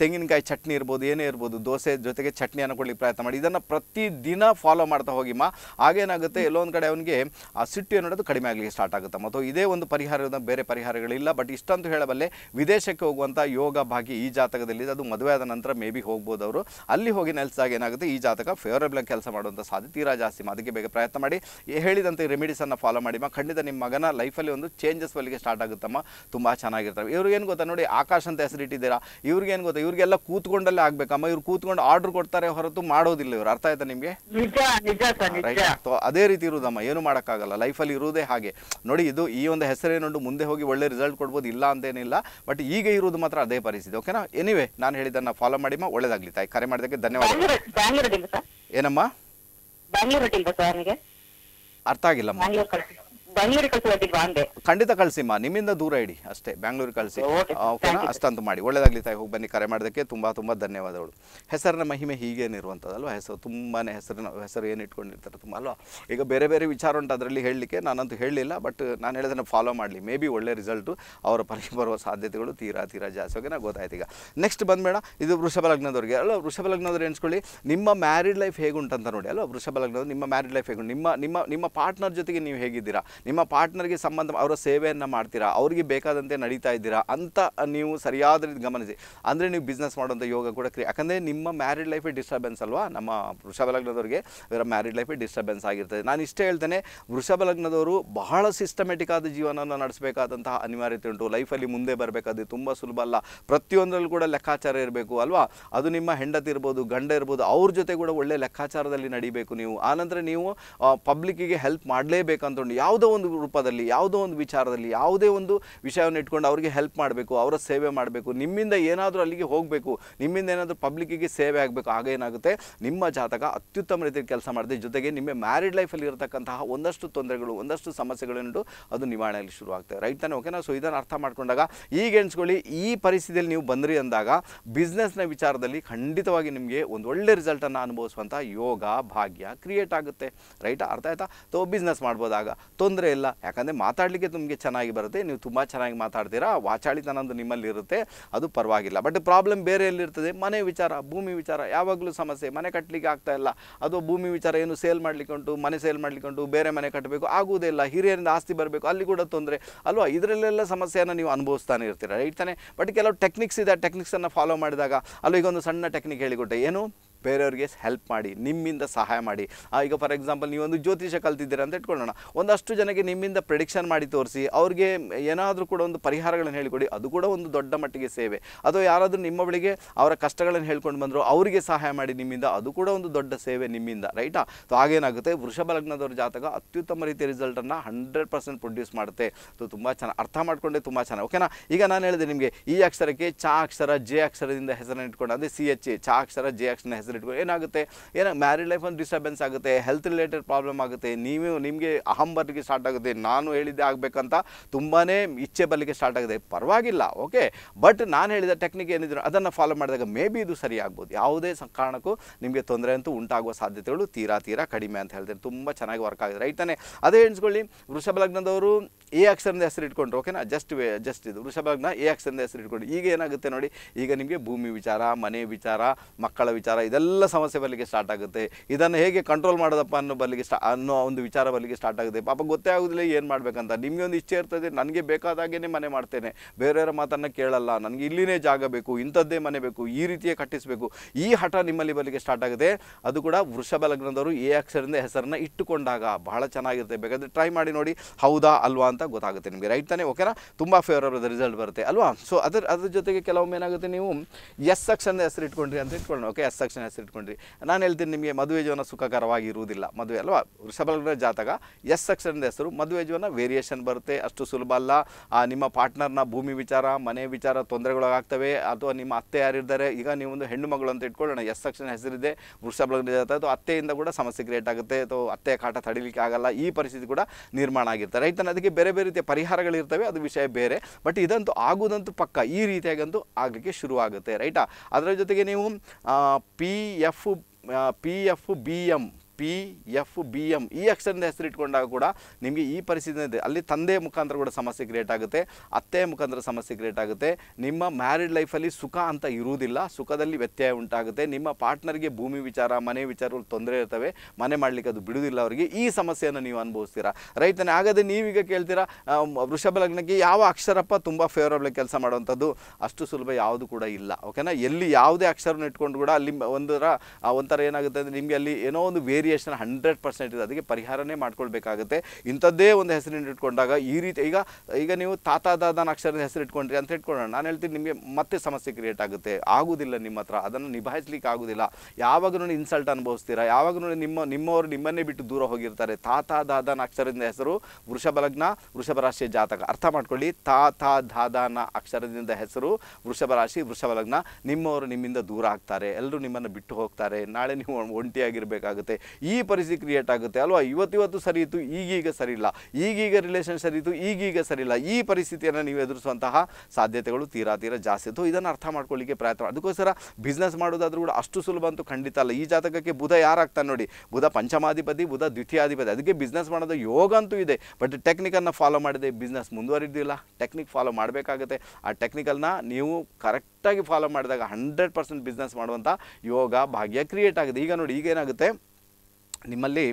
ತೆಂಗಿನಕಾಯಿ ಚಟ್ನಿ ಇರ್ಬೋದು ಏನೇ ಇರ್ಬೋದು ದೋಸೆ ಜೊತೆಗೆ ಚಟ್ನಿಯನ್ನು ಕೊಡಲಿಕ್ಕೆ ಪ್ರಯತ್ನ ಮಾಡಿ ಇದನ್ನು ಪ್ರತಿದಿನ ಫಾಲೋ ಮಾಡ್ತಾ ಹೋಗಿ ಆಗ ಆಗೇನಾಗುತ್ತೆ ಎಲ್ಲೊಂದು ಕಡೆ ಅವನಿಗೆ ಆ ಸಿಟ್ಟು ಅನ್ನೋದು ಕಡಿಮೆ ಆಗಲಿಕ್ಕೆ ಸ್ಟಾರ್ಟ್ ಆಗುತ್ತೆ ಮತ್ತು ಇದೇ ಒಂದು ಪರಿಹಾರ ಬೇರೆ ಪರಿಹಾರಗಳಿಲ್ಲ ಬಟ್ ಇಷ್ಟಂತೂ ಹೇಳಬಲ್ಲೆ ವಿದೇಶಕ್ಕೆ ಹೋಗುವಂಥ ಯೋಗ ಭಾಗಿ ಈ ಜಾತಕದಲ್ಲಿ ಅದು ಮದುವೆ ಆದ ನಂತರ ಮೇ ಬಿ ಹೋಗ್ಬೋದು ಅವರು ಅಲ್ಲಿ ಹೋಗಿ ನೆಲೆಸಿದಾಗ ಏನಾಗುತ್ತೆ ಈ ಜಾತಕ ಫೇವರೇಬಲ್ ಆಗಿ ಕೆಲಸ ಮಾಡುವಂಥ ಸಾಧ್ಯ ತೀರಾ ಜಾಸ್ತಿ ಅದಕ್ಕೆ ಬೇಗ ಪ್ರಯತ್ನ ಮಾಡಿ ಹೇಳಿದಂತೆ ರೆಮಿಡೀಸನ್ನು ಫಾಲೋ ಮಾಡಿಮ್ಮ ಖಂಡಿತ ನಿಮ್ಮ ಮಗನ ಲೈಫಲ್ಲಿ ಒಂದು ಚೇಂಜಸ್ ವಲ್ಲಿಗೆ ಸ್ಟಾರ್ಟ್ ಆಗುತ್ತಮ್ಮ ತುಂಬ ಚೆನ್ನಾಗಿರ್ತವೆ ಇವ್ರಿಗೇನು ಗೊತ್ತಾ ನೋಡಿ ಆಕಾಶ ಅಂತ ಹೆಸರಿಟ್ಟಿದ್ದೀರಾ ಇವ್ರಿಗೇನು ಗೊತ್ತಾ ಇವ್ರಿಗೆಲ್ಲ ಕೂತ್ಕೊಂಡಲ್ಲೇ ಆಗಬೇಕಮ್ಮ ಇವ್ರು ಕೂತ್ಕೊಂಡು ಆರ್ಡ್ರ್ ಕೊಡ್ತಾರೆ ಹೊರತು ಮಾಡೋದಿಲ್ಲ ಇವ್ರು ಅರ್ಥ ಆಯ್ತಾ ನಿಮಗೆ ನಿಜ ನಿಜ ರೈಟ್ ಅದೇ ರೀತಿ ಇರುವುದಮ್ಮ ಏನು ಮಾಡೋಕ್ಕಾಗಲ್ಲ ಲೈಫಲ್ಲಿ ಇರುವುದೇ ಹಾಗೆ ನೋಡಿ ಇದು ಈ ಒಂದು ಹೆಸರೇನುಂಟು ಮುಂದೆ ಹೋಗಿ ಒಳ್ಳೆ ರಿಸಲ್ಟ್ ಕೊಡ್ಬೋದು ಇಲ್ಲ ಅಂತೇನಿಲ್ಲ ಬಟ್ ಈಗ ಇರುವುದು ಮಾತ್ರ ಅದೇ ಪರಿಸ್ಥಿತಿ ಓಕೆನಾ ಎನಿವೆ ನಾನು ಹೇಳಿದ್ದನ್ನು ಫಾಲೋ ಮಾಡಿಮ್ಮ ಒಳ್ಳೇದಾಗ್ಲಿ ತಾಯಿ ಕರೆ ಮಾಡಿದಕ್ಕೆ ಧನ್ಯವಾದ ಏನಮ್ಮ ಅರ್ಥ ಆಗಿಲ್ಲಮ್ಮ ಖಂಡಿತ ಕಳಿಸಿಮ್ಮ ನಿಮ್ಮಿಂದ ದೂರ ಇಡಿ ಅಷ್ಟೇ ಬ್ಯಾಂಗ್ಳೂರಿಗೆ ಕಳಿಸಿ ಅಷ್ಟಂತೂ ಮಾಡಿ ಒಳ್ಳೇದಾಗ್ಲಿ ತಾಯಿ ಹೋಗಿ ಬನ್ನಿ ಕರೆ ಮಾಡೋದಕ್ಕೆ ತುಂಬ ತುಂಬ ಧನ್ಯವಾದಗಳು ಹೆಸರಿನ ಮಹಿಮೆ ಹೀಗೇನಿರುವಂಥದ್ದಲ್ವ ಹೆಸರು ತುಂಬಾ ಹೆಸರಿನ ಹೆಸರು ಏನು ಇಟ್ಕೊಂಡಿರ್ತಾರೆ ತುಂಬ ಅಲ್ವಾ ಈಗ ಬೇರೆ ಬೇರೆ ವಿಚಾರ ಉಂಟು ಅದರಲ್ಲಿ ಹೇಳಲಿಕ್ಕೆ ನಾನಂತೂ ಹೇಳಲಿಲ್ಲ ಬಟ್ ನಾನು ಹೇಳೋದನ್ನು ಫಾಲೋ ಮಾಡಲಿ ಮೇ ಬಿ ಒಳ್ಳೆ ರಿಸಲ್ಟು ಅವರ ಪರಕ್ಕೆ ಬರುವ ಸಾಧ್ಯತೆಗಳು ತೀರಾ ತೀರಾ ಜಾಸ್ತಿ ಹೋಗಿ ನಾವು ಗೊತ್ತಾಯ್ತು ಈಗ ನೆಕ್ಸ್ಟ್ ಬಂದ್ಬೇಡ ಇದು ವೃಷಭ ಲಗ್ನದವರಿಗೆ ಅಲ್ಲ ವೃಷಭ ಲಗ್ನದವ್ರು ಎಣಿಸ್ಕೊಳ್ಳಿ ನಿಮ್ಮ ಮ್ಯಾರಿಡ್ ಲೈಫ್ ಹೇಗುಂಟಂತ ನೋಡಿ ಅಲ್ವಾ ವೃಷಭ ಲಗ್ನದ ನಿಮ್ಮ ಮ್ಯಾರಿಡ್ ಲೈಫ್ ಹೇಗುಂಟು ನಿಮ್ಮ ನಿಮ್ಮ ನಿಮ್ಮ ಪಾರ್ಟ್ನರ್ ಜೊತೆಗೆ ನೀವು ಹೇಗಿದ್ದೀರಾ ನಿಮ್ಮ ಪಾರ್ಟ್ನರ್ಗೆ ಸಂಬಂಧ ಅವರ ಸೇವೆಯನ್ನು ಮಾಡ್ತೀರಾ ಅವರಿಗೆ ಬೇಕಾದಂತೆ ನಡೀತಾ ಇದ್ದೀರಾ ಅಂತ ನೀವು ಸರಿಯಾದ ರೀತಿ ಗಮನಿಸಿ ಅಂದರೆ ನೀವು ಬಿಸ್ನೆಸ್ ಮಾಡುವಂಥ ಯೋಗ ಕೂಡ ಕ್ರಿಯೆ ಯಾಕಂದರೆ ನಿಮ್ಮ ಮ್ಯಾರಿಡ್ ಲೈಫೇ ಡಿಸ್ಟರ್ಬೆನ್ಸ್ ಅಲ್ವಾ ನಮ್ಮ ವೃಷಭ ಲಗ್ನದವರಿಗೆ ಇವರ ಮ್ಯಾರಿಡ್ ಲೈಫೇ ಡಿಸ್ಟರ್ಬೆನ್ಸ್ ಆಗಿರ್ತದೆ ನಾನು ಇಷ್ಟೇ ಹೇಳ್ತೇನೆ ವೃಷಭ ಲಗ್ನದವರು ಬಹಳ ಸಿಸ್ಟಮೆಟಿಕ್ ಆದ ಜೀವನವನ್ನು ನಡೆಸಬೇಕಾದಂತಹ ಅನಿವಾರ್ಯತೆ ಉಂಟು ಲೈಫಲ್ಲಿ ಮುಂದೆ ಬರಬೇಕಾದ್ರೆ ತುಂಬ ಸುಲಭ ಅಲ್ಲ ಪ್ರತಿಯೊಂದರಲ್ಲೂ ಕೂಡ ಲೆಕ್ಕಾಚಾರ ಇರಬೇಕು ಅಲ್ವಾ ಅದು ನಿಮ್ಮ ಹೆಂಡತಿ ಗಂಡ ಇರ್ಬೋದು ಅವ್ರ ಜೊತೆ ಕೂಡ ಒಳ್ಳೆ ಲೆಕ್ಕಾಚಾರದಲ್ಲಿ ನಡಿಬೇಕು ನೀವು ಆನಂತರ ನೀವು ಪಬ್ಲಿಕ್ಕಿಗೆ ಹೆಲ್ಪ್ ಮಾಡಲೇಬೇಕಂತ ಯಾವುದೋ ಒಂದು ರೂಪದಲ್ಲಿ ಯಾವುದೋ ಒಂದು ವಿಚಾರದಲ್ಲಿ ಯಾವುದೇ ಒಂದು ವಿಷಯವನ್ನು ಇಟ್ಕೊಂಡು ಅವರಿಗೆ ಹೆಲ್ಪ್ ಮಾಡಬೇಕು ಅವರ ಸೇವೆ ಮಾಡಬೇಕು ನಿಮ್ಮಿಂದ ಏನಾದರೂ ಅಲ್ಲಿಗೆ ಹೋಗಬೇಕು ನಿಮ್ಮಿಂದ ಏನಾದರೂ ಪಬ್ಲಿಕ್ಕಿಗೆ ಸೇವೆ ಆಗಬೇಕು ಆಗ ಏನಾಗುತ್ತೆ ನಿಮ್ಮ ಜಾತಕ ಅತ್ಯುತ್ತಮ ರೀತಿಯಲ್ಲಿ ಕೆಲಸ ಮಾಡಿದೆ ಜೊತೆಗೆ ನಿಮ್ಮ ಮ್ಯಾರಿಡ್ ಲೈಫಲ್ಲಿ ಇರತಕ್ಕಂತಹ ಒಂದಷ್ಟು ತೊಂದರೆಗಳು ಒಂದಷ್ಟು ಸಮಸ್ಯೆಗಳನ್ನು ಅದು ನಿವಾರಣೆಯಲ್ಲಿ ಶುರುವಾಗುತ್ತೆ ರೈಟ್ ತಾನೆ ಓಕೆನಾ ಸೊ ಇದನ್ನು ಅರ್ಥ ಮಾಡ್ಕೊಂಡಾಗ ಈಗ ಎಣಿಸ್ಕೊಳ್ಳಿ ಈ ಪರಿಸ್ಥಿತಿಯಲ್ಲಿ ನೀವು ಬಂದ್ರಿ ಅಂದಾಗ ಬಿಸ್ನೆಸ್ನ ವಿಚಾರದಲ್ಲಿ ಖಂಡಿತವಾಗಿ ನಿಮಗೆ ಒಂದು ಒಳ್ಳೆ ರಿಸಲ್ಟನ್ನು ಅನುಭವಿಸುವಂಥ ಯೋಗ ಭಾಗ್ಯ ಕ್ರಿಯೇಟ್ ಆಗುತ್ತೆ ರೈಟ್ ಅರ್ಥ ಆಯ್ತಾ ತೊ ಬಿಸ್ನೆಸ್ ಮಾಡ್ಬೋದಾಗ ತೊಂದರೆ ತೊಂದರೆ ಇಲ್ಲ ಯಾಕಂದರೆ ಮಾತಾಡಲಿಕ್ಕೆ ನಿಮಗೆ ಚೆನ್ನಾಗಿ ಬರುತ್ತೆ ನೀವು ತುಂಬ ಚೆನ್ನಾಗಿ ಮಾತಾಡ್ತೀರಾ ವಾಚಾಳಿತನ ನಿಮ್ಮಲ್ಲಿ ಇರುತ್ತೆ ಅದು ಪರವಾಗಿಲ್ಲ ಬಟ್ ಪ್ರಾಬ್ಲಮ್ ಬೇರೆ ಎಲ್ಲಿರ್ತದೆ ಮನೆ ವಿಚಾರ ಭೂಮಿ ವಿಚಾರ ಯಾವಾಗಲೂ ಸಮಸ್ಯೆ ಮನೆ ಕಟ್ಟಲಿಕ್ಕೆ ಆಗ್ತಾ ಇಲ್ಲ ಅದು ಭೂಮಿ ವಿಚಾರ ಏನು ಸೇಲ್ ಮಾಡಲಿಕ್ಕೆ ಉಂಟು ಮನೆ ಸೇಲ್ ಮಾಡಲಿಕ್ಕೆ ಉಂಟು ಬೇರೆ ಮನೆ ಕಟ್ಟಬೇಕು ಆಗುವುದಿಲ್ಲ ಇಲ್ಲ ಹಿರಿಯರಿಂದ ಆಸ್ತಿ ಬರಬೇಕು ಅಲ್ಲಿ ಕೂಡ ತೊಂದರೆ ಅಲ್ವಾ ಇದರಲ್ಲೆಲ್ಲ ಸಮಸ್ಯೆಯನ್ನು ನೀವು ಅನುಭವಿಸ್ತಾನೆ ಇರ್ತೀರ ರೈಟ್ ತಾನೆ ಬಟ್ ಕೆಲವು ಟೆಕ್ನಿಕ್ಸ್ ಇದೆ ಆ ಟೆಕ್ನಿಕ್ಸನ್ನು ಫಾಲೋ ಮಾಡಿದಾಗ ಅಲ್ಲಿ ಒಂದು ಸಣ್ಣ ಟೆಕ್ನಿಕ್ ಹೇಳಿಕೊಟ್ಟೆ ಏನು ಬೇರೆಯವ್ರಿಗೆ ಹೆಲ್ಪ್ ಮಾಡಿ ನಿಮ್ಮಿಂದ ಸಹಾಯ ಮಾಡಿ ಈಗ ಫಾರ್ ಎಕ್ಸಾಂಪಲ್ ನೀವೊಂದು ಜ್ಯೋತಿಷ ಕಲ್ತಿದ್ದೀರಾ ಅಂತ ಇಟ್ಕೊಳ್ಳೋಣ ಒಂದಷ್ಟು ಜನಕ್ಕೆ ನಿಮ್ಮಿಂದ ಪ್ರಿಡಿಕ್ಷನ್ ಮಾಡಿ ತೋರಿಸಿ ಅವ್ರಿಗೆ ಏನಾದರೂ ಕೂಡ ಒಂದು ಪರಿಹಾರಗಳನ್ನು ಹೇಳಿಕೊಡಿ ಅದು ಕೂಡ ಒಂದು ದೊಡ್ಡ ಮಟ್ಟಿಗೆ ಸೇವೆ ಅಥವಾ ಯಾರಾದರೂ ನಿಮ್ಮ ಬಳಿಗೆ ಅವರ ಕಷ್ಟಗಳನ್ನು ಹೇಳ್ಕೊಂಡು ಬಂದರು ಅವರಿಗೆ ಸಹಾಯ ಮಾಡಿ ನಿಮ್ಮಿಂದ ಅದು ಕೂಡ ಒಂದು ದೊಡ್ಡ ಸೇವೆ ನಿಮ್ಮಿಂದ ರೈಟಾ ಸೊ ಹಾಗೇನಾಗುತ್ತೆ ವೃಷಭ ಲಗ್ನದವ್ರ ಜಾತಕ ಅತ್ಯುತ್ತಮ ರೀತಿಯ ರಿಸಲ್ಟನ್ನು ಹಂಡ್ರೆಡ್ ಪರ್ಸೆಂಟ್ ಪ್ರೊಡ್ಯೂಸ್ ಮಾಡುತ್ತೆ ಸೊ ತುಂಬ ಚೆನ್ನಾಗಿ ಅರ್ಥ ಮಾಡಿಕೊಂಡೆ ತುಂಬ ಚೆನ್ನಾಗಿ ಓಕೆನಾ ಈಗ ನಾನು ಹೇಳಿದೆ ನಿಮಗೆ ಈ ಅಕ್ಷರಕ್ಕೆ ಚಾ ಅಕ್ಷರ ಜೆ ಅಕ್ಷರದಿಂದ ಹೆಸರನ್ನು ಇಟ್ಕೊಂಡು ಅದೇ ಸಿ ಎಚ್ ಎ ಚಾ ಅಕ್ಷರ ಜೆ ಅಕ್ಷರ ಹೆಸರು ಏನಾಗುತ್ತೆ ಏನೋ ಮ್ಯಾರಿಡ್ ಲೈಫ್ ಒಂದು ಡಿಸ್ಟರ್ಬೆನ್ಸ್ ಆಗುತ್ತೆ ಹೆಲ್ತ್ ರಿಲೇಟೆಡ್ ಪ್ರಾಬ್ಲಮ್ ಆಗುತ್ತೆ ನೀವು ನಿಮಗೆ ಅಹಂಬರ್ಗೆ ಸ್ಟಾರ್ಟ್ ಆಗುತ್ತೆ ನಾನು ಹೇಳಿದ್ದೆ ಆಗಬೇಕಂತ ತುಂಬಾ ಇಚ್ಛೆ ಬರಲಿಕ್ಕೆ ಸ್ಟಾರ್ಟ್ ಆಗುತ್ತೆ ಪರವಾಗಿಲ್ಲ ಓಕೆ ಬಟ್ ನಾನು ಹೇಳಿದ ಟೆಕ್ನಿಕ್ ಏನಿದ್ರು ಅದನ್ನು ಫಾಲೋ ಮಾಡಿದಾಗ ಮೇ ಬಿ ಇದು ಸರಿ ಆಗ್ಬೋದು ಯಾವುದೇ ಕಾರಣಕ್ಕೂ ನಿಮಗೆ ತೊಂದರೆ ಅಂತೂ ಉಂಟಾಗುವ ಸಾಧ್ಯತೆಗಳು ತೀರಾ ತೀರಾ ಕಡಿಮೆ ಅಂತ ಹೇಳ್ತೇನೆ ತುಂಬ ಚೆನ್ನಾಗಿ ವರ್ಕ್ ಆಗಿದೆ ರೈಟ್ ಅದೇ ಎಣಿಸ್ಕೊಳ್ಳಿ ವೃಷಭ ಲಗ್ನದವರು ಎ ಅಕ್ಷರದ ಹೆಸರು ಇಟ್ಕೊಂಡ್ರು ಓಕೆನಾ ಜಸ್ಟ್ ವೇ ಜಸ್ಟ್ ಇದು ವೃಷಭ ಲಗ್ನ ಎ ಅಕ್ಷರದ ಹೆಸರು ಇಟ್ಕೊಂಡ್ರು ಈಗ ಏನಾಗುತ್ತೆ ನೋಡಿ ಈಗ ನಿಮಗೆ ಭೂಮಿ ವಿಚಾರ ಮನೆ ವಿಚಾರ ಮಕ್ಕಳ ವಿಚಾರ ಇದೆಲ್ಲ ಎಲ್ಲ ಸಮಸ್ಯೆ ಬರಲಿಕ್ಕೆ ಸ್ಟಾರ್ಟ್ ಆಗುತ್ತೆ ಇದನ್ನು ಹೇಗೆ ಕಂಟ್ರೋಲ್ ಮಾಡೋದಪ್ಪ ಅನ್ನೋ ಬರಲಿಕ್ಕೆ ಸ್ಟಾ ಅನ್ನೋ ಒಂದು ವಿಚಾರ ಬರಲಿಕ್ಕೆ ಸ್ಟಾರ್ಟ್ ಆಗುತ್ತೆ ಪಾಪ ಗೊತ್ತೇ ಆಗೋದಿಲ್ಲ ಏನು ಮಾಡಬೇಕಂತ ನಿಮಗೆ ಒಂದು ಇಚ್ಛೆ ಇರ್ತದೆ ನನಗೆ ಬೇಕಾದಾಗೇ ಮನೆ ಮಾಡ್ತೇನೆ ಬೇರೆಯವರ ಮಾತನ್ನು ಕೇಳಲ್ಲ ನನಗೆ ಇಲ್ಲಿನೇ ಜಾಗ ಬೇಕು ಇಂಥದ್ದೇ ಮನೆ ಬೇಕು ಈ ರೀತಿಯೇ ಕಟ್ಟಿಸಬೇಕು ಈ ಹಠ ನಿಮ್ಮಲ್ಲಿ ಬರಲಿಕ್ಕೆ ಸ್ಟಾರ್ಟ್ ಆಗುತ್ತೆ ಅದು ಕೂಡ ವೃಷಭ ಲಗ್ನದವರು ಎ ಅಕ್ಷರದಿಂದ ಹೆಸರನ್ನು ಇಟ್ಟುಕೊಂಡಾಗ ಬಹಳ ಚೆನ್ನಾಗಿರುತ್ತೆ ಬೇಕಾದರೆ ಟ್ರೈ ಮಾಡಿ ನೋಡಿ ಹೌದಾ ಅಲ್ವಾ ಅಂತ ಗೊತ್ತಾಗುತ್ತೆ ನಿಮಗೆ ರೈಟ್ ತಾನೇ ಓಕೆನಾ ತುಂಬ ಫೇವರಬಲ್ ರಿಸಲ್ಟ್ ಬರುತ್ತೆ ಅಲ್ವಾ ಸೊ ಅದರ ಅದ್ರ ಜೊತೆಗೆ ಕೆಲವೊಮ್ಮೆ ಏನಾಗುತ್ತೆ ನೀವು ಎಸ್ ಅಕ್ಷರದ ಹೆಸರು ಇಟ್ಕೊಂಡ್ರಿ ಅಂತ ಇಟ್ಕೊಳ್ಳೋಣ ಓಕೆ ಎಸ್ ಅಕ್ಷರ ಹೆಸರಿಟ್ಕೊಂಡ್ರಿ ನಾನು ಹೇಳ್ತೀನಿ ನಿಮಗೆ ಮದುವೆ ಜೀವನ ಇರುವುದಿಲ್ಲ ಮದುವೆ ಅಲ್ವಾ ವೃಷಭಲಗ್ನ ಜಾತಕ ಎಸ್ ಅಕ್ಷರದ ಹೆಸರು ಮದುವೆ ಜೀವನ ವೇರಿಯೇಷನ್ ಬರುತ್ತೆ ಅಷ್ಟು ಸುಲಭ ಅಲ್ಲ ನಿಮ್ಮ ಪಾರ್ಟ್ನರ್ನ ಭೂಮಿ ವಿಚಾರ ಮನೆ ವಿಚಾರ ತೊಂದರೆಗಳಾಗ್ತವೆ ಅಥವಾ ನಿಮ್ಮ ಅತ್ತೆ ಯಾರಿದ್ದಾರೆ ಈಗ ನೀವು ಒಂದು ಹೆಣ್ಣು ಮಗಳು ಅಂತ ಇಟ್ಕೊಳ್ಳೋಣ ಎಸ್ ಅಕ್ಷರ ಹೆಸರಿದೆ ವೃಷಭಲಗ್ನ ಜಾತಕ ಅಥವಾ ಅತ್ತೆಯಿಂದ ಕೂಡ ಸಮಸ್ಯೆ ಕ್ರಿಯೇಟ್ ಆಗುತ್ತೆ ಅಥವಾ ಅತ್ತೆ ಕಾಟ ತಡಿಲಿಕ್ಕೆ ಆಗಲ್ಲ ಈ ಪರಿಸ್ಥಿತಿ ಕೂಡ ನಿರ್ಮಾಣ ಆಗಿರ್ತಾರೆ ರೈತನ ಅದಕ್ಕೆ ಬೇರೆ ಬೇರೆ ರೀತಿಯ ಪರಿಹಾರಗಳಿರ್ತವೆ ಅದು ವಿಷಯ ಬೇರೆ ಬಟ್ ಇದಂತೂ ಆಗುವುದಂತೂ ಪಕ್ಕ ಈ ರೀತಿಯಾಗಂತೂ ಆಗಲಿಕ್ಕೆ ಶುರುವಾಗುತ್ತೆ ರೈಟಾ ಅದರ ಜೊತೆಗೆ ನೀವು P P F P F B M P F B M ಈ ಅಕ್ಷರದ ಹೆಸರು ಇಟ್ಕೊಂಡಾಗ ಕೂಡ ನಿಮಗೆ ಈ ಪರಿಸ್ಥಿತಿ ಇದೆ ಅಲ್ಲಿ ತಂದೆ ಮುಖಾಂತರ ಕೂಡ ಸಮಸ್ಯೆ ಕ್ರಿಯೇಟ್ ಆಗುತ್ತೆ ಅತ್ತೆ ಮುಖಾಂತರ ಸಮಸ್ಯೆ ಕ್ರಿಯೇಟ್ ಆಗುತ್ತೆ ನಿಮ್ಮ ಮ್ಯಾರಿಡ್ ಲೈಫಲ್ಲಿ ಸುಖ ಅಂತ ಇರುವುದಿಲ್ಲ ಸುಖದಲ್ಲಿ ವ್ಯತ್ಯಯ ಉಂಟಾಗುತ್ತೆ ನಿಮ್ಮ ಪಾರ್ಟ್ನರ್ಗೆ ಭೂಮಿ ವಿಚಾರ ಮನೆ ವಿಚಾರಗಳು ತೊಂದರೆ ಇರ್ತವೆ ಮನೆ ಮಾಡಲಿಕ್ಕೆ ಅದು ಬಿಡುವುದಿಲ್ಲ ಅವರಿಗೆ ಈ ಸಮಸ್ಯೆಯನ್ನು ನೀವು ಅನುಭವಿಸ್ತೀರಾ ರೈತನೇ ಆಗದೆ ನೀವೀಗ ಕೇಳ್ತೀರಾ ವೃಷಭ ಲಗ್ನಕ್ಕೆ ಯಾವ ಅಕ್ಷರಪ್ಪ ತುಂಬ ಫೇವರಬಲ್ ಕೆಲಸ ಮಾಡುವಂಥದ್ದು ಅಷ್ಟು ಸುಲಭ ಯಾವುದು ಕೂಡ ಇಲ್ಲ ಓಕೆನಾ ಎಲ್ಲಿ ಯಾವುದೇ ಅಕ್ಷರವನ್ನು ಇಟ್ಕೊಂಡು ಕೂಡ ಅಲ್ಲಿ ಒಂದರ ಒಂಥರ ಏನಾಗುತ್ತೆ ಅಂದರೆ ನಿಮಗೆ ಅಲ್ಲಿ ಏನೋ ಒಂದು ವೇರಿಯ ವೇರಿಯೇಷನ್ ಹಂಡ್ರೆಡ್ ಪರ್ಸೆಂಟ್ ಇದೆ ಅದಕ್ಕೆ ಪರಿಹಾರನೇ ಮಾಡ್ಕೊಳ್ಬೇಕಾಗುತ್ತೆ ಇಂಥದ್ದೇ ಒಂದು ಹೆಸರಿನ ಇಟ್ಕೊಂಡಾಗ ಈ ರೀತಿ ಈಗ ಈಗ ನೀವು ತಾತ ದಾದನ ಅಕ್ಷರದ ಹೆಸರು ಇಟ್ಕೊಂಡ್ರಿ ಅಂತ ಇಟ್ಕೊಳ್ಳೋಣ ನಾನು ಹೇಳ್ತೀನಿ ನಿಮಗೆ ಮತ್ತೆ ಸಮಸ್ಯೆ ಕ್ರಿಯೇಟ್ ಆಗುತ್ತೆ ಆಗೋದಿಲ್ಲ ನಿಮ್ಮ ಹತ್ರ ಅದನ್ನು ನಿಭಾಯಿಸ್ಲಿಕ್ಕೆ ಆಗೋದಿಲ್ಲ ಯಾವಾಗಲೂ ಇನ್ಸಲ್ಟ್ ಅನುಭವಿಸ್ತೀರಾ ಯಾವಾಗಲೂ ನಿಮ್ಮ ನಿಮ್ಮವರು ನಿಮ್ಮನ್ನೇ ಬಿಟ್ಟು ದೂರ ಹೋಗಿರ್ತಾರೆ ತಾತ ದಾದನ ಅಕ್ಷರದಿಂದ ಹೆಸರು ವೃಷಭ ಲಗ್ನ ವೃಷಭ ರಾಶಿಯ ಜಾತಕ ಅರ್ಥ ಮಾಡ್ಕೊಳ್ಳಿ ತಾತ ದಾದನ ಅಕ್ಷರದಿಂದ ಹೆಸರು ವೃಷಭ ರಾಶಿ ವೃಷಭ ಲಗ್ನ ನಿಮ್ಮವರು ನಿಮ್ಮಿಂದ ದೂರ ಆಗ್ತಾರೆ ಎಲ್ಲರೂ ನಿಮ್ಮನ್ನು ಬಿಟ್ಟು ಹೋಗ್ತಾರೆ ನಾಳೆ ನೀವು ಒಂಟಿಯಾಗಿರಬೇಕಾಗುತ್ತೆ ಈ ಪರಿಸ್ಥಿತಿ ಕ್ರಿಯೇಟ್ ಆಗುತ್ತೆ ಅಲ್ವಾ ಇವತ್ತಿವತ್ತು ಸರಿ ಇತ್ತು ಈಗೀಗ ಸರಿ ಇಲ್ಲ ಈಗೀಗ ರಿಲೇಷನ್ ಸರಿ ಇತ್ತು ಈಗೀಗ ಸರಿಯಿಲ್ಲ ಈ ಪರಿಸ್ಥಿತಿಯನ್ನು ನೀವು ಎದುರಿಸುವಂತಹ ಸಾಧ್ಯತೆಗಳು ತೀರಾ ತೀರ ಜಾಸ್ತಿ ಇತ್ತು ಇದನ್ನು ಅರ್ಥ ಮಾಡ್ಕೊಳ್ಳಿಕ್ಕೆ ಪ್ರಯತ್ನ ಅದಕ್ಕೋಸ್ಕರ ಬಿಸ್ನೆಸ್ ಮಾಡೋದಾದ್ರೂ ಕೂಡ ಅಷ್ಟು ಸುಲಭ ಅಂತೂ ಖಂಡಿತ ಅಲ್ಲ ಈ ಜಾತಕಕ್ಕೆ ಬುಧ ಯಾರಾಗ್ತಾನೆ ನೋಡಿ ಬುಧ ಪಂಚಮಾಧಿಪತಿ ಬುಧ ದ್ವಿತೀಯಾಧಿಪತಿ ಅದಕ್ಕೆ ಬಿಸ್ನೆಸ್ ಮಾಡೋದು ಯೋಗ ಅಂತೂ ಇದೆ ಬಟ್ ಟೆಕ್ನಿಕನ್ನು ಫಾಲೋ ಮಾಡಿದೆ ಬಿಸ್ನೆಸ್ ಮುಂದುವರಿದಿಲ್ಲ ಟೆಕ್ನಿಕ್ ಫಾಲೋ ಮಾಡಬೇಕಾಗುತ್ತೆ ಆ ಟೆಕ್ನಿಕಲ್ನ ನೀವು ಕರೆಕ್ಟಾಗಿ ಫಾಲೋ ಮಾಡಿದಾಗ ಹಂಡ್ರೆಡ್ ಪರ್ಸೆಂಟ್ ಬಿಸ್ನೆಸ್ ಮಾಡುವಂಥ ಯೋಗ ಭಾಗ್ಯ ಕ್ರಿಯೇಟ್ ಆಗಿದೆ ಈಗ ನೋಡಿ ಈಗೇನಾಗುತ್ತೆ ನಿಮ್ಮಲ್ಲಿ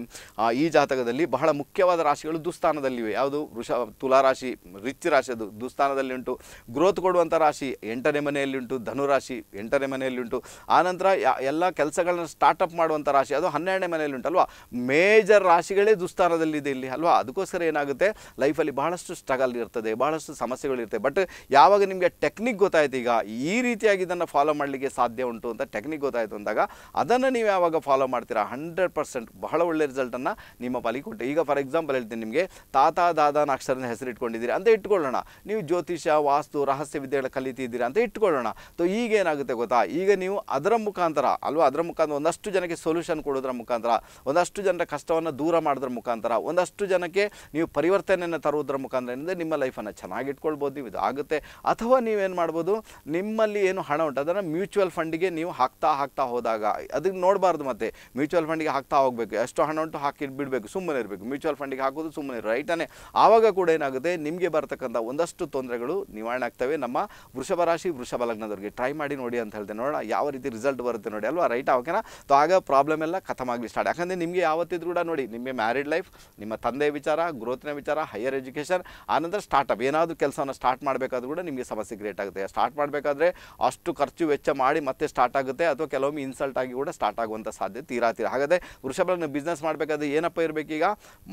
ಈ ಜಾತಕದಲ್ಲಿ ಬಹಳ ಮುಖ್ಯವಾದ ರಾಶಿಗಳು ದುಸ್ಥಾನದಲ್ಲಿವೆ ಯಾವುದು ವೃಷ ತುಲಾರಾಶಿ ರಿಚ್ ರಾಶಿ ಅದು ದುಸ್ಥಾನದಲ್ಲಿ ಉಂಟು ಗ್ರೋತ್ ಕೊಡುವಂಥ ರಾಶಿ ಎಂಟನೇ ಮನೆಯಲ್ಲಿಂಟು ಧನುರಾಶಿ ಎಂಟನೇ ಮನೆಯಲ್ಲಿ ಉಂಟು ಆನಂತರ ಎಲ್ಲ ಕೆಲಸಗಳನ್ನು ಸ್ಟಾರ್ಟಪ್ ಮಾಡುವಂಥ ರಾಶಿ ಅದು ಹನ್ನೆರಡನೇ ಮನೆಯಲ್ಲಿ ಉಂಟು ಅಲ್ವಾ ಮೇಜರ್ ರಾಶಿಗಳೇ ದುಸ್ಥಾನದಲ್ಲಿದೆ ಇಲ್ಲಿ ಅಲ್ವಾ ಅದಕ್ಕೋಸ್ಕರ ಏನಾಗುತ್ತೆ ಲೈಫಲ್ಲಿ ಬಹಳಷ್ಟು ಸ್ಟ್ರಗಲ್ ಇರ್ತದೆ ಬಹಳಷ್ಟು ಸಮಸ್ಯೆಗಳು ಇರ್ತವೆ ಬಟ್ ಯಾವಾಗ ನಿಮಗೆ ಟೆಕ್ನಿಕ್ ಗೊತ್ತಾಯ್ತು ಈಗ ಈ ರೀತಿಯಾಗಿ ಇದನ್ನು ಫಾಲೋ ಮಾಡಲಿಕ್ಕೆ ಸಾಧ್ಯ ಉಂಟು ಅಂತ ಟೆಕ್ನಿಕ್ ಗೊತ್ತಾಯಿತು ಅಂದಾಗ ಅದನ್ನು ನೀವು ಯಾವಾಗ ಫಾಲೋ ಮಾಡ್ತೀರಾ ಹಂಡ್ರೆಡ್ ಪರ್ಸೆಂಟ್ ಬಹಳ ಒಳ್ಳೆ ರಿಸಲ್ಟನ್ನು ನಿಮ್ಮ ಪಾಲಿಗೆ ಕೊಟ್ಟೆ ಈಗ ಫಾರ್ ಎಕ್ಸಾಂಪಲ್ ಹೇಳ್ತೀನಿ ನಿಮಗೆ ತಾತ ದಾದಾನ ಅಕ್ಷರನ ಹೆಸರು ಇಟ್ಕೊಂಡಿದ್ದೀರಿ ಅಂತ ಇಟ್ಕೊಳ್ಳೋಣ ನೀವು ಜ್ಯೋತಿಷ ವಾಸ್ತು ರಹಸ್ಯ ವಿದ್ಯೆಗಳ ಕಲಿತಿದ್ದೀರಾ ಅಂತ ಇಟ್ಕೊಳ್ಳೋಣ ಸೊ ಈಗೇನಾಗುತ್ತೆ ಗೊತ್ತಾ ಈಗ ನೀವು ಅದರ ಮುಖಾಂತರ ಅಲ್ವಾ ಅದರ ಮುಖಾಂತರ ಒಂದಷ್ಟು ಜನಕ್ಕೆ ಸೊಲ್ಯೂಷನ್ ಕೊಡೋದ್ರ ಮುಖಾಂತರ ಒಂದಷ್ಟು ಜನರ ಕಷ್ಟವನ್ನು ದೂರ ಮಾಡೋದ್ರ ಮುಖಾಂತರ ಒಂದಷ್ಟು ಜನಕ್ಕೆ ನೀವು ಪರಿವರ್ತನೆಯನ್ನು ತರುವುದರ ಮುಖಾಂತರ ಏನಿದೆ ನಿಮ್ಮ ಲೈಫನ್ನು ಚೆನ್ನಾಗಿ ಇಟ್ಕೊಳ್ಬೋದು ನೀವು ಇದು ಆಗುತ್ತೆ ಅಥವಾ ನೀವೇನು ಮಾಡ್ಬೋದು ನಿಮ್ಮಲ್ಲಿ ಏನು ಹಣ ಉಂಟು ಅದನ್ನು ಮ್ಯೂಚುವಲ್ ಫಂಡಿಗೆ ನೀವು ಹಾಕ್ತಾ ಹಾಕ್ತಾ ಹೋದಾಗ ಅದಕ್ಕೆ ನೋಡಬಾರ್ದು ಮತ್ತೆ ಮ್ಯೂಚುವಲ್ ಫಂಡಿಗೆ ಹಾಕ್ತಾ ಹೋಗ್ಬೇಕು ಇರಬೇಕು ಎಷ್ಟು ಹಣ ಉಂಟು ಹಾಕಿ ಬಿಡಬೇಕು ಸುಮ್ಮನೆ ಇರಬೇಕು ಮ್ಯೂಚುವಲ್ ಫಂಡಿಗೆ ಹಾಕೋದು ಸುಮ್ಮನೆ ರೈಟನೇ ಆವಾಗ ಕೂಡ ಏನಾಗುತ್ತೆ ನಿಮಗೆ ಬರ್ತಕ್ಕಂಥ ಒಂದಷ್ಟು ತೊಂದರೆಗಳು ನಿವಾರಣೆ ಆಗ್ತವೆ ನಮ್ಮ ವೃಷಭ ರಾಶಿ ವೃಷಭ ಲಗ್ನದವ್ರಿಗೆ ಟ್ರೈ ಮಾಡಿ ನೋಡಿ ಅಂತ ಹೇಳಿದೆ ನೋಡೋಣ ಯಾವ ರೀತಿ ರಿಸಲ್ಟ್ ಬರುತ್ತೆ ನೋಡಿ ಅಲ್ವಾ ರೈಟ್ ಆಗೋಕೆನಾ ತೊ ಆಗ ಪ್ರಾಬ್ಲಮ್ ಎಲ್ಲ ಆಗಲಿ ಸ್ಟಾರ್ಟ್ ಯಾಕಂದರೆ ನಿಮಗೆ ಯಾವತ್ತಿದ್ರು ಕೂಡ ನೋಡಿ ನಿಮಗೆ ಮ್ಯಾರಿಡ್ ಲೈಫ್ ನಿಮ್ಮ ತಂದೆ ವಿಚಾರ ಗ್ರೋತ್ನ ವಿಚಾರ ಹೈಯರ್ ಎಜುಕೇಷನ್ ಆನಂತರ ಸ್ಟಾರ್ಟಪ್ ಏನಾದರೂ ಕೆಲಸವನ್ನು ಸ್ಟಾರ್ಟ್ ಮಾಡಬೇಕಾದ್ರೂ ಕೂಡ ನಿಮಗೆ ಸಮಸ್ಯೆ ಕ್ರಿಯೇಟ್ ಆಗುತ್ತೆ ಸ್ಟಾರ್ಟ್ ಮಾಡಬೇಕಾದ್ರೆ ಅಷ್ಟು ಖರ್ಚು ವೆಚ್ಚ ಮಾಡಿ ಮತ್ತೆ ಸ್ಟಾರ್ಟ್ ಆಗುತ್ತೆ ಅಥವಾ ಕೆಲವೊಮ್ಮೆ ಇನ್ಸಲ್ಟ್ ಆಗಿ ಕೂಡ ಸ್ಟಾರ್ಟ್ ಆಗುವಂಥ ಸಾಧ್ಯತೆ ತೀರಾ ತೀರಾ ಹಾಗಾದರೆ ವೃಷಭ ನೀವು ಬಿಸ್ನೆಸ್ ಮಾಡಬೇಕಾದ್ರೆ ಏನಪ್ಪ ಇರಬೇಕೀಗ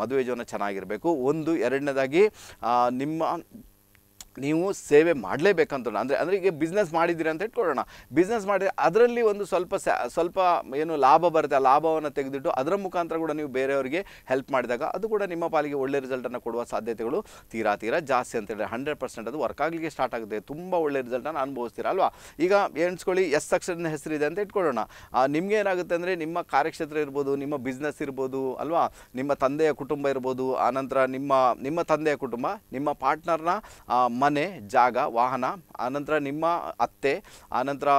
ಮದುವೆ ಜೀವನ ಚೆನ್ನಾಗಿರಬೇಕು ಒಂದು ಎರಡನೇದಾಗಿ ನಿಮ್ಮ ನೀವು ಸೇವೆ ಮಾಡಲೇಬೇಕಂತ ಅಂದರೆ ಅಂದರೆ ಈಗ ಬಿಸ್ನೆಸ್ ಮಾಡಿದ್ದೀರಿ ಅಂತ ಇಟ್ಕೊಳ್ಳೋಣ ಬಿಸ್ನೆಸ್ ಮಾಡಿ ಅದರಲ್ಲಿ ಒಂದು ಸ್ವಲ್ಪ ಸ್ವಲ್ಪ ಏನು ಲಾಭ ಬರುತ್ತೆ ಆ ಲಾಭವನ್ನು ತೆಗೆದಿಟ್ಟು ಅದರ ಮುಖಾಂತರ ಕೂಡ ನೀವು ಬೇರೆಯವರಿಗೆ ಹೆಲ್ಪ್ ಮಾಡಿದಾಗ ಅದು ಕೂಡ ನಿಮ್ಮ ಪಾಲಿಗೆ ಒಳ್ಳೆ ರಿಸಲ್ಟನ್ನು ಕೊಡುವ ಸಾಧ್ಯತೆಗಳು ತೀರಾ ತೀರಾ ಜಾಸ್ತಿ ಅಂತೇಳಿ ಹಂಡ್ರೆಡ್ ಪರ್ಸೆಂಟ್ ಅದು ವರ್ಕ್ ಆಗಲಿಕ್ಕೆ ಸ್ಟಾರ್ಟ್ ಆಗುತ್ತೆ ತುಂಬ ಒಳ್ಳೆ ರಿಸಲ್ಟನ್ನು ಅನುಭವಿಸ್ತೀರ ಅಲ್ವಾ ಈಗ ಎಣಿಸ್ಕೊಳ್ಳಿ ಎಸ್ ಅಕ್ಷರದ ಹೆಸರಿದೆ ಅಂತ ಇಟ್ಕೊಳ್ಳೋಣ ನಿಮಗೆ ಏನಾಗುತ್ತೆ ಅಂದರೆ ನಿಮ್ಮ ಕಾರ್ಯಕ್ಷೇತ್ರ ಇರ್ಬೋದು ನಿಮ್ಮ ಬಿಸ್ನೆಸ್ ಇರ್ಬೋದು ಅಲ್ವಾ ನಿಮ್ಮ ತಂದೆಯ ಕುಟುಂಬ ಇರ್ಬೋದು ಆನಂತರ ನಿಮ್ಮ ನಿಮ್ಮ ತಂದೆಯ ಕುಟುಂಬ ನಿಮ್ಮ ಪಾರ್ಟ್ನರ್ನ ಮನೆ ಜಾಗ ವಾಹನ ಆನಂತರ ನಿಮ್ಮ ಅತ್ತೆ ಆನಂತರ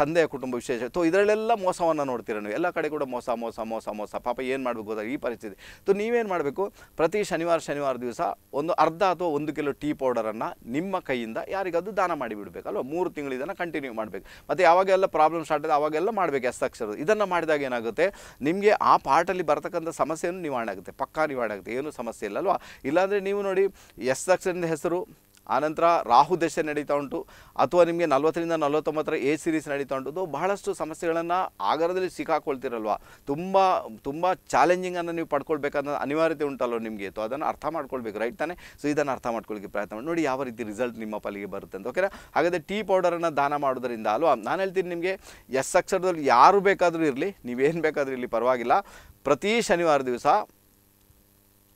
ತಂದೆಯ ಕುಟುಂಬ ವಿಶೇಷ ತೊ ಇದರಲ್ಲೆಲ್ಲ ಮೋಸವನ್ನು ನೋಡ್ತೀರ ನೀವು ಎಲ್ಲ ಕಡೆ ಕೂಡ ಮೋಸ ಮೋಸ ಮೋಸ ಮೋಸ ಪಾಪ ಏನು ಮಾಡಬೇಕು ಗೊತ್ತಾಗ ಈ ಪರಿಸ್ಥಿತಿ ತೋ ನೀವೇನು ಮಾಡಬೇಕು ಪ್ರತಿ ಶನಿವಾರ ಶನಿವಾರ ದಿವಸ ಒಂದು ಅರ್ಧ ಅಥವಾ ಒಂದು ಕಿಲೋ ಟೀ ಪೌಡರನ್ನು ನಿಮ್ಮ ಕೈಯಿಂದ ಯಾರಿಗಾದರೂ ದಾನ ಮಾಡಿಬಿಡಬೇಕು ಅಲ್ವಾ ಮೂರು ತಿಂಗಳು ಇದನ್ನು ಕಂಟಿನ್ಯೂ ಮಾಡಬೇಕು ಮತ್ತು ಯಾವಾಗೆಲ್ಲ ಪ್ರಾಬ್ಲಮ್ ಸ್ಟಾರ್ಟ್ ಆಗಿದೆ ಆವಾಗೆಲ್ಲ ಮಾಡಬೇಕು ಎಸ್ತಾಕ್ಷರ ಇದನ್ನು ಮಾಡಿದಾಗ ಏನಾಗುತ್ತೆ ನಿಮಗೆ ಆ ಪಾರ್ಟಲ್ಲಿ ಬರ್ತಕ್ಕಂಥ ಸಮಸ್ಯೆಯನ್ನು ನಿವಾರಣೆ ಆಗುತ್ತೆ ಪಕ್ಕಾ ನಿವಾರಣೆ ಆಗುತ್ತೆ ಏನೂ ಸಮಸ್ಯೆ ಇಲ್ಲ ಅಲ್ವಾ ಇಲ್ಲಾಂದರೆ ನೀವು ನೋಡಿ ಎಸ್ತಾಕ್ಷರದ ಹೆಸರು ಆನಂತರ ರಾಹು ದಶೆ ನಡೀತಾ ಉಂಟು ಅಥವಾ ನಿಮಗೆ ನಲವತ್ತರಿಂದ ನಲವತ್ತೊಂಬತ್ತರ ಎ ಸಿರೀಸ್ ನಡೀತಾ ಉಂಟು ಬಹಳಷ್ಟು ಸಮಸ್ಯೆಗಳನ್ನು ಆಗರದಲ್ಲಿ ಸಿಕ್ಕಾಕೊಳ್ತಿರಲ್ವ ತುಂಬ ತುಂಬ ಚಾಲೆಂಜಿಂಗನ್ನು ನೀವು ಪಡ್ಕೊಳ್ಬೇಕಾದ ಅನಿವಾರ್ಯತೆ ಉಂಟಲ್ವ ನಿಮಗೆ ತೊ ಅದನ್ನು ಅರ್ಥ ಮಾಡ್ಕೊಳ್ಬೇಕು ರೈಟ್ ತಾನೆ ಸೊ ಇದನ್ನು ಅರ್ಥ ಮಾಡ್ಕೊಳ್ಳಿಕ್ಕೆ ಪ್ರಯತ್ನ ಮಾಡಿ ನೋಡಿ ಯಾವ ರೀತಿ ರಿಸಲ್ಟ್ ನಿಮ್ಮ ಪಾಲಿಗೆ ಬರುತ್ತೆ ಅಂತ ಓಕೆನಾ ಹಾಗಾದರೆ ಟೀ ಪೌಡರನ್ನು ದಾನ ಮಾಡೋದರಿಂದ ಅಲ್ವಾ ನಾನು ಹೇಳ್ತೀನಿ ನಿಮಗೆ ಎಸ್ ಅಕ್ಷರದಲ್ಲಿ ಯಾರು ಬೇಕಾದರೂ ಇರಲಿ ನೀವೇನು ಬೇಕಾದರೂ ಇರಲಿ ಪರವಾಗಿಲ್ಲ ಪ್ರತಿ ಶನಿವಾರ ದಿವಸ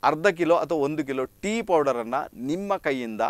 ಅರ್ಧ ಕಿಲೋ ಅಥವಾ ಒಂದು ಕಿಲೋ ಟೀ ಪೌಡರನ್ನು ನಿಮ್ಮ ಕೈಯಿಂದ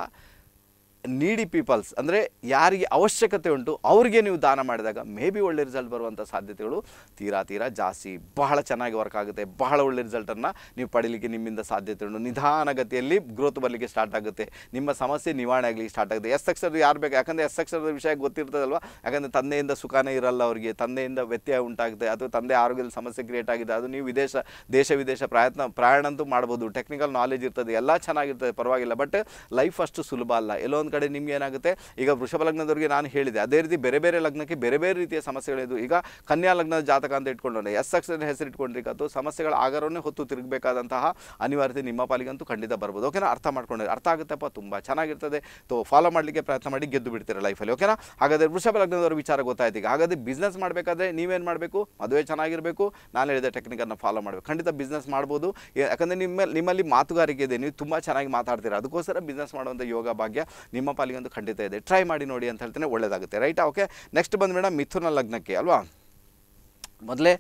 ನೀಡಿ ಪೀಪಲ್ಸ್ ಅಂದರೆ ಯಾರಿಗೆ ಅವಶ್ಯಕತೆ ಉಂಟು ಅವ್ರಿಗೆ ನೀವು ದಾನ ಮಾಡಿದಾಗ ಮೇ ಬಿ ಒಳ್ಳೆ ರಿಸಲ್ಟ್ ಬರುವಂಥ ಸಾಧ್ಯತೆಗಳು ತೀರಾ ತೀರಾ ಜಾಸ್ತಿ ಬಹಳ ಚೆನ್ನಾಗಿ ವರ್ಕ್ ಆಗುತ್ತೆ ಬಹಳ ಒಳ್ಳೆ ರಿಸಲ್ಟನ್ನು ನೀವು ಪಡೀಲಿಕ್ಕೆ ನಿಮ್ಮಿಂದ ಸಾಧ್ಯತೆ ಉಂಟು ನಿಧಾನಗತಿಯಲ್ಲಿ ಗ್ರೋತ್ ಬರಲಿಕ್ಕೆ ಸ್ಟಾರ್ಟ್ ಆಗುತ್ತೆ ನಿಮ್ಮ ಸಮಸ್ಯೆ ನಿವಾರಣೆ ಆಗಲಿಕ್ಕೆ ಸ್ಟಾರ್ಟ್ ಆಗುತ್ತೆ ಎಸ್ ಅಕ್ಷರದ ಯಾರು ಬೇಕು ಯಾಕಂದರೆ ಎಸ್ ಅಕ್ಷರದ ವಿಷಯ ಗೊತ್ತಿರ್ತದಲ್ವ ಯಾಕಂದರೆ ತಂದೆಯಿಂದ ಸುಖನೇ ಇರಲ್ಲ ಅವರಿಗೆ ತಂದೆಯಿಂದ ವ್ಯತ್ಯಯ ಉಂಟಾಗುತ್ತೆ ಅಥವಾ ತಂದೆ ಆರೋಗ್ಯದ ಸಮಸ್ಯೆ ಕ್ರಿಯೇಟ್ ಆಗಿದೆ ಅದು ನೀವು ವಿದೇಶ ದೇಶ ವಿದೇಶ ಪ್ರಯತ್ನ ಪ್ರಯಾಣ ಅಂತೂ ಮಾಡ್ಬೋದು ಟೆಕ್ನಿಕಲ್ ನಾಲೆಜ್ ಇರ್ತದೆ ಎಲ್ಲ ಚೆನ್ನಾಗಿರ್ತದೆ ಪರವಾಗಿಲ್ಲ ಬಟ್ ಲೈಫ್ ಅಷ್ಟು ಸುಲಭ ಅಲ್ಲ ಎಲ್ಲೋ ಕಡೆ ನಿಮ್ಗೆ ಏನಾಗುತ್ತೆ ಈಗ ವೃಷಭ ಲಗ್ನದವರಿಗೆ ನಾನು ಹೇಳಿದೆ ಅದೇ ರೀತಿ ಬೇರೆ ಬೇರೆ ಲಗ್ನಕ್ಕೆ ಬೇರೆ ಬೇರೆ ರೀತಿಯ ಸಮಸ್ಯೆಗಳಿದ್ದು ಈಗ ಕನ್ಯಾ ಲಗ್ನದ ಜಾತಕ ಅಂತ ಇಟ್ಕೊಂಡ್ರೆ ಎಸ್ ಅಕ್ಷರ ಹೆಸರು ಅದು ಸಮಸ್ಯೆಗಳ ಆಗಾರವನ್ನೇ ಹೊತ್ತು ತಿರುಗಬೇಕಾದಂತಹ ಅನಿವಾರ್ಯತೆ ನಿಮ್ಮ ಪಾಲಿಗಂತೂ ಖಂಡಿತ ಬರ್ಬೋದು ಓಕೆನಾ ಅರ್ಥ ಮಾಡ್ಕೊಂಡ್ರೆ ಅರ್ಥ ಆಗುತ್ತಪ್ಪ ತುಂಬ ಚೆನ್ನಾಗಿರ್ತದೆ ತೊ ಫಾಲೋ ಮಾಡಲಿಕ್ಕೆ ಪ್ರಯತ್ನ ಮಾಡಿ ಗೆದ್ದು ಬಿಡ್ತೀರ ಲೈಫಲ್ಲಿ ಓಕೆನಾ ಹಾಗಾದರೆ ವೃಷಭ ಲಗ್ನದವ್ರ ವಿಚಾರ ಗೊತ್ತಾಯ್ತು ಈಗ ಹಾಗಾದರೆ ಬಿಸ್ನೆಸ್ ಮಾಡಬೇಕಾದ್ರೆ ನೀವೇನು ಮಾಡಬೇಕು ಮದುವೆ ಚೆನ್ನಾಗಿರಬೇಕು ನಾನು ಹೇಳಿದ ಟೆಕ್ನಿಕನ್ನು ಫಾಲೋ ಮಾಡಬೇಕು ಖಂಡಿತ ಬಿಸ್ನೆಸ್ ಮಾಡ್ಬೋದು ಯಾಕಂದರೆ ನಿಮ್ಮ ನಿಮ್ಮಲ್ಲಿ ಮಾತುಗಾರಿಕೆ ಇದೆ ನೀವು ತುಂಬ ಚೆನ್ನಾಗಿ ಮಾತಾಡ್ತೀರಾ ಅದಕ್ಕೋಸ್ಕರ ಬಿಸ್ನೆಸ್ ಮಾಡುವಂಥ ಯೋಗ ಭಾಗ್ಯ ನಿಮ್ಮ ನಿಮ್ಮ ಪಾಲಿಗೊಂದು ಖಂಡಿತ ಇದೆ ಟ್ರೈ ಮಾಡಿ ನೋಡಿ ಅಂತ ಹೇಳ್ತೇನೆ ಒಳ್ಳೆಯದಾಗುತ್ತೆ ರೈಟ್ ಓಕೆ ನೆಕ್ಸ್ಟ್ ಬಂದು ಮೇಡಮ್ ಮಿಥುನ ಲಗ್ನಕ್ಕೆ ಅಲ್ವಾ ಮೊದಲೇ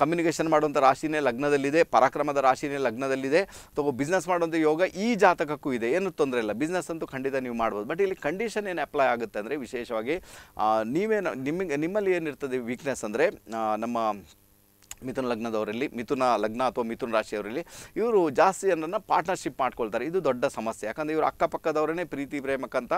ಕಮ್ಯುನಿಕೇಷನ್ ಮಾಡುವಂಥ ರಾಶಿನೇ ಲಗ್ನದಲ್ಲಿದೆ ಪರಾಕ್ರಮದ ರಾಶಿನೇ ಲಗ್ನದಲ್ಲಿದೆ ಅಥವಾ ಬಿಸ್ನೆಸ್ ಮಾಡುವಂಥ ಯೋಗ ಈ ಜಾತಕಕ್ಕೂ ಇದೆ ಏನು ತೊಂದರೆ ಇಲ್ಲ ಬಿಸ್ನೆಸ್ ಅಂತೂ ಖಂಡಿತ ನೀವು ಮಾಡ್ಬೋದು ಬಟ್ ಇಲ್ಲಿ ಕಂಡೀಷನ್ ಏನು ಅಪ್ಲೈ ಆಗುತ್ತೆ ಅಂದರೆ ವಿಶೇಷವಾಗಿ ನೀವೇನು ನಿಮಗೆ ನಿಮ್ಮಲ್ಲಿ ಏನಿರ್ತದೆ ವೀಕ್ನೆಸ್ ಅಂದರೆ ನಮ್ಮ ಮಿಥುನ ಲಗ್ನದವರಲ್ಲಿ ಮಿಥುನ ಲಗ್ನ ಅಥವಾ ಮಿಥುನ ರಾಶಿಯವರಲ್ಲಿ ಇವರು ಜಾಸ್ತಿ ಜನರನ್ನು ಪಾರ್ಟ್ನರ್ಶಿಪ್ ಮಾಡ್ಕೊಳ್ತಾರೆ ಇದು ದೊಡ್ಡ ಸಮಸ್ಯೆ ಯಾಕಂದರೆ ಇವರು ಅಕ್ಕಪಕ್ಕದವರೇ ಪ್ರೀತಿ ಪ್ರೇಮಕ್ಕಂತ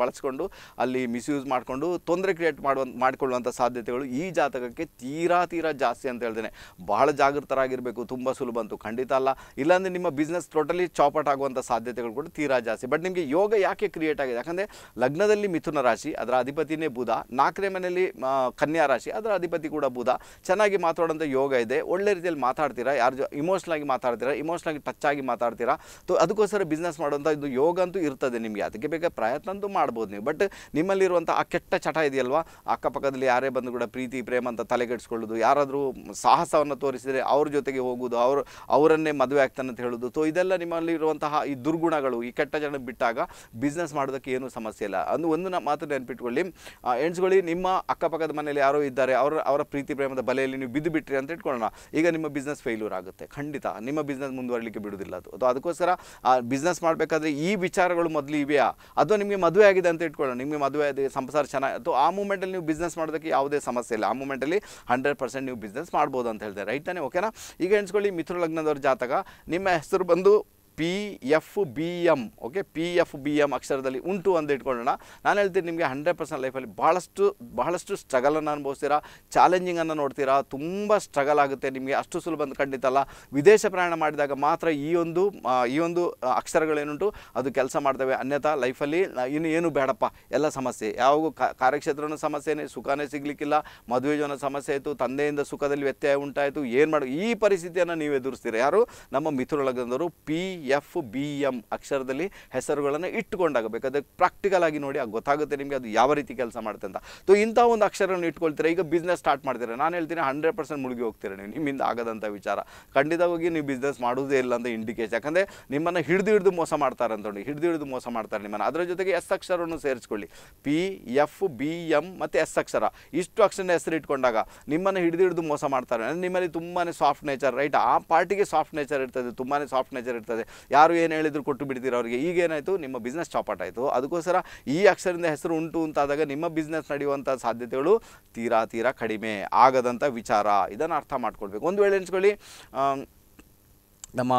ಬಳಸ್ಕೊಂಡು ಅಲ್ಲಿ ಮಿಸ್ಯೂಸ್ ಮಾಡಿಕೊಂಡು ತೊಂದರೆ ಕ್ರಿಯೇಟ್ ಮಾಡುವ ಮಾಡಿಕೊಳ್ಳುವಂಥ ಸಾಧ್ಯತೆಗಳು ಈ ಜಾತಕಕ್ಕೆ ತೀರಾ ತೀರಾ ಜಾಸ್ತಿ ಅಂತ ಹೇಳ್ತೇನೆ ಭಾಳ ಜಾಗೃತರಾಗಿರಬೇಕು ತುಂಬ ಸುಲಭ ಅಂತೂ ಖಂಡಿತ ಅಲ್ಲ ಇಲ್ಲಾಂದರೆ ನಿಮ್ಮ ಬಿಸ್ನೆಸ್ ಟೋಟಲಿ ಚಾಪಟ್ ಆಗುವಂಥ ಸಾಧ್ಯತೆಗಳು ಕೂಡ ತೀರಾ ಜಾಸ್ತಿ ಬಟ್ ನಿಮಗೆ ಯೋಗ ಯಾಕೆ ಕ್ರಿಯೇಟ್ ಆಗಿದೆ ಯಾಕಂದರೆ ಲಗ್ನದಲ್ಲಿ ಮಿಥುನ ರಾಶಿ ಅದರ ಅಧಿಪತಿನೇ ಬುಧ ನಾಲ್ಕನೇ ಮನೆಯಲ್ಲಿ ಕನ್ಯಾ ರಾಶಿ ಅದರ ಅಧಿಪತಿ ಕೂಡ ಬುಧ ಚೆನ್ನಾಗಿ ಮಾತಾಡೋಂಥ ಯೋಗ ಯೋಗ ಇದೆ ಒಳ್ಳೆ ರೀತಿಯಲ್ಲಿ ಮಾತಾಡ್ತೀರಾ ಯಾರು ಜೊ ಇಮೋಷ್ನಲ್ ಆಗಿ ಮಾತಾಡ್ತೀರಾ ಇಮೋಷ್ನಲ್ ಆಗಿ ಟಚ್ ಆಗಿ ಮಾತಾಡ್ತೀರಾ ತೊ ಅದಕ್ಕೋಸ್ಕರ ಬಿಸ್ನೆಸ್ ಮಾಡುವಂಥ ಇದು ಯೋಗ ಅಂತೂ ಇರ್ತದೆ ನಿಮಗೆ ಅದಕ್ಕೆ ಬೇಕಾದ ಪ್ರಯತ್ನ ಅಂತೂ ಮಾಡ್ಬೋದು ನೀವು ಬಟ್ ನಿಮ್ಮಲ್ಲಿರುವಂಥ ಆ ಕೆಟ್ಟ ಚಟ ಇದೆಯಲ್ವಾ ಅಕ್ಕಪಕ್ಕದಲ್ಲಿ ಯಾರೇ ಬಂದು ಕೂಡ ಪ್ರೀತಿ ಪ್ರೇಮ ಅಂತ ತಲೆಗೆಡಿಸ್ಕೊಳ್ಳೋದು ಯಾರಾದರೂ ಸಾಹಸವನ್ನು ತೋರಿಸಿದರೆ ಅವ್ರ ಜೊತೆಗೆ ಹೋಗೋದು ಅವರು ಅವರನ್ನೇ ಮದುವೆ ಆಗ್ತಾನಂತ ಹೇಳೋದು ಸೊ ಇದೆಲ್ಲ ನಿಮ್ಮಲ್ಲಿರುವಂತಹ ಈ ದುರ್ಗುಣಗಳು ಈ ಕೆಟ್ಟ ಜನ ಬಿಟ್ಟಾಗ ಬಿಸ್ನೆಸ್ ಮಾಡೋದಕ್ಕೆ ಏನೂ ಸಮಸ್ಯೆ ಇಲ್ಲ ಅಂದು ಒಂದು ಮಾತ್ರ ನೆನ್ಪಿಟ್ಕೊಳ್ಳಿ ಎಣ್ಸ್ಕೊಳ್ಳಿ ನಿಮ್ಮ ಅಕ್ಕಪಕ್ಕದ ಮನೆಯಲ್ಲಿ ಯಾರೋ ಇದ್ದಾರೆ ಅವರ ಅವರ ಪ್ರೀತಿ ಪ್ರೇಮದ ಬಲೆಯಲ್ಲಿ ನೀವು ಬಿದ್ದು ಬಿಟ್ರಿ ಅಂತ ಕಾನ್ಸಂಟ್ರೇಟ್ ಈಗ ನಿಮ್ಮ ಬಿಸ್ನೆಸ್ ಫೇಲ್ಯೂರ್ ಆಗುತ್ತೆ ಖಂಡಿತ ನಿಮ್ಮ ಬಿಸ್ನೆಸ್ ಮುಂದುವರಲಿಕ್ಕೆ ಬಿಡುವುದಿಲ್ಲ ಅದು ಅಥವಾ ಅದಕ್ಕೋಸ್ಕರ ಬಿಸ್ನೆಸ್ ಮಾಡಬೇಕಾದ್ರೆ ಈ ವಿಚಾರಗಳು ಮೊದಲು ಇವೆಯಾ ಅಥವಾ ನಿಮಗೆ ಮದುವೆ ಆಗಿದೆ ಅಂತ ಇಟ್ಕೊಳ್ಳೋಣ ನಿಮಗೆ ಮದುವೆ ಆಗಿದೆ ಸಂಸಾರ ಚೆನ್ನಾಗಿ ಅಥವಾ ಆ ಮೂಮೆಂಟಲ್ಲಿ ನೀವು ಬಿಸ್ನೆಸ್ ಮಾಡೋದಕ್ಕೆ ಯಾವುದೇ ಸಮಸ್ಯೆ ಇಲ್ಲ ಆ ಮೂಮೆಂಟಲ್ಲಿ ಹಂಡ್ರೆಡ್ ಪರ್ಸೆಂಟ್ ನೀವು ಬಿಸ್ನೆಸ್ ಮಾಡ್ಬೋದು ಅಂತ ಹೇಳ್ತಾರೆ ರೈಟ್ ತಾನೆ ಓಕೆನಾ ಈಗ ಎಣಿಸ್ಕೊಳ್ಳಿ ಮಿಥುನ ಲಗ್ನದವ್ರ ಜಾತಕ ನಿಮ್ಮ ಹೆಸರು ಬಂದು P F B M okay P F B M ಅಕ್ಷರದಲ್ಲಿ ಉಂಟು ಅಂತ ಇಟ್ಕೊಳ್ಳೋಣ ನಾನು ಹೇಳ್ತೀನಿ ನಿಮಗೆ ಹಂಡ್ರೆಡ್ ಪರ್ಸೆಂಟ್ ಲೈಫಲ್ಲಿ ಭಾಳಷ್ಟು ಬಹಳಷ್ಟು ಸ್ಟ್ರಗಲನ್ನು ಅನುಭವಿಸ್ತೀರಾ ಚಾಲೆಂಜಿಂಗನ್ನು ನೋಡ್ತೀರಾ ತುಂಬ ಸ್ಟ್ರಗಲ್ ಆಗುತ್ತೆ ನಿಮಗೆ ಅಷ್ಟು ಸುಲಭ ಅಂತ ಖಂಡಿತಲ್ಲ ವಿದೇಶ ಪ್ರಯಾಣ ಮಾಡಿದಾಗ ಮಾತ್ರ ಈ ಒಂದು ಈ ಒಂದು ಅಕ್ಷರಗಳೇನುಂಟು ಅದು ಕೆಲಸ ಮಾಡ್ತವೆ ಅನ್ಯಥಾ ಲೈಫಲ್ಲಿ ಇನ್ನು ಏನು ಬೇಡಪ್ಪ ಎಲ್ಲ ಸಮಸ್ಯೆ ಯಾವಾಗೂ ಕಾರ್ಯಕ್ಷೇತ್ರನ ಸಮಸ್ಯೆನೇ ಸುಖನೇ ಸಿಗಲಿಕ್ಕಿಲ್ಲ ಮದುವೆ ಜನ ಸಮಸ್ಯೆ ಆಯಿತು ತಂದೆಯಿಂದ ಸುಖದಲ್ಲಿ ವ್ಯತ್ಯಯ ಉಂಟಾಯಿತು ಏನು ಮಾಡು ಈ ಪರಿಸ್ಥಿತಿಯನ್ನು ನೀವು ಎದುರಿಸ್ತೀರಾ ಯಾರು ನಮ್ಮ ಮಿಥುನ ಲಗ್ನದವರು ಪಿ ಎಫ್ ಬಿ ಎಂ ಅಕ್ಷರದಲ್ಲಿ ಹೆಸರುಗಳನ್ನು ಇಟ್ಟುಕೊಂಡಾಗ ಅದಕ್ಕೆ ಪ್ರಾಕ್ಟಿಕಲ್ ಆಗಿ ನೋಡಿ ಆಗ ಗೊತ್ತಾಗುತ್ತೆ ನಿಮಗೆ ಅದು ಯಾವ ರೀತಿ ಕೆಲಸ ಮಾಡುತ್ತೆ ಅಂತ ಸೊ ಇಂಥ ಒಂದು ಅಕ್ಷರವನ್ನು ಇಟ್ಕೊಳ್ತೀರ ಈಗ ಬಿಸ್ನೆಸ್ ಸ್ಟಾರ್ಟ್ ಮಾಡ್ತೀರಾ ನಾನು ಹೇಳ್ತೀನಿ ಹಂಡ್ರೆಡ್ ಪರ್ಸೆಂಟ್ ಮುಳುಗಿ ಹೋಗ್ತೀರ ನೀವು ನಿಮ್ಮಿಂದ ಆಗದಂಥ ವಿಚಾರ ಖಂಡಿತವಾಗಿ ನೀವು ಬಿಸ್ನೆಸ್ ಮಾಡೋದೇ ಇಲ್ಲ ಅಂತ ಇಂಡಿಕೇಶನ್ ಯಾಕಂದರೆ ನಿಮ್ಮನ್ನು ಹಿಡಿದು ಹಿಡಿದು ಮೋಸ ಮಾಡ್ತಾರೆ ನೋಡಿ ಹಿಡಿದು ಹಿಡಿದು ಮೋಸ ಮಾಡ್ತಾರೆ ನಿಮ್ಮನ್ನು ಅದರ ಜೊತೆಗೆ ಎಸ್ ಅಕ್ಷರವನ್ನು ಸೇರಿಸ್ಕೊಳ್ಳಿ ಪಿ ಎಫ್ ಬಿ ಎಮ್ ಮತ್ತು ಎಸ್ ಅಕ್ಷರ ಇಷ್ಟು ಅಕ್ಷರನ ಹೆಸರು ಇಟ್ಕೊಂಡಾಗ ನಿಮ್ಮನ್ನು ಹಿಡಿದು ಹಿಡಿದು ಮೋಸ ಮಾಡ್ತಾರೆ ಅಂದರೆ ನಿಮ್ಮಲ್ಲಿ ತುಂಬಾ ಸಾಫ್ಟ್ ನೇಚರ್ ರೈಟ್ ಆ ಪಾರ್ಟಿಗೆ ಸಾಫ್ಟ್ ನೇಚರ್ ಇರ್ತದೆ ತುಂಬಾ ಸಾಫ್ಟ್ ನೇಚರ್ ಇರ್ತದೆ ಯಾರು ಏನು ಹೇಳಿದ್ರು ಕೊಟ್ಟು ಬಿಡ್ತೀರ ಅವರಿಗೆ ಈಗೇನಾಯಿತು ನಿಮ್ಮ ಬಿಸ್ನೆಸ್ ಚಾಪಾಟ್ ಆಯಿತು ಅದಕ್ಕೋಸ್ಕರ ಈ ಅಕ್ಷರದಿಂದ ಹೆಸರು ಉಂಟು ಅಂತಾದಾಗ ನಿಮ್ಮ ಬಿಸ್ನೆಸ್ ನಡೆಯುವಂಥ ಸಾಧ್ಯತೆಗಳು ತೀರಾ ತೀರಾ ಕಡಿಮೆ ಆಗದಂಥ ವಿಚಾರ ಇದನ್ನು ಅರ್ಥ ಮಾಡ್ಕೊಳ್ಬೇಕು ಒಂದು ವೇಳೆ ಅನ್ಸ್ಕೊಳ್ಳಿ ನಮ್ಮ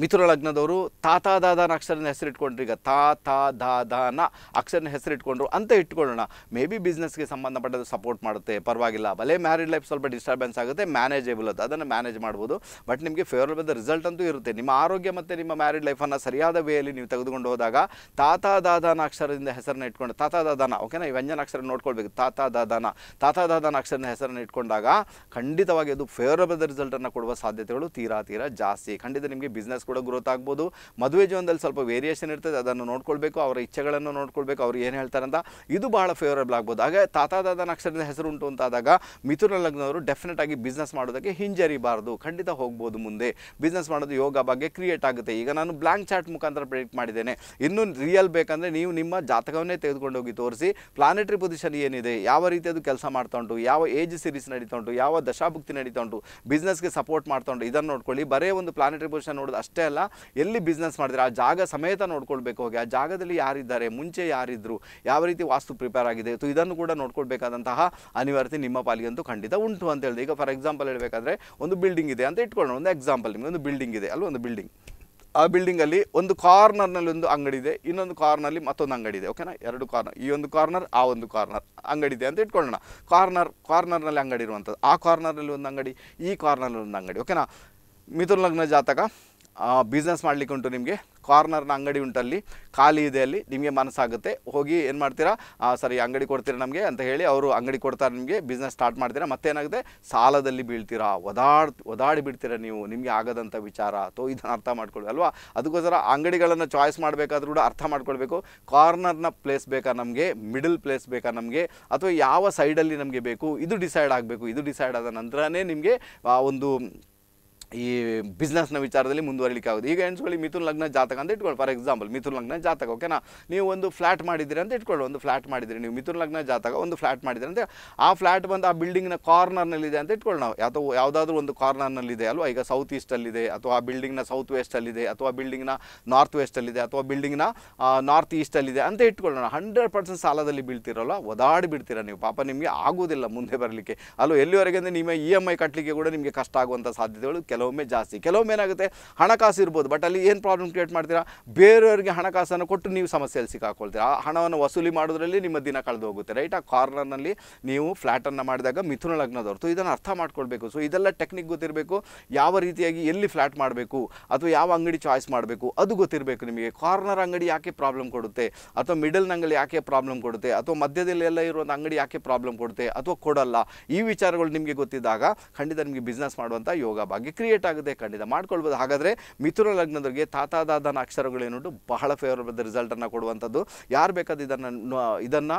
ಮಿಥುನ ಲಗ್ನದವರು ತಾತ ದಾದಾನ ಅಕ್ಷರನ ಹೆಸರಿಟ್ಕೊಂಡ್ರು ಈಗ ತಾ ತಾ ದಾದಾನ ಅಕ್ಷರನ ಹೆಸರಿಟ್ಕೊಂಡ್ರು ಅಂತ ಇಟ್ಕೊಳ್ಳೋಣ ಮೇ ಬಿ ಬಿಸ್ನೆಸ್ಗೆ ಸಂಬಂಧಪಟ್ಟದ್ದು ಸಪೋರ್ಟ್ ಮಾಡುತ್ತೆ ಪರವಾಗಿಲ್ಲ ಭಲೇ ಮ್ಯಾರಿಡ್ ಲೈಫ್ ಸ್ವಲ್ಪ ಡಿಸ್ಟರ್ಬೆನ್ಸ್ ಆಗುತ್ತೆ ಮ್ಯಾನೇಜೇಬಲ್ ಅದು ಅದನ್ನು ಮ್ಯಾನೇಜ್ ಮಾಡ್ಬೋದು ಬಟ್ ನಿಮಗೆ ಫೇವರಬಲ್ ರಿಸಲ್ಟ್ ಅಂತೂ ಇರುತ್ತೆ ನಿಮ್ಮ ಆರೋಗ್ಯ ಮತ್ತು ನಿಮ್ಮ ಮ್ಯಾರಿಡ್ ಲೈಫನ್ನು ಸರಿಯಾದ ವೇಯಲ್ಲಿ ನೀವು ತೆಗೆದುಕೊಂಡು ಹೋದಾಗ ತಾತ ದಾದಾನ ಅಕ್ಷರದಿಂದ ಹೆಸರನ್ನ ಇಟ್ಕೊಂಡು ತಾತ ದಾದಾನ ಓಕೆನಾ ಈ ವ್ಯಂಜನ ಅಕ್ಷರ ನೋಡ್ಕೊಳ್ಬೇಕು ತಾತ ದಾದಾನ ತಾತ ದಾದಾನ ಅಕ್ಷರನ ಹೆಸರನ್ನು ಇಟ್ಕೊಂಡಾಗ ಖಂಡಿತವಾಗಿ ಅದು ಫೇವರಬಲ್ ರಿಸಲ್ಟನ್ನು ಕೊಡುವ ಸಾಧ್ಯತೆಗಳು ತೀರಾ ಮಾಡ್ತೀರಾ ಜಾಸ್ತಿ ಖಂಡಿತ ನಿಮಗೆ ಬಿಸ್ನೆಸ್ ಕೂಡ ಗ್ರೋತ್ ಆಗ್ಬೋದು ಮದುವೆ ಜೀವನದಲ್ಲಿ ಸ್ವಲ್ಪ ವೇರಿಯೇಷನ್ ಇರ್ತದೆ ಅದನ್ನು ನೋಡ್ಕೊಳ್ಬೇಕು ಅವರ ಇಚ್ಛೆಗಳನ್ನು ನೋಡ್ಕೊಳ್ಬೇಕು ಅವ್ರು ಏನು ಹೇಳ್ತಾರಂತ ಇದು ಭಾಳ ಫೇವರೇಬಲ್ ಆಗ್ಬೋದು ಹಾಗೆ ತಾತಾದಾದ ನಕ್ಷತ್ರದ ಹೆಸರು ಉಂಟು ಅಂತ ಆದಾಗ ಮಿಥುನ ಲಗ್ನವರು ಡೆಫಿನೆಟ್ ಆಗಿ ಬಿಸ್ನೆಸ್ ಮಾಡೋದಕ್ಕೆ ಹಿಂಜರಿಬಾರ್ದು ಖಂಡಿತ ಹೋಗ್ಬೋದು ಮುಂದೆ ಬಿಸ್ನೆಸ್ ಮಾಡೋದು ಯೋಗ ಬಗ್ಗೆ ಕ್ರಿಯೇಟ್ ಆಗುತ್ತೆ ಈಗ ನಾನು ಬ್ಲಾಂಕ್ ಚಾರ್ಟ್ ಮುಖಾಂತರ ಪ್ರೆಡಿಕ್ಟ್ ಮಾಡಿದ್ದೇನೆ ಇನ್ನೂ ರಿಯಲ್ ಬೇಕಂದರೆ ನೀವು ನಿಮ್ಮ ಜಾತಕವನ್ನೇ ತೆಗೆದುಕೊಂಡು ಹೋಗಿ ತೋರಿಸಿ ಪ್ಲಾನೆಟರಿ ಪೊಸಿಷನ್ ಏನಿದೆ ಯಾವ ಅದು ಕೆಲಸ ಮಾಡ್ತಾ ಉಂಟು ಯಾವ ಏಜ್ ಸಿರೀಸ್ ನಡೀತಾ ಉಂಟು ಯಾವ ದಶಾಭುಕ್ತಿ ನಡೀತಾ ಉಂಟು ಬಿಸ್ನೆಸ್ಗೆ ಸಪೋರ್ಟ್ ಮಾಡ್ತಾ ಉಂಟು ಇದನ್ನು ನೋಡ್ಕೊಳ್ಳಿ ಮಾಡ್ಕೊಳ್ಳಿ ಬರೇ ಒಂದು ಪ್ಲಾನೆಟರಿ ಪೊಸಿಷನ್ ನೋಡೋದು ಅಷ್ಟೇ ಅಲ್ಲ ಎಲ್ಲಿ ಬಿಸ್ನೆಸ್ ಮಾಡಿದ್ರೆ ಆ ಜಾಗ ಸಮೇತ ನೋಡ್ಕೊಳ್ಬೇಕು ಹೋಗಿ ಆ ಜಾಗದಲ್ಲಿ ಯಾರಿದ್ದಾರೆ ಮುಂಚೆ ಯಾರಿದ್ರು ಯಾವ ರೀತಿ ವಾಸ್ತು ಪ್ರಿಪೇರ್ ಆಗಿದೆ ಸೊ ಇದನ್ನು ಕೂಡ ನೋಡ್ಕೊಳ್ಬೇಕಾದಂತಹ ಅನಿವಾರ್ಯತೆ ನಿಮ್ಮ ಪಾಲಿಗಂತೂ ಖಂಡಿತ ಉಂಟು ಅಂತ ಹೇಳಿದೆ ಈಗ ಫಾರ್ ಎಕ್ಸಾಂಪಲ್ ಹೇಳಬೇಕಾದ್ರೆ ಒಂದು ಬಿಲ್ಡಿಂಗ್ ಇದೆ ಅಂತ ಇಟ್ಕೊಳ್ಳೋಣ ಒಂದು ಎಕ್ಸಾಂಪಲ್ ನಿಮಗೆ ಒಂದು ಬಿಲ್ಡಿಂಗ್ ಇದೆ ಅಲ್ಲ ಒಂದು ಬಿಲ್ಡಿಂಗ್ ಆ ಬಿಲ್ಡಿಂಗಲ್ಲಿ ಒಂದು ಕಾರ್ನರ್ನಲ್ಲಿ ಒಂದು ಅಂಗಡಿ ಇದೆ ಇನ್ನೊಂದು ಕಾರ್ನಲ್ಲಿ ಮತ್ತೊಂದು ಅಂಗಡಿ ಇದೆ ಓಕೆನಾ ಎರಡು ಕಾರ್ನರ್ ಈ ಒಂದು ಕಾರ್ನರ್ ಆ ಒಂದು ಕಾರ್ನರ್ ಅಂಗಡಿ ಇದೆ ಅಂತ ಇಟ್ಕೊಳ್ಳೋಣ ಕಾರ್ನರ್ ಕಾರ್ನರ್ನಲ್ಲಿ ಅಂಗಡಿ ಇರುವಂಥದ್ದು ಆ ಕಾರ್ನರ್ನಲ್ಲಿ ಒಂದು ಅಂಗಡಿ ಈ ಕಾರ್ನರ್ನಲ್ಲಿ ಒಂದು ಅಂಗಡಿ ಓಕೆನಾ ಮಿಥುನ ಲಗ್ನ ಜಾತಕ ಬಿಸ್ನೆಸ್ ಮಾಡಲಿಕ್ಕೆ ಉಂಟು ನಿಮಗೆ ಕಾರ್ನರ್ನ ಅಂಗಡಿ ಉಂಟಲ್ಲಿ ಖಾಲಿ ಇದೆ ಅಲ್ಲಿ ನಿಮಗೆ ಮನಸ್ಸಾಗುತ್ತೆ ಹೋಗಿ ಏನು ಮಾಡ್ತೀರಾ ಸರಿ ಅಂಗಡಿ ಕೊಡ್ತೀರಾ ನಮಗೆ ಅಂತ ಹೇಳಿ ಅವರು ಅಂಗಡಿ ಕೊಡ್ತಾರೆ ನಿಮಗೆ ಬಿಸ್ನೆಸ್ ಸ್ಟಾರ್ಟ್ ಮಾಡ್ತೀರಾ ಮತ್ತೇನಾಗುತ್ತೆ ಸಾಲದಲ್ಲಿ ಬೀಳ್ತೀರಾ ಒದಾಡ್ ಒದಾಡಿ ಬಿಡ್ತೀರಾ ನೀವು ನಿಮಗೆ ಆಗದಂಥ ವಿಚಾರ ಅಥವಾ ಇದನ್ನು ಅರ್ಥ ಮಾಡ್ಕೊಳ್ಳಿ ಅಲ್ವಾ ಅದಕ್ಕೋಸ್ಕರ ಅಂಗಡಿಗಳನ್ನು ಚಾಯ್ಸ್ ಮಾಡಬೇಕಾದ್ರೂ ಕೂಡ ಅರ್ಥ ಮಾಡ್ಕೊಳ್ಬೇಕು ಕಾರ್ನರ್ನ ಪ್ಲೇಸ್ ಬೇಕಾ ನಮಗೆ ಮಿಡಲ್ ಪ್ಲೇಸ್ ಬೇಕಾ ನಮಗೆ ಅಥವಾ ಯಾವ ಸೈಡಲ್ಲಿ ನಮಗೆ ಬೇಕು ಇದು ಡಿಸೈಡ್ ಆಗಬೇಕು ಇದು ಡಿಸೈಡ್ ಆದ ನಂತರನೇ ನಿಮಗೆ ಒಂದು ಈ ಬಿಸ್ನೆಸ್ನ ವಿಚಾರದಲ್ಲಿ ಮುಂದುವರಿಲಿಕ್ಕೆ ಆಗೋದು ಈಗ ಎಣ್ಸ್ಕೊಳ್ಳಿ ಮಿಥುನ್ ಲಗ್ನ ಜಾತಕ ಅಂತ ಇಟ್ಕೊಳ್ಳಿ ಫಾರ್ ಎಕ್ಸಾಂಪಲ್ ಮಿಥುನ್ ಲಗ್ನ ಜಾತಕ ಓಕೆನಾ ನೀವು ಒಂದು ಫ್ಲಾಟ್ ಮಾಡಿದ್ರಿ ಅಂತ ಇಟ್ಕೊಳ್ಳಿ ಒಂದು ಫ್ಲಾಟ್ ಮಾಡಿದ್ರಿ ನೀವು ಮಿಥುನ್ ಲಗ್ನ ಜಾತಕ ಒಂದು ಫ್ಲಾಟ್ ಮಾಡಿದ್ರಿ ಅಂತ ಆ ಫ್ಲಾಟ್ ಬಂದು ಆ ಬಿಲ್ಡಿಂಗ್ನ ಕಾರ್ನರ್ನಲ್ಲಿದೆ ಅಂತ ಇಟ್ಕೊಳ್ಳಿ ನಾವು ಅಥವಾ ಯಾವುದಾದ್ರೂ ಒಂದು ಕಾರ್ನರ್ನಲ್ಲಿದೆ ಅಲ್ವಾ ಈಗ ಸೌತ್ ಈಸ್ಟಲ್ಲಿದೆ ಅಥವಾ ಆ ಬಿಲ್ಡಿಂಗ್ನ ಸೌತ್ ವೆಸ್ಟಲ್ಲಿದೆ ಅಥವಾ ಬಿಲ್ಡಿಂಗ್ನ ನಾರ್ತ್ ವೆಸ್ಟಲ್ಲಿದೆ ಅಥವಾ ಬಿಲ್ಡಿಂಗ್ನ ನಾರ್ತ್ ಈಸ್ಟಲ್ಲಿದೆ ಅಂತ ಇಟ್ಕೊಳ್ಳೋಣ ಹಂಡ್ರೆಡ್ ಪರ್ಸೆಂಟ್ ಸಾಲದಲ್ಲಿ ಬೀಳ್ತಿರಲ್ಲ ಒದಾಡಿ ಬಿಡ್ತೀರಾ ನೀವು ಪಾಪ ನಿಮಗೆ ಆಗೋದಿಲ್ಲ ಮುಂದೆ ಬರಲಿಕ್ಕೆ ಅಲ್ಲೂ ಎಲ್ಲಿವರೆಗೆ ಅಂದರೆ ನಿಮ್ಮ ಇ e ಎಮ್ ಐ ಕಟ್ಟಲಿಕ್ಕೆ ಕೂಡ ನಿಮಗೆ ಕಷ್ಟ ಆಗುವಂಥ ಸಾಧ್ಯತೆಗಳು ಕೆಲವೊಮ್ಮೆ ಜಾಸ್ತಿ ಕೆಲವೊಮ್ಮೆ ಏನಾಗುತ್ತೆ ಹಣಕಾಸು ಇರ್ಬೋದು ಬಟ್ ಅಲ್ಲಿ ಏನು ಪ್ರಾಬ್ಲಮ್ ಕ್ರಿಯೇಟ್ ಮಾಡ್ತೀರಾ ಬೇರೆಯವರಿಗೆ ಹಣಕಾಸನ್ನು ಕೊಟ್ಟು ನೀವು ಸಮಸ್ಯೆಯಲ್ಲಿ ಸಿಕ್ಕಾಕೊಳ್ತೀರ ಆ ಹಣವನ್ನು ವಸೂಲಿ ಮಾಡೋದ್ರಲ್ಲಿ ನಿಮ್ಮ ದಿನ ಕಳೆದು ಹೋಗುತ್ತೆ ರೈಟ್ ಆ ಕಾರ್ನರ್ನಲ್ಲಿ ನೀವು ಫ್ಲ್ಯಾಟನ್ನು ಮಾಡಿದಾಗ ಮಿಥುನ ಲಗ್ನದವ್ರು ಸೊ ಇದನ್ನು ಅರ್ಥ ಮಾಡ್ಕೊಳ್ಬೇಕು ಸೊ ಇದೆಲ್ಲ ಟೆಕ್ನಿಕ್ ಗೊತ್ತಿರಬೇಕು ಯಾವ ರೀತಿಯಾಗಿ ಎಲ್ಲಿ ಫ್ಲ್ಯಾಟ್ ಮಾಡಬೇಕು ಅಥವಾ ಯಾವ ಅಂಗಡಿ ಚಾಯ್ಸ್ ಮಾಡಬೇಕು ಅದು ಗೊತ್ತಿರಬೇಕು ನಿಮಗೆ ಕಾರ್ನರ್ ಅಂಗಡಿ ಯಾಕೆ ಪ್ರಾಬ್ಲಮ್ ಕೊಡುತ್ತೆ ಅಥವಾ ಮಿಡಲ್ ಅಂಗಡಿ ಯಾಕೆ ಪ್ರಾಬ್ಲಮ್ ಕೊಡುತ್ತೆ ಅಥವಾ ಮಧ್ಯದಲ್ಲಿ ಎಲ್ಲ ಇರುವಂಥ ಅಂಗಡಿ ಯಾಕೆ ಪ್ರಾಬ್ಲಮ್ ಕೊಡುತ್ತೆ ಅಥವಾ ಕೊಡಲ್ಲ ಈ ವಿಚಾರಗಳು ನಿಮಗೆ ಗೊತ್ತಿದ್ದಾಗ ಖಂಡಿತ ನಿಮಗೆ ಬಿಸ್ನೆಸ್ ಮಾಡುವಂಥ ಯೋಗ ಭಾಗ್ಯ ಕ್ರಿಯೇಟ್ ಆಗುತ್ತೆ ಖಂಡಿತ ಮಾಡ್ಕೊಳ್ಬೋದು ಹಾಗಾದರೆ ಮಿಥುನ ಲಗ್ನದವರಿಗೆ ತಾತಾದಾದನ ಅಕ್ಷರಗಳೇನುಂಟು ಬಹಳ ಫೇವರಬಲ್ ರಿಸಲ್ಟನ್ನು ಕೊಡುವಂಥದ್ದು ಯಾರು ಬೇಕಾದ ಇದನ್ನು ಇದನ್ನು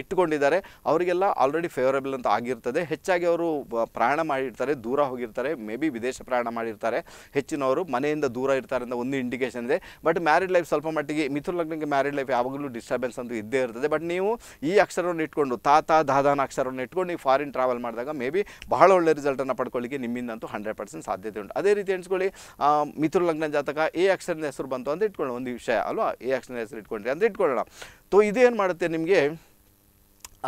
ಇಟ್ಟುಕೊಂಡಿದ್ದಾರೆ ಅವರಿಗೆಲ್ಲ ಆಲ್ರೆಡಿ ಫೇವರಬಲ್ ಅಂತ ಆಗಿರ್ತದೆ ಹೆಚ್ಚಾಗಿ ಅವರು ಪ್ರಯಾಣ ಮಾಡಿರ್ತಾರೆ ದೂರ ಹೋಗಿರ್ತಾರೆ ಮೇ ಬಿ ವಿದೇಶ ಪ್ರಯಾಣ ಮಾಡಿರ್ತಾರೆ ಹೆಚ್ಚಿನವರು ಮನೆಯಿಂದ ದೂರ ಇರ್ತಾರೆ ಅಂತ ಒಂದು ಇಂಡಿಕೇಷನ್ ಇದೆ ಬಟ್ ಮ್ಯಾರಿಡ್ ಲೈಫ್ ಸ್ವಲ್ಪ ಮಟ್ಟಿಗೆ ಮಿಥುನ ಲಗ್ನಕ್ಕೆ ಮ್ಯಾರಿಡ್ ಲೈಫ್ ಯಾವಾಗಲೂ ಡಿಸ್ಟರ್ಬೆನ್ಸ್ ಅಂತೂ ಇದ್ದೇ ಇರ್ತದೆ ಬಟ್ ನೀವು ಈ ಅಕ್ಷರವನ್ನು ಇಟ್ಕೊಂಡು ತಾತ ದಾದಾನ ಅಕ್ಷರವನ್ನು ಇಟ್ಕೊಂಡು ನೀವು ಫಾರಿನ್ ಟ್ರಾವೆಲ್ ಮಾಡಿದಾಗ ಮೇ ಬಿ ಬಹಳ ಒಳ್ಳೆ ರಿಸಲ್ಟನ್ನು ಪಡ್ಕೊಳ್ಳಿಕ್ಕೆ ನಿಮ್ಮಿಂದಂತೂ ಹಂಡ್ರೆಡ್ ಸಾಧ್ಯತೆ ಉಂಟು ಅದೇ ರೀತಿ ಎಣಿಸ್ಕೊಳ್ಳಿ ಮಿಥುರ ಲಗ್ನ ಜಾತಕ ಎ ಅಕ್ಷರದ ಹೆಸರು ಬಂತು ಅಂತ ಇಟ್ಕೊಳ್ಳೋಣ ಒಂದು ವಿಷಯ ಅಲ್ವಾ ಎ ಅಕ್ಷರದ ಹೆಸರು ಇಟ್ಕೊಂಡ್ರಿ ಅಂತ ಇಟ್ಕೊಳ್ಳೋಣ ಸೊ ಇದೇನು ಮಾಡುತ್ತೆ ನಿಮಗೆ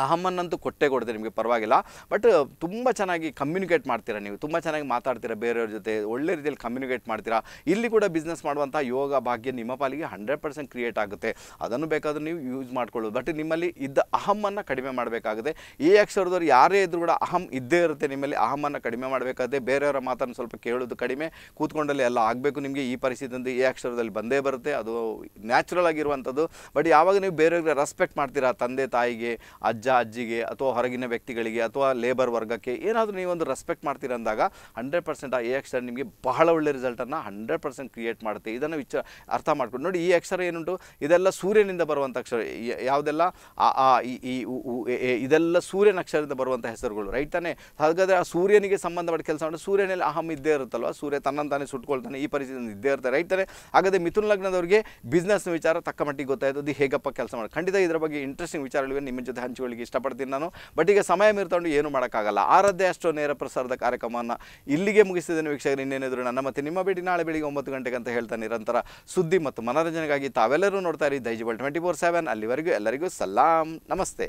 ಅಹಮ್ಮನ್ನಂತೂ ಕೊಟ್ಟೆ ಕೊಡ್ತೀರಿ ನಿಮಗೆ ಪರವಾಗಿಲ್ಲ ಬಟ್ ತುಂಬ ಚೆನ್ನಾಗಿ ಕಮ್ಯುನಿಕೇಟ್ ಮಾಡ್ತೀರಾ ನೀವು ತುಂಬ ಚೆನ್ನಾಗಿ ಮಾತಾಡ್ತೀರಾ ಬೇರೆಯವ್ರ ಜೊತೆ ಒಳ್ಳೆ ರೀತಿಯಲ್ಲಿ ಕಮ್ಯುನಿಕೇಟ್ ಮಾಡ್ತೀರಾ ಇಲ್ಲಿ ಕೂಡ ಬಿಸ್ನೆಸ್ ಮಾಡುವಂಥ ಯೋಗ ಭಾಗ್ಯ ನಿಮ್ಮ ಪಾಲಿಗೆ ಹಂಡ್ರೆಡ್ ಪರ್ಸೆಂಟ್ ಕ್ರಿಯೇಟ್ ಆಗುತ್ತೆ ಅದನ್ನು ಬೇಕಾದರೂ ನೀವು ಯೂಸ್ ಮಾಡ್ಕೊಳ್ಳೋದು ಬಟ್ ನಿಮ್ಮಲ್ಲಿ ಇದ್ದ ಅಹಮ್ಮನ್ನು ಕಡಿಮೆ ಮಾಡಬೇಕಾಗುತ್ತೆ ಈ ಅಕ್ಷರದವ್ರು ಯಾರೇ ಇದ್ದರೂ ಕೂಡ ಅಹಂ ಇದ್ದೇ ಇರುತ್ತೆ ನಿಮ್ಮಲ್ಲಿ ಅಹಮ್ಮನ್ನು ಕಡಿಮೆ ಮಾಡಬೇಕಾದ್ರೆ ಬೇರೆಯವರ ಮಾತನ್ನು ಸ್ವಲ್ಪ ಕೇಳೋದು ಕಡಿಮೆ ಕೂತ್ಕೊಂಡಲ್ಲಿ ಎಲ್ಲ ಆಗಬೇಕು ನಿಮಗೆ ಈ ಪರಿಸ್ಥಿತಿಯಿಂದ ಈ ಅಕ್ಷರದಲ್ಲಿ ಬಂದೇ ಬರುತ್ತೆ ಅದು ನ್ಯಾಚುರಲ್ ಆಗಿರುವಂಥದ್ದು ಬಟ್ ಯಾವಾಗ ನೀವು ಬೇರೆಯವ್ರಿಗೆ ರೆಸ್ಪೆಕ್ಟ್ ಮಾಡ್ತೀರಾ ತಂದೆ ತಾಯಿಗೆ ಅಜ್ಜ ಅಜ್ಜ ಅಜ್ಜಿಗೆ ಅಥವಾ ಹೊರಗಿನ ವ್ಯಕ್ತಿಗಳಿಗೆ ಅಥವಾ ಲೇಬರ್ ವರ್ಗಕ್ಕೆ ಏನಾದರೂ ನೀವೊಂದು ರೆಸ್ಪೆಕ್ಟ್ ಮಾಡ್ತೀರ ಅಂದಾಗ ಹಂಡ್ರೆಡ್ ಪರ್ಸೆಂಟ್ ಆ ಎ ಅಕ್ಷರ ನಿಮಗೆ ಬಹಳ ಒಳ್ಳೆ ರಿಸಲ್ಟನ್ನು ಹಂಡ್ರೆಡ್ ಪರ್ಸೆಂಟ್ ಕ್ರಿಯೇಟ್ ಮಾಡುತ್ತೆ ಇದನ್ನು ವಿಚಾರ ಅರ್ಥ ಮಾಡ್ಕೊಂಡು ನೋಡಿ ಈ ಅಕ್ಷರ ಏನುಂಟು ಇದೆಲ್ಲ ಸೂರ್ಯನಿಂದ ಬರುವಂಥ ಅಕ್ಷರ ಯಾವುದೆಲ್ಲ ಆ ಈ ಇದೆಲ್ಲ ಸೂರ್ಯನ ಅಕ್ಷರದಿಂದ ಬರುವಂಥ ಹೆಸರುಗಳು ರೈಟ್ ತಾನೇ ಹಾಗಾದರೆ ಆ ಸೂರ್ಯನಿಗೆ ಸಂಬಂಧಪಟ್ಟ ಕೆಲಸ ಮಾಡಿದ್ರೆ ಸೂರ್ಯನಲ್ಲಿ ಅಹಮ್ ಇದ್ದೇ ಇರುತ್ತಲ್ವ ಸೂರ್ಯ ತನ್ನನ್ನು ತಾನೇ ಸುಟ್ಕೊಳ್ತಾನೆ ಈ ಪರಿಸ್ಥಿತಿ ಇದ್ದೇ ಇರುತ್ತೆ ರೈಟ್ ತಾನೇ ಹಾಗಾದರೆ ಮಿಥುನ್ ಲಗ್ನದವರಿಗೆ ಬಿಸ್ನೆಸ್ನ ವಿಚಾರ ತಕ್ಕ ಮಟ್ಟಿಗೆ ಗೊತ್ತಾಯಿತು ಅದು ಹೇಗಪ್ಪ ಕೆಲಸ ಮಾಡಿ ಖಂಡಿತ ಇದರ ಬಗ್ಗೆ ಇಂಟ್ರೆಸ್ಟಿಂಗ್ ವಿಚಾರಗಳಿವೆ ನಿಮ್ಮ ಜೊತೆ ಹಂಚಿಕೊಳ್ಳಿ ತಿಳಿಸ್ಕೊಳ್ಳಿಕ್ಕೆ ಇಷ್ಟಪಡ್ತೀನಿ ನಾನು ಬಟ್ ಈಗ ಸಮಯ ಮೀರ್ತೊಂಡು ಏನು ಮಾಡೋಕ್ಕಾಗಲ್ಲ ಆರದ್ದೇ ಅಷ್ಟು ನೇರ ಪ್ರಸಾರದ ಕಾರ್ಯಕ್ರಮವನ್ನು ಇಲ್ಲಿಗೆ ಮುಗಿಸಿದ್ದೇನೆ ವೀಕ್ಷಕರು ಇನ್ನೇನಿದ್ರು ನನ್ನ ಮತ್ತೆ ನಿಮ್ಮ ಭೇಟಿ ನಾಳೆ ಬೆಳಿಗ್ಗೆ ಒಂಬತ್ತು ಗಂಟೆಗೆ ಅಂತ ಹೇಳ್ತಾ ನಿರಂತರ ಸುದ್ದಿ ಮತ್ತು ಮನೋರಂಜನೆಗಾಗಿ ತಾವೆಲ್ಲರೂ ನೋಡ್ತಾ ಇರಿ ದೈಜಿಬಲ್ ಟ್ವೆಂಟಿ ಫೋರ್ ಸೆವೆನ್ ಅಲ್ಲಿವರೆಗೂ ಎಲ್ಲರಿಗೂ ಸಲಾಂ ನಮಸ್ತೆ